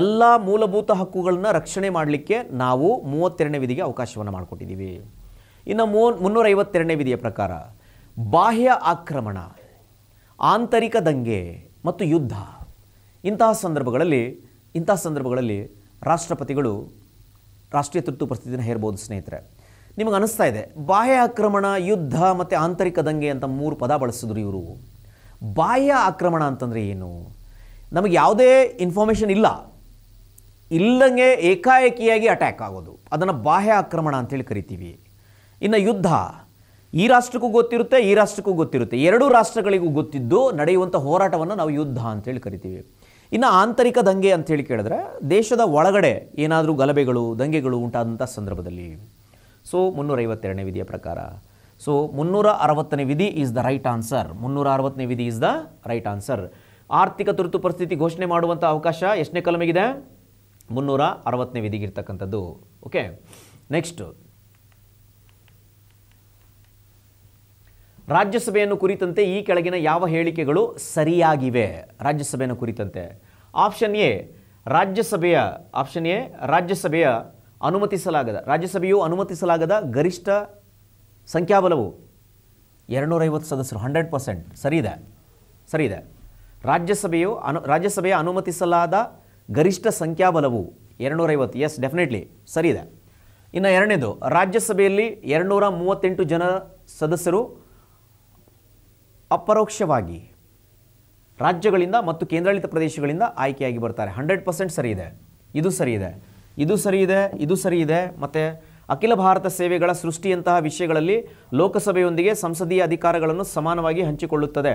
ಎಲ್ಲ ಮೂಲಭೂತ ಹಕ್ಕುಗಳನ್ನು ರಕ್ಷಣೆ ಮಾಡಲಿಕ್ಕೆ ನಾವು ಮೂವತ್ತೆರಡನೇ ವಿಧಿಗೆ ಅವಕಾಶವನ್ನು ಮಾಡಿಕೊಟ್ಟಿದ್ದೀವಿ ಇನ್ನು ಮೂ ಐವತ್ತೆರಡನೇ ವಿಧಿಯ ಪ್ರಕಾರ ಬಾಹ್ಯ ಆಕ್ರಮಣ ಆಂತರಿಕ ದಂಗೆ ಮತ್ತು ಯುದ್ಧ ಇಂತಹ ಸಂದರ್ಭಗಳಲ್ಲಿ ಇಂತಹ ಸಂದರ್ಭಗಳಲ್ಲಿ ರಾಷ್ಟ್ರಪತಿಗಳು ರಾಷ್ಟ್ರೀಯ ತುರ್ತು ಪರಿಸ್ಥಿತಿನ ಹೇರ್ಬೋದು ಸ್ನೇಹಿತರೆ ನಿಮಗೆ ಅನಿಸ್ತಾ ಇದೆ ಬಾಹ್ಯ ಆಕ್ರಮಣ ಯುದ್ಧ ಮತ್ತು ಆಂತರಿಕ ದಂಗೆ ಅಂತ ಮೂರು ಪದ ಬಳಸಿದ್ರು ಇವರು ಬಾಹ್ಯ ಆಕ್ರಮಣ ಅಂತಂದರೆ ಏನು ನಮಗೆ ಯಾವುದೇ ಇನ್ಫಾರ್ಮೇಷನ್ ಇಲ್ಲ ಇಲ್ಲಂಗೆ ಏಕಾಏಕಿಯಾಗಿ ಅಟ್ಯಾಕ್ ಆಗೋದು ಅದನ್ನು ಬಾಹ್ಯ ಆಕ್ರಮಣ ಅಂತೇಳಿ ಕರಿತೀವಿ ಇನ್ನು ಯುದ್ಧ ಈ ರಾಷ್ಟ್ರಕ್ಕೂ ಗೊತ್ತಿರುತ್ತೆ ಈ ರಾಷ್ಟ್ರಕ್ಕೂ ಗೊತ್ತಿರುತ್ತೆ ಎರಡೂ ರಾಷ್ಟ್ರಗಳಿಗೂ ಗೊತ್ತಿದ್ದು ನಡೆಯುವಂಥ ಹೋರಾಟವನ್ನು ನಾವು ಯುದ್ಧ ಅಂತೇಳಿ ಕರಿತೀವಿ ಇನ್ನು ಆಂತರಿಕ ದಂಗೆ ಅಂತೇಳಿ ಕೇಳಿದ್ರೆ ದೇಶದ ಒಳಗಡೆ ಏನಾದರೂ ಗಲಭೆಗಳು ದಂಗೆಗಳು ಉಂಟಾದಂಥ ಸಂದರ್ಭದಲ್ಲಿ ಸೊ ಮುನ್ನೂರೈವತ್ತೆರಡನೇ ವಿಧಿಯ ಪ್ರಕಾರ ಸೊ ಮುನ್ನೂರ ಅರವತ್ತನೇ ವಿಧಿ ಈಸ್ ದ ರೈಟ್ ಆನ್ಸರ್ ಮುನ್ನೂರ ಅರವತ್ತನೇ ವಿಧಿ ಈಸ್ ದ ರೈಟ್ ಆನ್ಸರ್ ಆರ್ಥಿಕ ತುರ್ತು ಪರಿಸ್ಥಿತಿ ಘೋಷಣೆ ಮಾಡುವಂಥ ಅವಕಾಶ ಎಷ್ಟನೇ ಕಲಮಿಗಿದೆ ಮುನ್ನೂರ ಅರವತ್ತನೇ ವಿಧಿಗಿರ್ತಕ್ಕಂಥದ್ದು ಓಕೆ ನೆಕ್ಸ್ಟ್ ರಾಜ್ಯಸಭೆಯನ್ನು ಕುರಿತಂತೆ ಈ ಕೆಳಗಿನ ಯಾವ ಹೇಳಿಕೆಗಳು ಸರಿಯಾಗಿವೆ ರಾಜ್ಯಸಭೆಯನ್ನು ಕುರಿತಂತೆ ಆಪ್ಷನ್ ಎ ರಾಜ್ಯಸಭೆಯ ಆಪ್ಷನ್ ಎ ರಾಜ್ಯಸಭೆಯ ಅನುಮತಿಸಲಾಗದ ರಾಜ್ಯಸಭೆಯು ಅನುಮತಿಸಲಾಗದ ಗರಿಷ್ಠ ಸಂಖ್ಯಾಬಲವು ಎರಡುನೂರೈವತ್ತು ಸದಸ್ಯರು ಹಂಡ್ರೆಡ್ ಪರ್ಸೆಂಟ್ ಸರಿ ಇದೆ ಸರಿ ಇದೆ ರಾಜ್ಯಸಭೆಯು ಅನು ರಾಜ್ಯಸಭೆಯ ಅನುಮತಿಸಲಾದ ಗರಿಷ್ಠ ಸಂಖ್ಯಾಬಲವು ಎರಡುನೂರೈವತ್ತು ಎಸ್ ಡೆಫಿನೆಟ್ಲಿ ಸರಿ ಇದೆ ಇನ್ನು ಎರಡನೇದು ರಾಜ್ಯಸಭೆಯಲ್ಲಿ ಎರಡುನೂರ ಮೂವತ್ತೆಂಟು ಜನ ಸದಸ್ಯರು ಅಪರೋಕ್ಷವಾಗಿ ರಾಜ್ಯಗಳಿಂದ ಮತ್ತು ಕೇಂದ್ರಾಡಳಿತ ಪ್ರದೇಶಗಳಿಂದ ಆಯ್ಕೆಯಾಗಿ ಬರ್ತಾರೆ ಹಂಡ್ರೆಡ್ ಪರ್ಸೆಂಟ್ ಸರಿ ಇದೆ ಇದು ಸರಿ ಇದೆ ಇದು ಸರಿ ಇದೆ ಇದು ಸರಿ ಇದೆ ಮತ್ತು ಅಖಿಲ ಭಾರತ ಸೇವೆಗಳ ಸೃಷ್ಟಿಯಂತಹ ವಿಷಯಗಳಲ್ಲಿ ಲೋಕಸಭೆಯೊಂದಿಗೆ ಸಂಸದೀಯ ಅಧಿಕಾರಗಳನ್ನು ಸಮಾನವಾಗಿ ಹಂಚಿಕೊಳ್ಳುತ್ತದೆ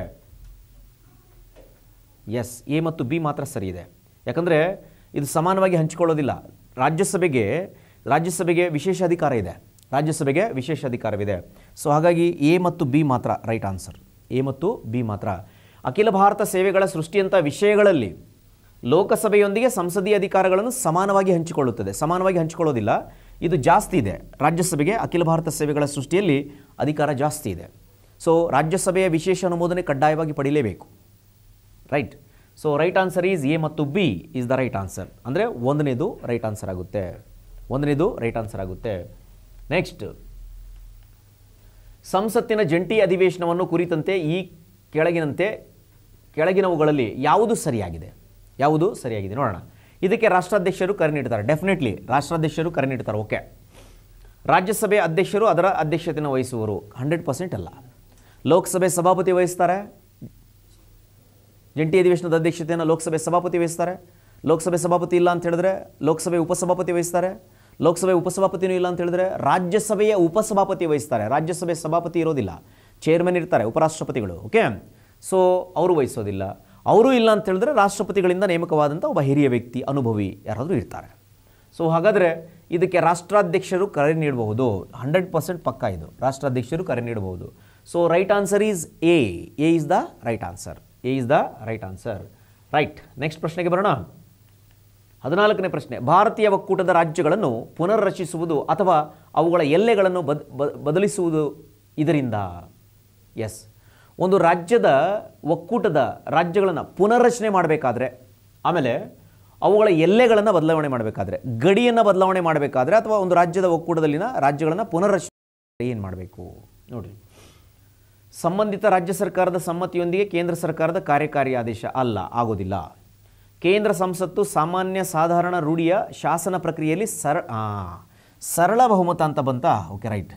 ಎಸ್ ಎ ಮತ್ತು ಬಿ ಮಾತ್ರ ಸರಿ ಇದೆ ಯಾಕಂದರೆ ಇದು ಸಮಾನವಾಗಿ ಹಂಚಿಕೊಳ್ಳೋದಿಲ್ಲ ರಾಜ್ಯಸಭೆಗೆ ರಾಜ್ಯಸಭೆಗೆ ವಿಶೇಷ ಅಧಿಕಾರ ಇದೆ ರಾಜ್ಯಸಭೆಗೆ ವಿಶೇಷ ಅಧಿಕಾರವಿದೆ ಸೊ ಹಾಗಾಗಿ ಎ ಮತ್ತು ಬಿ ಮಾತ್ರ ರೈಟ್ ಆನ್ಸರ್ ಎ ಮತ್ತು ಬಿ ಮಾತ್ರ ಅಖಿಲ ಭಾರತ ಸೇವೆಗಳ ಸೃಷ್ಟಿಯಂಥ ವಿಷಯಗಳಲ್ಲಿ ಲೋಕಸಭೆಯೊಂದಿಗೆ ಸಂಸದೀಯ ಅಧಿಕಾರಗಳನ್ನು ಸಮಾನವಾಗಿ ಹಂಚಿಕೊಳ್ಳುತ್ತದೆ ಸಮಾನವಾಗಿ ಹಂಚಿಕೊಳ್ಳೋದಿಲ್ಲ ಇದು ಜಾಸ್ತಿ ಇದೆ ರಾಜ್ಯಸಭೆಗೆ ಅಖಿಲ ಭಾರತ ಸೇವೆಗಳ ಸೃಷ್ಟಿಯಲ್ಲಿ ಅಧಿಕಾರ ಜಾಸ್ತಿ ಇದೆ ಸೊ ರಾಜ್ಯಸಭೆಯ ವಿಶೇಷ ಅನುಮೋದನೆ ಕಡ್ಡಾಯವಾಗಿ ಪಡೆಯಲೇಬೇಕು right so right answer is A ಮತ್ತು B is the right answer ಅಂದರೆ ಒಂದನೇದು ರೈಟ್ ಆನ್ಸರ್ ಆಗುತ್ತೆ ಒಂದನೇದು ರೈಟ್ ಆನ್ಸರ್ ಆಗುತ್ತೆ ನೆಕ್ಸ್ಟ್ ಸಂಸತ್ತಿನ ಜಂಟಿ ಅಧಿವೇಶನವನ್ನು ಕುರಿತಂತೆ ಈ ಕೆಳಗಿನಂತೆ ಕೆಳಗಿನವುಗಳಲ್ಲಿ ಯಾವುದು ಸರಿಯಾಗಿದೆ ಯಾವುದು ಸರಿಯಾಗಿದೆ ನೋಡೋಣ ಇದಕ್ಕೆ ರಾಷ್ಟ್ರಾಧ್ಯಕ್ಷರು ಕರೆ ನೀಡ್ತಾರೆ ಡೆಫಿನೆಟ್ಲಿ ರಾಷ್ಟ್ರಾಧ್ಯಕ್ಷರು ಕರೆ ನೀಡ್ತಾರೆ ಓಕೆ ರಾಜ್ಯಸಭೆ ಅಧ್ಯಕ್ಷರು ಅದರ ಅಧ್ಯಕ್ಷತೆಯನ್ನು ವಹಿಸುವರು ಹಂಡ್ರೆಡ್ ಪರ್ಸೆಂಟ್ ಅಲ್ಲ ಲೋಕಸಭೆ ಸಭಾಪತಿ ವಹಿಸ್ತಾರೆ ಜಂಟಿ ಅಧಿವೇಶನದ ಅಧ್ಯಕ್ಷತೆಯನ್ನು ಲೋಕಸಭೆ ಸಭಾಪತಿ ವಹಿಸ್ತಾರೆ ಲೋಕಸಭೆ ಸಭಾಪತಿ ಇಲ್ಲ ಅಂತ ಹೇಳಿದ್ರೆ ಲೋಕಸಭೆ ಉಪಸಭಾಪತಿ ವಹಿಸ್ತಾರೆ ಲೋಕಸಭೆ ಉಪಸಭಾಪತಿನೂ ಇಲ್ಲ ಅಂತ ಹೇಳಿದ್ರೆ ರಾಜ್ಯಸಭೆಯ ಉಪಸಭಾಪತಿ ವಹಿಸ್ತಾರೆ ರಾಜ್ಯಸಭೆ ಸಭಾಪತಿ ಇರೋದಿಲ್ಲ ಚೇರ್ಮನ್ ಇರ್ತಾರೆ ಉಪರಾಷ್ಟ್ರಪತಿಗಳು ಓಕೆ ಸೊ ಅವರು ವಹಿಸೋದಿಲ್ಲ ಅವರು ಇಲ್ಲ ಅಂತ ಹೇಳಿದ್ರೆ ರಾಷ್ಟ್ರಪತಿಗಳಿಂದ ನೇಮಕವಾದಂಥ ಒಬ್ಬ ಹಿರಿಯ ವ್ಯಕ್ತಿ ಅನುಭವಿ ಯಾರಾದರೂ ಇರ್ತಾರೆ ಸೊ ಹಾಗಾದರೆ ಇದಕ್ಕೆ ರಾಷ್ಟ್ರಾಧ್ಯಕ್ಷರು ಕರೆ ನೀಡಬಹುದು ಹಂಡ್ರೆಡ್ ಪರ್ಸೆಂಟ್ ಪಕ್ಕ ಇದು ರಾಷ್ಟ್ರಾಧ್ಯಕ್ಷರು ಕರೆ ನೀಡಬಹುದು so right answer is A A is the right answer A is the right answer right next ಪ್ರಶ್ನೆಗೆ ಬರೋಣ ಹದಿನಾಲ್ಕನೇ ಪ್ರಶ್ನೆ ಭಾರತೀಯ ಒಕ್ಕೂಟದ ರಾಜ್ಯಗಳನ್ನು ಪುನರ್ರಚಿಸುವುದು ಅಥವಾ ಅವುಗಳ ಎಲ್ಲೆಗಳನ್ನು ಬದ್ ಬದಲಿಸುವುದು ಇದರಿಂದ ಎಸ್ ಒಂದು ರಾಜ್ಯದ ಒಕ್ಕೂಟದ ರಾಜ್ಯಗಳನ್ನು ಪುನರ್ರಚನೆ ಮಾಡಬೇಕಾದ್ರೆ ಆಮೇಲೆ ಅವುಗಳ ಎಲ್ಲೆಗಳನ್ನು ಬದಲಾವಣೆ ಮಾಡಬೇಕಾದ್ರೆ ಗಡಿಯನ್ನು ಬದಲಾವಣೆ ಮಾಡಬೇಕಾದ್ರೆ ಅಥವಾ ಒಂದು ರಾಜ್ಯದ ಒಕ್ಕೂಟದಲ್ಲಿನ ರಾಜ್ಯಗಳನ್ನು ಪುನರ್ರಚನೆ ಏನು ಮಾಡಬೇಕು ನೋಡಿ ಸಂಬಂಧಿತ ರಾಜ್ಯ ಸರ್ಕಾರದ ಸಮ್ಮತಿಯೊಂದಿಗೆ ಕೇಂದ್ರ ಸರ್ಕಾರದ ಕಾರ್ಯಕಾರಿ ಆದೇಶ ಅಲ್ಲ ಆಗೋದಿಲ್ಲ ಕೇಂದ್ರ ಸಂಸತ್ತು ಸಾಮಾನ್ಯ ಸಾಧಾರಣ ರೂಢಿಯ ಶಾಸನ ಪ್ರಕ್ರಿಯೆಯಲ್ಲಿ ಸರ ಸರಳ ಬಹುಮತ ಅಂತ ಬಂತ ಓಕೆ ರೈಟ್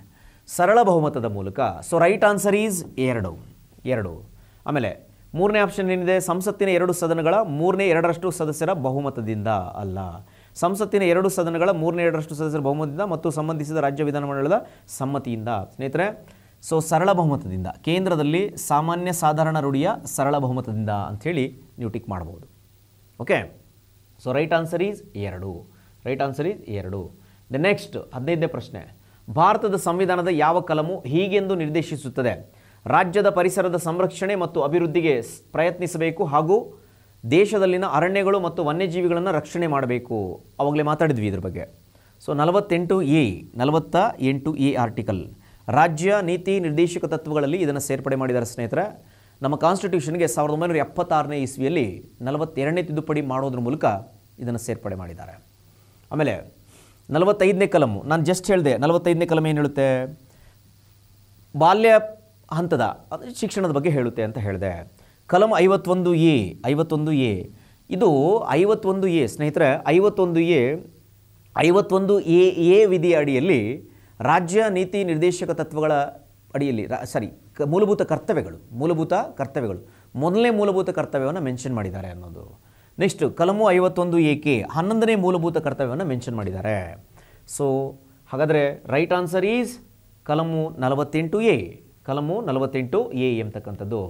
ಸರಳ ಬಹುಮತದ ಮೂಲಕ ಸೊ ರೈಟ್ ಆನ್ಸರ್ ಈಸ್ ಎರಡು ಎರಡು ಆಮೇಲೆ ಮೂರನೇ ಆಪ್ಷನ್ ಏನಿದೆ ಸಂಸತ್ತಿನ ಎರಡು ಸದನಗಳ ಮೂರನೇ ಎರಡರಷ್ಟು ಸದಸ್ಯರ ಬಹುಮತದಿಂದ ಅಲ್ಲ ಸಂಸತ್ತಿನ ಎರಡು ಸದನಗಳ ಮೂರನೇ ಎರಡರಷ್ಟು ಸದಸ್ಯರ ಬಹುಮತದಿಂದ ಮತ್ತು ಸಂಬಂಧಿಸಿದ ರಾಜ್ಯ ವಿಧಾನಮಂಡಲದ ಸಮ್ಮತಿಯಿಂದ ಸ್ನೇಹಿತರೆ ಸೊ ಸರಳ ಬಹುಮತದಿಂದ ಕೇಂದ್ರದಲ್ಲಿ ಸಾಮಾನ್ಯ ಸಾಧಾರಣ ರೂಢಿಯ ಸರಳ ಬಹುಮತದಿಂದ ಅಂಥೇಳಿ ನೀವು ಟಿಕ್ ಮಾಡ್ಬೋದು okay so right answer is ಎರಡು ರೈಟ್ ಆನ್ಸರ್ ಈಸ್ ಎರಡು ದ ನೆಕ್ಸ್ಟ್ ಹದಿನೈದನೇ ಪ್ರಶ್ನೆ ಭಾರತದ ಸಂವಿಧಾನದ ಯಾವ ಕಲಮು ಹೀಗೆಂದು ನಿರ್ದೇಶಿಸುತ್ತದೆ ರಾಜ್ಯದ ಪರಿಸರದ ಸಂರಕ್ಷಣೆ ಮತ್ತು ಅಭಿವೃದ್ಧಿಗೆ ಪ್ರಯತ್ನಿಸಬೇಕು ಹಾಗೂ ದೇಶದಲ್ಲಿನ ಅರಣ್ಯಗಳು ಮತ್ತು ವನ್ಯಜೀವಿಗಳನ್ನು ರಕ್ಷಣೆ ಮಾಡಬೇಕು ಅವಾಗಲೇ ಮಾತಾಡಿದ್ವಿ ಇದ್ರ ಬಗ್ಗೆ ಸೊ ನಲವತ್ತೆಂಟು ಎ ನಲವತ್ತ ಎಂಟು ಎ ಆರ್ಟಿಕಲ್ ರಾಜ್ಯ ನೀತಿ ನಿರ್ದೇಶಕ ತತ್ವಗಳಲ್ಲಿ ಇದನ್ನು ಸೇರ್ಪಡೆ ಮಾಡಿದ್ದಾರೆ ಸ್ನೇಹಿತರೆ ನಮ್ಮ ಕಾನ್ಸ್ಟಿಟ್ಯೂಷನ್ಗೆ ಸಾವಿರದ ಒಂಬೈನೂರ ಎಪ್ಪತ್ತಾರನೇ ಇಸ್ವಿಯಲ್ಲಿ ನಲವತ್ತೆರಡನೇ ತಿದ್ದುಪಡಿ ಮಾಡೋದ್ರ ಮೂಲಕ ಇದನ್ನು ಸೇರ್ಪಡೆ ಮಾಡಿದ್ದಾರೆ ಆಮೇಲೆ ನಲವತ್ತೈದನೇ ಕಲಮು ನಾನು ಜಸ್ಟ್ ಹೇಳಿದೆ ನಲವತ್ತೈದನೇ ಕಲಮ್ ಏನು ಹೇಳುತ್ತೆ ಬಾಲ್ಯ ಹಂತದ ಅಂದರೆ ಶಿಕ್ಷಣದ ಬಗ್ಗೆ ಹೇಳುತ್ತೆ ಅಂತ ಹೇಳಿದೆ ಕಲಂ ಐವತ್ತೊಂದು ಎ ಐವತ್ತೊಂದು ಎ ಇದು ಐವತ್ತೊಂದು ಎ ಸ್ನೇಹಿತರೆ ಐವತ್ತೊಂದು ಎ ಐವತ್ತೊಂದು ಎ ಎ ವಿಧಿಯ ಅಡಿಯಲ್ಲಿ ರಾಜ್ಯ ನೀತಿ ನಿರ್ದೇಶಕ ತತ್ವಗಳ ಅಡಿಯಲ್ಲಿ ಸಾರಿ ಮೂಲಭೂತ ಕರ್ತವ್ಯಗಳು ಮೂಲಭೂತ ಕರ್ತವ್ಯಗಳು ಮೊದಲನೇ ಮೂಲಭೂತ ಕರ್ತವ್ಯವನ್ನು ಮೆನ್ಷನ್ ಮಾಡಿದ್ದಾರೆ ಅನ್ನೋದು ನೆಕ್ಸ್ಟ್ ಕಲಮು ಐವತ್ತೊಂದು ಕೆ ಹನ್ನೊಂದನೇ ಮೂಲಭೂತ ಕರ್ತವ್ಯವನ್ನು ಮೆನ್ಷನ್ ಮಾಡಿದ್ದಾರೆ ಸೊ ಹಾಗಾದರೆ ರೈಟ್ ಆನ್ಸರ್ ಈಸ್ ಕಲಮು ನಲವತ್ತೆಂಟು ಎ ಕಲಮು ನಲವತ್ತೆಂಟು ಎ ಎಂತಕ್ಕಂಥದ್ದು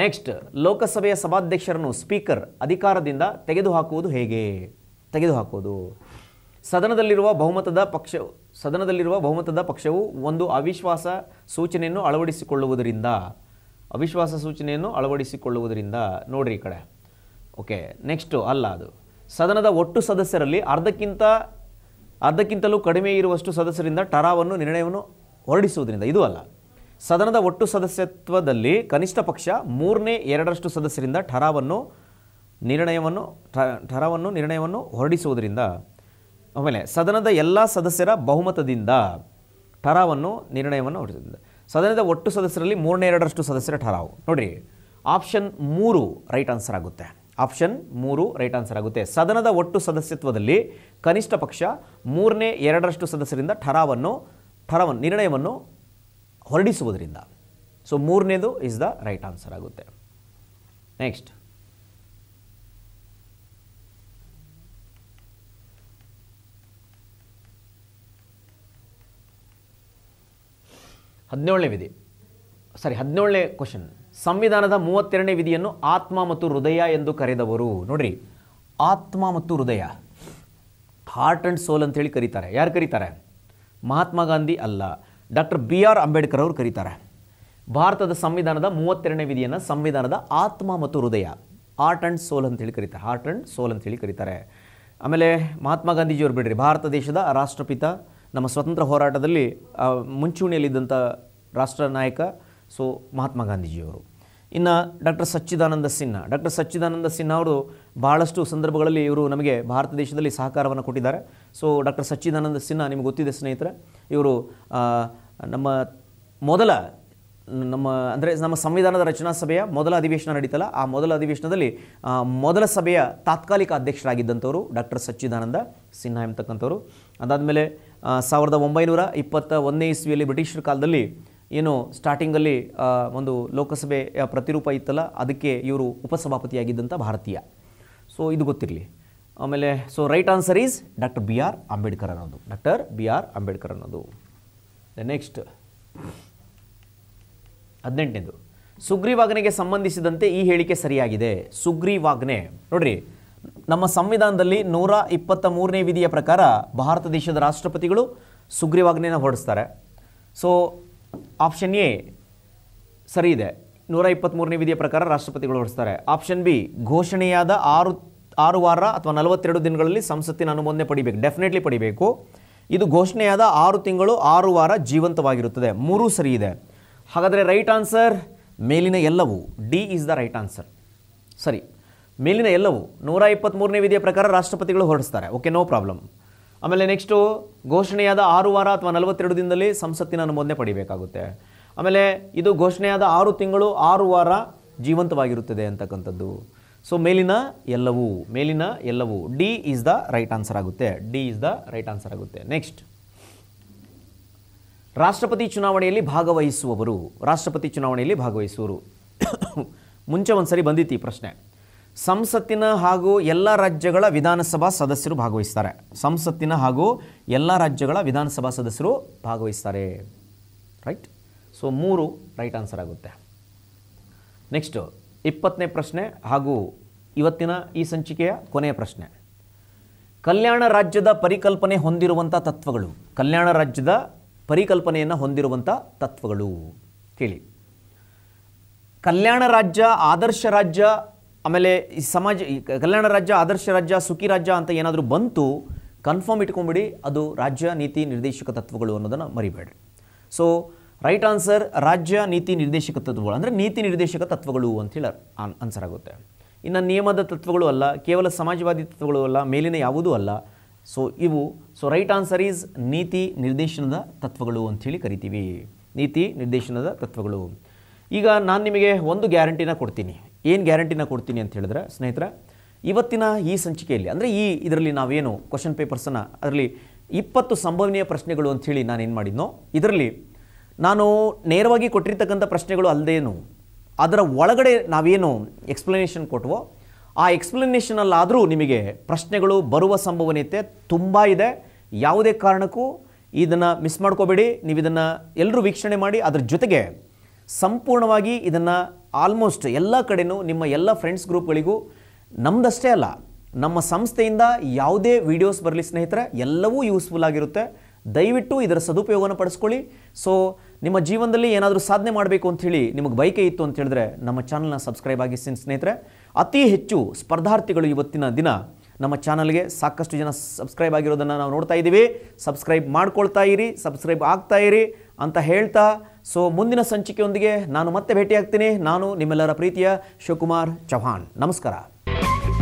ನೆಕ್ಸ್ಟ್ ಲೋಕಸಭೆಯ ಸಭಾಧ್ಯಕ್ಷರನ್ನು ಸ್ಪೀಕರ್ ಅಧಿಕಾರದಿಂದ ತೆಗೆದುಹಾಕುವುದು ಹೇಗೆ ತೆಗೆದುಹಾಕುವುದು ಸದನದಲ್ಲಿರುವ ಬಹುಮತದ ಪಕ್ಷ ಸದನದಲ್ಲಿರುವ ಬಹುಮತದ ಪಕ್ಷವು ಒಂದು ಅವಿಶ್ವಾಸ ಸೂಚನೆಯನ್ನು ಅಳವಡಿಸಿಕೊಳ್ಳುವುದರಿಂದ ಅವಿಶ್ವಾಸ ಸೂಚನೆಯನ್ನು ಅಳವಡಿಸಿಕೊಳ್ಳುವುದರಿಂದ ನೋಡ್ರಿ ಈ ಕಡೆ ಓಕೆ ನೆಕ್ಸ್ಟು ಅಲ್ಲ ಅದು ಸದನದ ಒಟ್ಟು ಸದಸ್ಯರಲ್ಲಿ ಅರ್ಧಕ್ಕಿಂತ ಅರ್ಧಕ್ಕಿಂತಲೂ ಕಡಿಮೆ ಇರುವಷ್ಟು ಸದಸ್ಯರಿಂದ ಟರಾವನ್ನು ನಿರ್ಣಯವನ್ನು ಹೊರಡಿಸುವುದರಿಂದ ಇದು ಅಲ್ಲ ಸದನದ ಒಟ್ಟು ಸದಸ್ಯತ್ವದಲ್ಲಿ ಕನಿಷ್ಠ ಪಕ್ಷ ಮೂರನೇ ಎರಡರಷ್ಟು ಸದಸ್ಯರಿಂದ ಠರಾವನ್ನು ನಿರ್ಣಯವನ್ನು ಠರಾವನ್ನು ನಿರ್ಣಯವನ್ನು ಹೊರಡಿಸುವುದರಿಂದ ಆಮೇಲೆ ಸದನದ ಎಲ್ಲ ಸದಸ್ಯರ ಬಹುಮತದಿಂದ ಠರಾವನ್ನು ನಿರ್ಣಯವನ್ನು ಹೊರಡಿಸಿದ ಸದನದ ಒಟ್ಟು ಸದಸ್ಯರಲ್ಲಿ ಮೂರನೇ ಎರಡರಷ್ಟು ಸದಸ್ಯರ ಠರಾವು ನೋಡಿರಿ ಆಪ್ಷನ್ ಮೂರು ರೈಟ್ ಆನ್ಸರ್ ಆಗುತ್ತೆ ಆಪ್ಷನ್ ಮೂರು ರೈಟ್ ಆನ್ಸರ್ ಆಗುತ್ತೆ ಸದನದ ಒಟ್ಟು ಸದಸ್ಯತ್ವದಲ್ಲಿ ಕನಿಷ್ಠ ಪಕ್ಷ ಮೂರನೇ ಎರಡರಷ್ಟು ಸದಸ್ಯರಿಂದ ಠರಾವನ್ನು ಠರವನ್ನು ನಿರ್ಣಯವನ್ನು ಹೊರಡಿಸುವುದರಿಂದ ಸೊ ಮೂರನೇದು ಇಸ್ ದ ರೈಟ್ ಆನ್ಸರ್ ಆಗುತ್ತೆ ನೆಕ್ಸ್ಟ್ ಹದಿನೇಳನೇ ವಿಧಿ ಸಾರಿ ಹದಿನೇಳನೇ ಕ್ವಶನ್ ಸಂವಿಧಾನದ ಮೂವತ್ತೆರಡನೇ ವಿಧಿಯನ್ನು ಆತ್ಮ ಮತ್ತು ಹೃದಯ ಎಂದು ಕರೆದವರು ನೋಡ್ರಿ ಆತ್ಮ ಮತ್ತು ಹೃದಯ ಹಾರ್ಟ್ ಆ್ಯಂಡ್ ಸೋಲ್ ಅಂತೇಳಿ ಕರೀತಾರೆ ಯಾರು ಕರೀತಾರೆ ಮಹಾತ್ಮ ಗಾಂಧಿ ಅಲ್ಲ ಡಾಕ್ಟರ್ ಬಿ ಆರ್ ಅಂಬೇಡ್ಕರ್ ಅವರು ಕರೀತಾರೆ ಭಾರತದ ಸಂವಿಧಾನದ ಮೂವತ್ತೆರಡನೇ ವಿಧಿಯನ್ನು ಸಂವಿಧಾನದ ಆತ್ಮ ಮತ್ತು ಹೃದಯ ಆರ್ಟ್ ಆ್ಯಂಡ್ ಸೋಲ್ ಅಂತೇಳಿ ಕರೀತಾರೆ ಹಾರ್ಟ್ ಆ್ಯಂಡ್ ಸೋಲ್ ಅಂತೇಳಿ ಕರೀತಾರೆ ಆಮೇಲೆ ಮಹಾತ್ಮ ಗಾಂಧೀಜಿಯವರು ಬಿಡ್ರಿ ಭಾರತ ದೇಶದ ರಾಷ್ಟ್ರಪಿತ ನಮ್ಮ ಸ್ವತಂತ್ರ ಹೋರಾಟದಲ್ಲಿ ಮುಂಚೂಣಿಯಲ್ಲಿದ್ದಂಥ ರಾಷ್ಟ್ರ ನಾಯಕ ಸೊ ಮಹಾತ್ಮ ಗಾಂಧೀಜಿಯವರು ಇನ್ನು ಡಾಕ್ಟರ್ ಸಚ್ಚಿದಾನಂದ ಸಿನ್ಹಾ ಡಾಕ್ಟರ್ ಸಚ್ಚಿದಾನಂದ ಸಿನ್ಹಾ ಅವರು ಭಾಳಷ್ಟು ಸಂದರ್ಭಗಳಲ್ಲಿ ಇವರು ನಮಗೆ ಭಾರತ ದೇಶದಲ್ಲಿ ಸಹಕಾರವನ್ನು ಕೊಟ್ಟಿದ್ದಾರೆ ಸೊ ಡಾಕ್ಟರ್ ಸಚ್ಚಿದಾನಂದ ಸಿನ್ಹಾ ನಿಮಗೆ ಗೊತ್ತಿದೆ ಸ್ನೇಹಿತರೆ ಇವರು ನಮ್ಮ ಮೊದಲ ನಮ್ಮ ಅಂದರೆ ನಮ್ಮ ಸಂವಿಧಾನದ ರಚನಾ ಸಭೆಯ ಮೊದಲ ಅಧಿವೇಶನ ನಡೀತಲ್ಲ ಆ ಮೊದಲ ಅಧಿವೇಶನದಲ್ಲಿ ಮೊದಲ ಸಭೆಯ ತಾತ್ಕಾಲಿಕ ಅಧ್ಯಕ್ಷರಾಗಿದ್ದಂಥವರು ಡಾಕ್ಟರ್ ಸಚ್ಚಿದಾನಂದ ಸಿನ್ಹಾ ಎಂಬತಕ್ಕಂಥವ್ರು ಅದಾದಮೇಲೆ ಸಾವಿರದ ಒಂಬೈನೂರ ಇಪ್ಪತ್ತ ಒಂದನೇ ಇಸ್ವಿಯಲ್ಲಿ ಬ್ರಿಟಿಷರ ಕಾಲದಲ್ಲಿ ಏನು ಸ್ಟಾರ್ಟಿಂಗಲ್ಲಿ ಒಂದು ಲೋಕಸಭೆ ಪ್ರತಿರೂಪ ಇತ್ತಲ್ಲ ಅದಕ್ಕೆ ಇವರು ಉಪಸಭಾಪತಿಯಾಗಿದ್ದಂಥ ಭಾರತೀಯ ಸೊ ಇದು ಗೊತ್ತಿರಲಿ ಆಮೇಲೆ so right answer is doctor B R Ambedkar ಅನ್ನೋದು ಡಾಕ್ಟರ್ ಬಿ ಆರ್ ಅಂಬೇಡ್ಕರ್ ಅನ್ನೋದು ದೆ ನೆಕ್ಸ್ಟ್ ಹದಿನೆಂಟನೇದು ಸುಗ್ರೀವಾಜ್ಞೆಗೆ ಸಂಬಂಧಿಸಿದಂತೆ ಈ ಹೇಳಿಕೆ ಸರಿಯಾಗಿದೆ ಸುಗ್ರೀವಾಜ್ಞೆ ನೋಡ್ರಿ ನಮ್ಮ ಸಂವಿಧಾನದಲ್ಲಿ ನೂರ ಇಪ್ಪತ್ತ ಮೂರನೇ ವಿಧಿಯ ಪ್ರಕಾರ ಭಾರತ ದೇಶದ ರಾಷ್ಟ್ರಪತಿಗಳು ಸುಗ್ರೀವಾಜ್ಞೆಯನ್ನು ಹೊರಡಿಸ್ತಾರೆ ಸೊ ಆಪ್ಷನ್ ಎ ಸರಿ ಇದೆ ನೂರ ಇಪ್ಪತ್ತ್ಮೂರನೇ ವಿಧಿಯ ಪ್ರಕಾರ ರಾಷ್ಟ್ರಪತಿಗಳು ಹೊರಡಿಸ್ತಾರೆ ಆಪ್ಷನ್ ಬಿ ಘೋಷಣೆಯಾದ ಆರು ಆರು ವಾರ ಅಥವಾ ನಲವತ್ತೆರಡು ದಿನಗಳಲ್ಲಿ ಸಂಸತ್ತಿನ ಅನುಮೋದನೆ ಪಡಿಬೇಕು ಡೆಫಿನೆಟ್ಲಿ ಪಡಿಬೇಕು ಇದು ಘೋಷಣೆಯಾದ ಆರು ತಿಂಗಳು ಆರು ವಾರ ಜೀವಂತವಾಗಿರುತ್ತದೆ ಮೂರೂ ಸರಿ ಇದೆ ಹಾಗಾದರೆ ರೈಟ್ ಆನ್ಸರ್ ಮೇಲಿನ ಎಲ್ಲವೂ D is the right answer ಸರಿ ಮೇಲಿನ ಎಲ್ಲವೂ ನೂರ ಇಪ್ಪತ್ತ್ಮೂರನೇ ವಿಧಿಯ ಪ್ರಕಾರ ರಾಷ್ಟ್ರಪತಿಗಳು ಹೊರಡಿಸ್ತಾರೆ ಓಕೆ ನೋ ಪ್ರಾಬ್ಲಮ್ ಆಮೇಲೆ ನೆಕ್ಸ್ಟು ಘೋಷಣೆಯಾದ ಆರು ವಾರ ಅಥವಾ ನಲವತ್ತೆರಡು ದಿನದಲ್ಲಿ ಸಂಸತ್ತಿನ ಅನುಮೋದನೆ ಪಡಿಬೇಕಾಗುತ್ತೆ ಆಮೇಲೆ ಇದು ಘೋಷಣೆಯಾದ ಆರು ತಿಂಗಳು ಆರು ವಾರ ಜೀವಂತವಾಗಿರುತ್ತದೆ ಅಂತಕ್ಕಂಥದ್ದು ಸೊ ಮೇಲಿನ ಎಲ್ಲವೂ ಮೇಲಿನ ಎಲ್ಲವೂ D is the right answer ಆಗುತ್ತೆ D is the right answer ಆಗುತ್ತೆ ನೆಕ್ಸ್ಟ್ ರಾಷ್ಟ್ರಪತಿ ಚುನಾವಣೆಯಲ್ಲಿ ಭಾಗವಹಿಸುವವರು ರಾಷ್ಟ್ರಪತಿ ಚುನಾವಣೆಯಲ್ಲಿ ಭಾಗವಹಿಸುವರು ಮುಂಚೆ ಒಂದು ಸರಿ ಬಂದಿತ್ತು ಈ ಪ್ರಶ್ನೆ ಸಂಸತ್ತಿನ ಹಾಗೂ ಎಲ್ಲ ರಾಜ್ಯಗಳ ವಿಧಾನಸಭಾ ಸದಸ್ಯರು ಭಾಗವಹಿಸ್ತಾರೆ ಸಂಸತ್ತಿನ ಹಾಗೂ ಎಲ್ಲ ರಾಜ್ಯಗಳ ವಿಧಾನಸಭಾ ಸದಸ್ಯರು ಭಾಗವಹಿಸ್ತಾರೆ ರೈಟ್ ಸೊ ಮೂರು ರೈಟ್ ಆನ್ಸರ್ ಆಗುತ್ತೆ ನೆಕ್ಸ್ಟು ಇಪ್ಪತ್ತನೇ ಪ್ರಶ್ನೆ ಹಾಗೂ ಇವತ್ತಿನ ಈ ಸಂಚಿಕೆಯ ಕೊನೆಯ ಪ್ರಶ್ನೆ ಕಲ್ಯಾಣ ರಾಜ್ಯದ ಪರಿಕಲ್ಪನೆ ಹೊಂದಿರುವಂಥ ತತ್ವಗಳು ಕಲ್ಯಾಣ ರಾಜ್ಯದ ಪರಿಕಲ್ಪನೆಯನ್ನು ಹೊಂದಿರುವಂಥ ತತ್ವಗಳು ಕೇಳಿ ಕಲ್ಯಾಣ ರಾಜ್ಯ ಆದರ್ಶ ರಾಜ್ಯ ಆಮೇಲೆ ಈ ಸಮಾಜ ಕಲ್ಯಾಣ ರಾಜ್ಯ ಆದರ್ಶ ರಾಜ್ಯ ಸುಖಿ ರಾಜ್ಯ ಅಂತ ಏನಾದರೂ ಬಂತು ಕನ್ಫರ್ಮ್ ಇಟ್ಕೊಂಬಿಡಿ ಅದು ರಾಜ್ಯ ನೀತಿ ನಿರ್ದೇಶಕ ತತ್ವಗಳು ಅನ್ನೋದನ್ನು ಮರಿಬೇಡ್ರಿ ಸೊ ರೈಟ್ ಆನ್ಸರ್ ರಾಜ್ಯ ನೀತಿ ನಿರ್ದೇಶಕ ತತ್ವಗಳು ಅಂದರೆ ನೀತಿ ನಿರ್ದೇಶಕ ತತ್ವಗಳು ಅಂತ ಹೇಳಿ ಆನ್ಸರ್ ಆಗುತ್ತೆ ಇನ್ನು ನಿಯಮದ ತತ್ವಗಳು ಅಲ್ಲ ಕೇವಲ ಸಮಾಜವಾದಿ ತತ್ವಗಳು ಅಲ್ಲ ಮೇಲಿನ ಯಾವುದೂ ಅಲ್ಲ ಸೊ ಇವು ಸೊ ರೈಟ್ ಆನ್ಸರ್ ಈಸ್ ನೀತಿ ನಿರ್ದೇಶನದ ತತ್ವಗಳು ಅಂಥೇಳಿ ಕರಿತೀವಿ ನೀತಿ ನಿರ್ದೇಶನದ ತತ್ವಗಳು ಈಗ ನಾನು ನಿಮಗೆ ಒಂದು ಗ್ಯಾರಂಟಿನ ಕೊಡ್ತೀನಿ ಏನು ಗ್ಯಾರಂಟಿನ ಕೊಡ್ತೀನಿ ಅಂತ ಹೇಳಿದ್ರೆ ಸ್ನೇಹಿತರ ಇವತ್ತಿನ ಈ ಸಂಚಿಕೆಯಲ್ಲಿ ಅಂದರೆ ಈ ಇದರಲ್ಲಿ ನಾವೇನು ಕ್ವಶನ್ ಪೇಪರ್ಸನ್ನು ಅದರಲ್ಲಿ ಇಪ್ಪತ್ತು ಸಂಭವನೀಯ ಪ್ರಶ್ನೆಗಳು ಅಂಥೇಳಿ ಏನು ಮಾಡಿದ್ನೋ ಇದರಲ್ಲಿ ನಾನು ನೇರವಾಗಿ ಕೊಟ್ಟಿರ್ತಕ್ಕಂಥ ಪ್ರಶ್ನೆಗಳು ಅಲ್ಲದೇನು ಅದರ ಒಳಗಡೆ ನಾವೇನು ಎಕ್ಸ್ಪ್ಲನೇಷನ್ ಕೊಟ್ಟವೋ ಆ ಎಕ್ಸ್ಪ್ಲನೇಷನಲ್ಲಾದರೂ ನಿಮಗೆ ಪ್ರಶ್ನೆಗಳು ಬರುವ ಸಂಭವನೀಯತೆ ತುಂಬ ಇದೆ ಯಾವುದೇ ಕಾರಣಕ್ಕೂ ಇದನ್ನು ಮಿಸ್ ಮಾಡ್ಕೋಬೇಡಿ ನೀವು ಇದನ್ನು ಎಲ್ಲರೂ ವೀಕ್ಷಣೆ ಮಾಡಿ ಅದರ ಜೊತೆಗೆ ಸಂಪೂರ್ಣವಾಗಿ ಇದನ್ನು ಆಲ್ಮೋಸ್ಟ್ ಎಲ್ಲ ಕಡೆನೂ ನಿಮ್ಮ ಎಲ್ಲ ಫ್ರೆಂಡ್ಸ್ ಗ್ರೂಪ್ಗಳಿಗೂ ನಮ್ಮದಷ್ಟೇ ಅಲ್ಲ ನಮ್ಮ ಸಂಸ್ಥೆಯಿಂದ ಯಾವುದೇ ವೀಡಿಯೋಸ್ ಬರಲಿ ಸ್ನೇಹಿತರೆ ಎಲ್ಲವೂ ಯೂಸ್ಫುಲ್ ಆಗಿರುತ್ತೆ ದಯವಿಟ್ಟು ಇದರ ಸದುಪಯೋಗನ ಪಡಿಸ್ಕೊಳ್ಳಿ ಸೊ ನಿಮ್ಮ ಜೀವನದಲ್ಲಿ ಏನಾದರೂ ಸಾಧನೆ ಮಾಡಬೇಕು ಅಂಥೇಳಿ ನಿಮಗೆ ಬಯಕೆ ಇತ್ತು ಅಂತ ಹೇಳಿದ್ರೆ ನಮ್ಮ ಚಾನಲ್ನ ಸಬ್ಸ್ಕ್ರೈಬ್ ಸಿನ್ ಸ್ನೇಹಿತರೆ ಅತಿ ಹೆಚ್ಚು ಸ್ಪರ್ಧಾರ್ಥಿಗಳು ಇವತ್ತಿನ ದಿನ ನಮ್ಮ ಚಾನಲ್ಗೆ ಸಾಕಷ್ಟು ಜನ ಸಬ್ಸ್ಕ್ರೈಬ್ ಆಗಿರೋದನ್ನು ನಾವು ನೋಡ್ತಾ ಇದ್ದೀವಿ ಸಬ್ಸ್ಕ್ರೈಬ್ ಮಾಡ್ಕೊಳ್ತಾ ಇರಿ ಸಬ್ಸ್ಕ್ರೈಬ್ ಆಗ್ತಾ ಇರಿ ಅಂತ ಹೇಳ್ತಾ ಸೊ ಮುಂದಿನ ಸಂಚಿಕೆಯೊಂದಿಗೆ ನಾನು ಮತ್ತೆ ಭೇಟಿಯಾಗ್ತೀನಿ ನಾನು ನಿಮ್ಮೆಲ್ಲರ ಪ್ರೀತಿಯ ಶಿವಕುಮಾರ್ ಚೌಹಾಣ್ ನಮಸ್ಕಾರ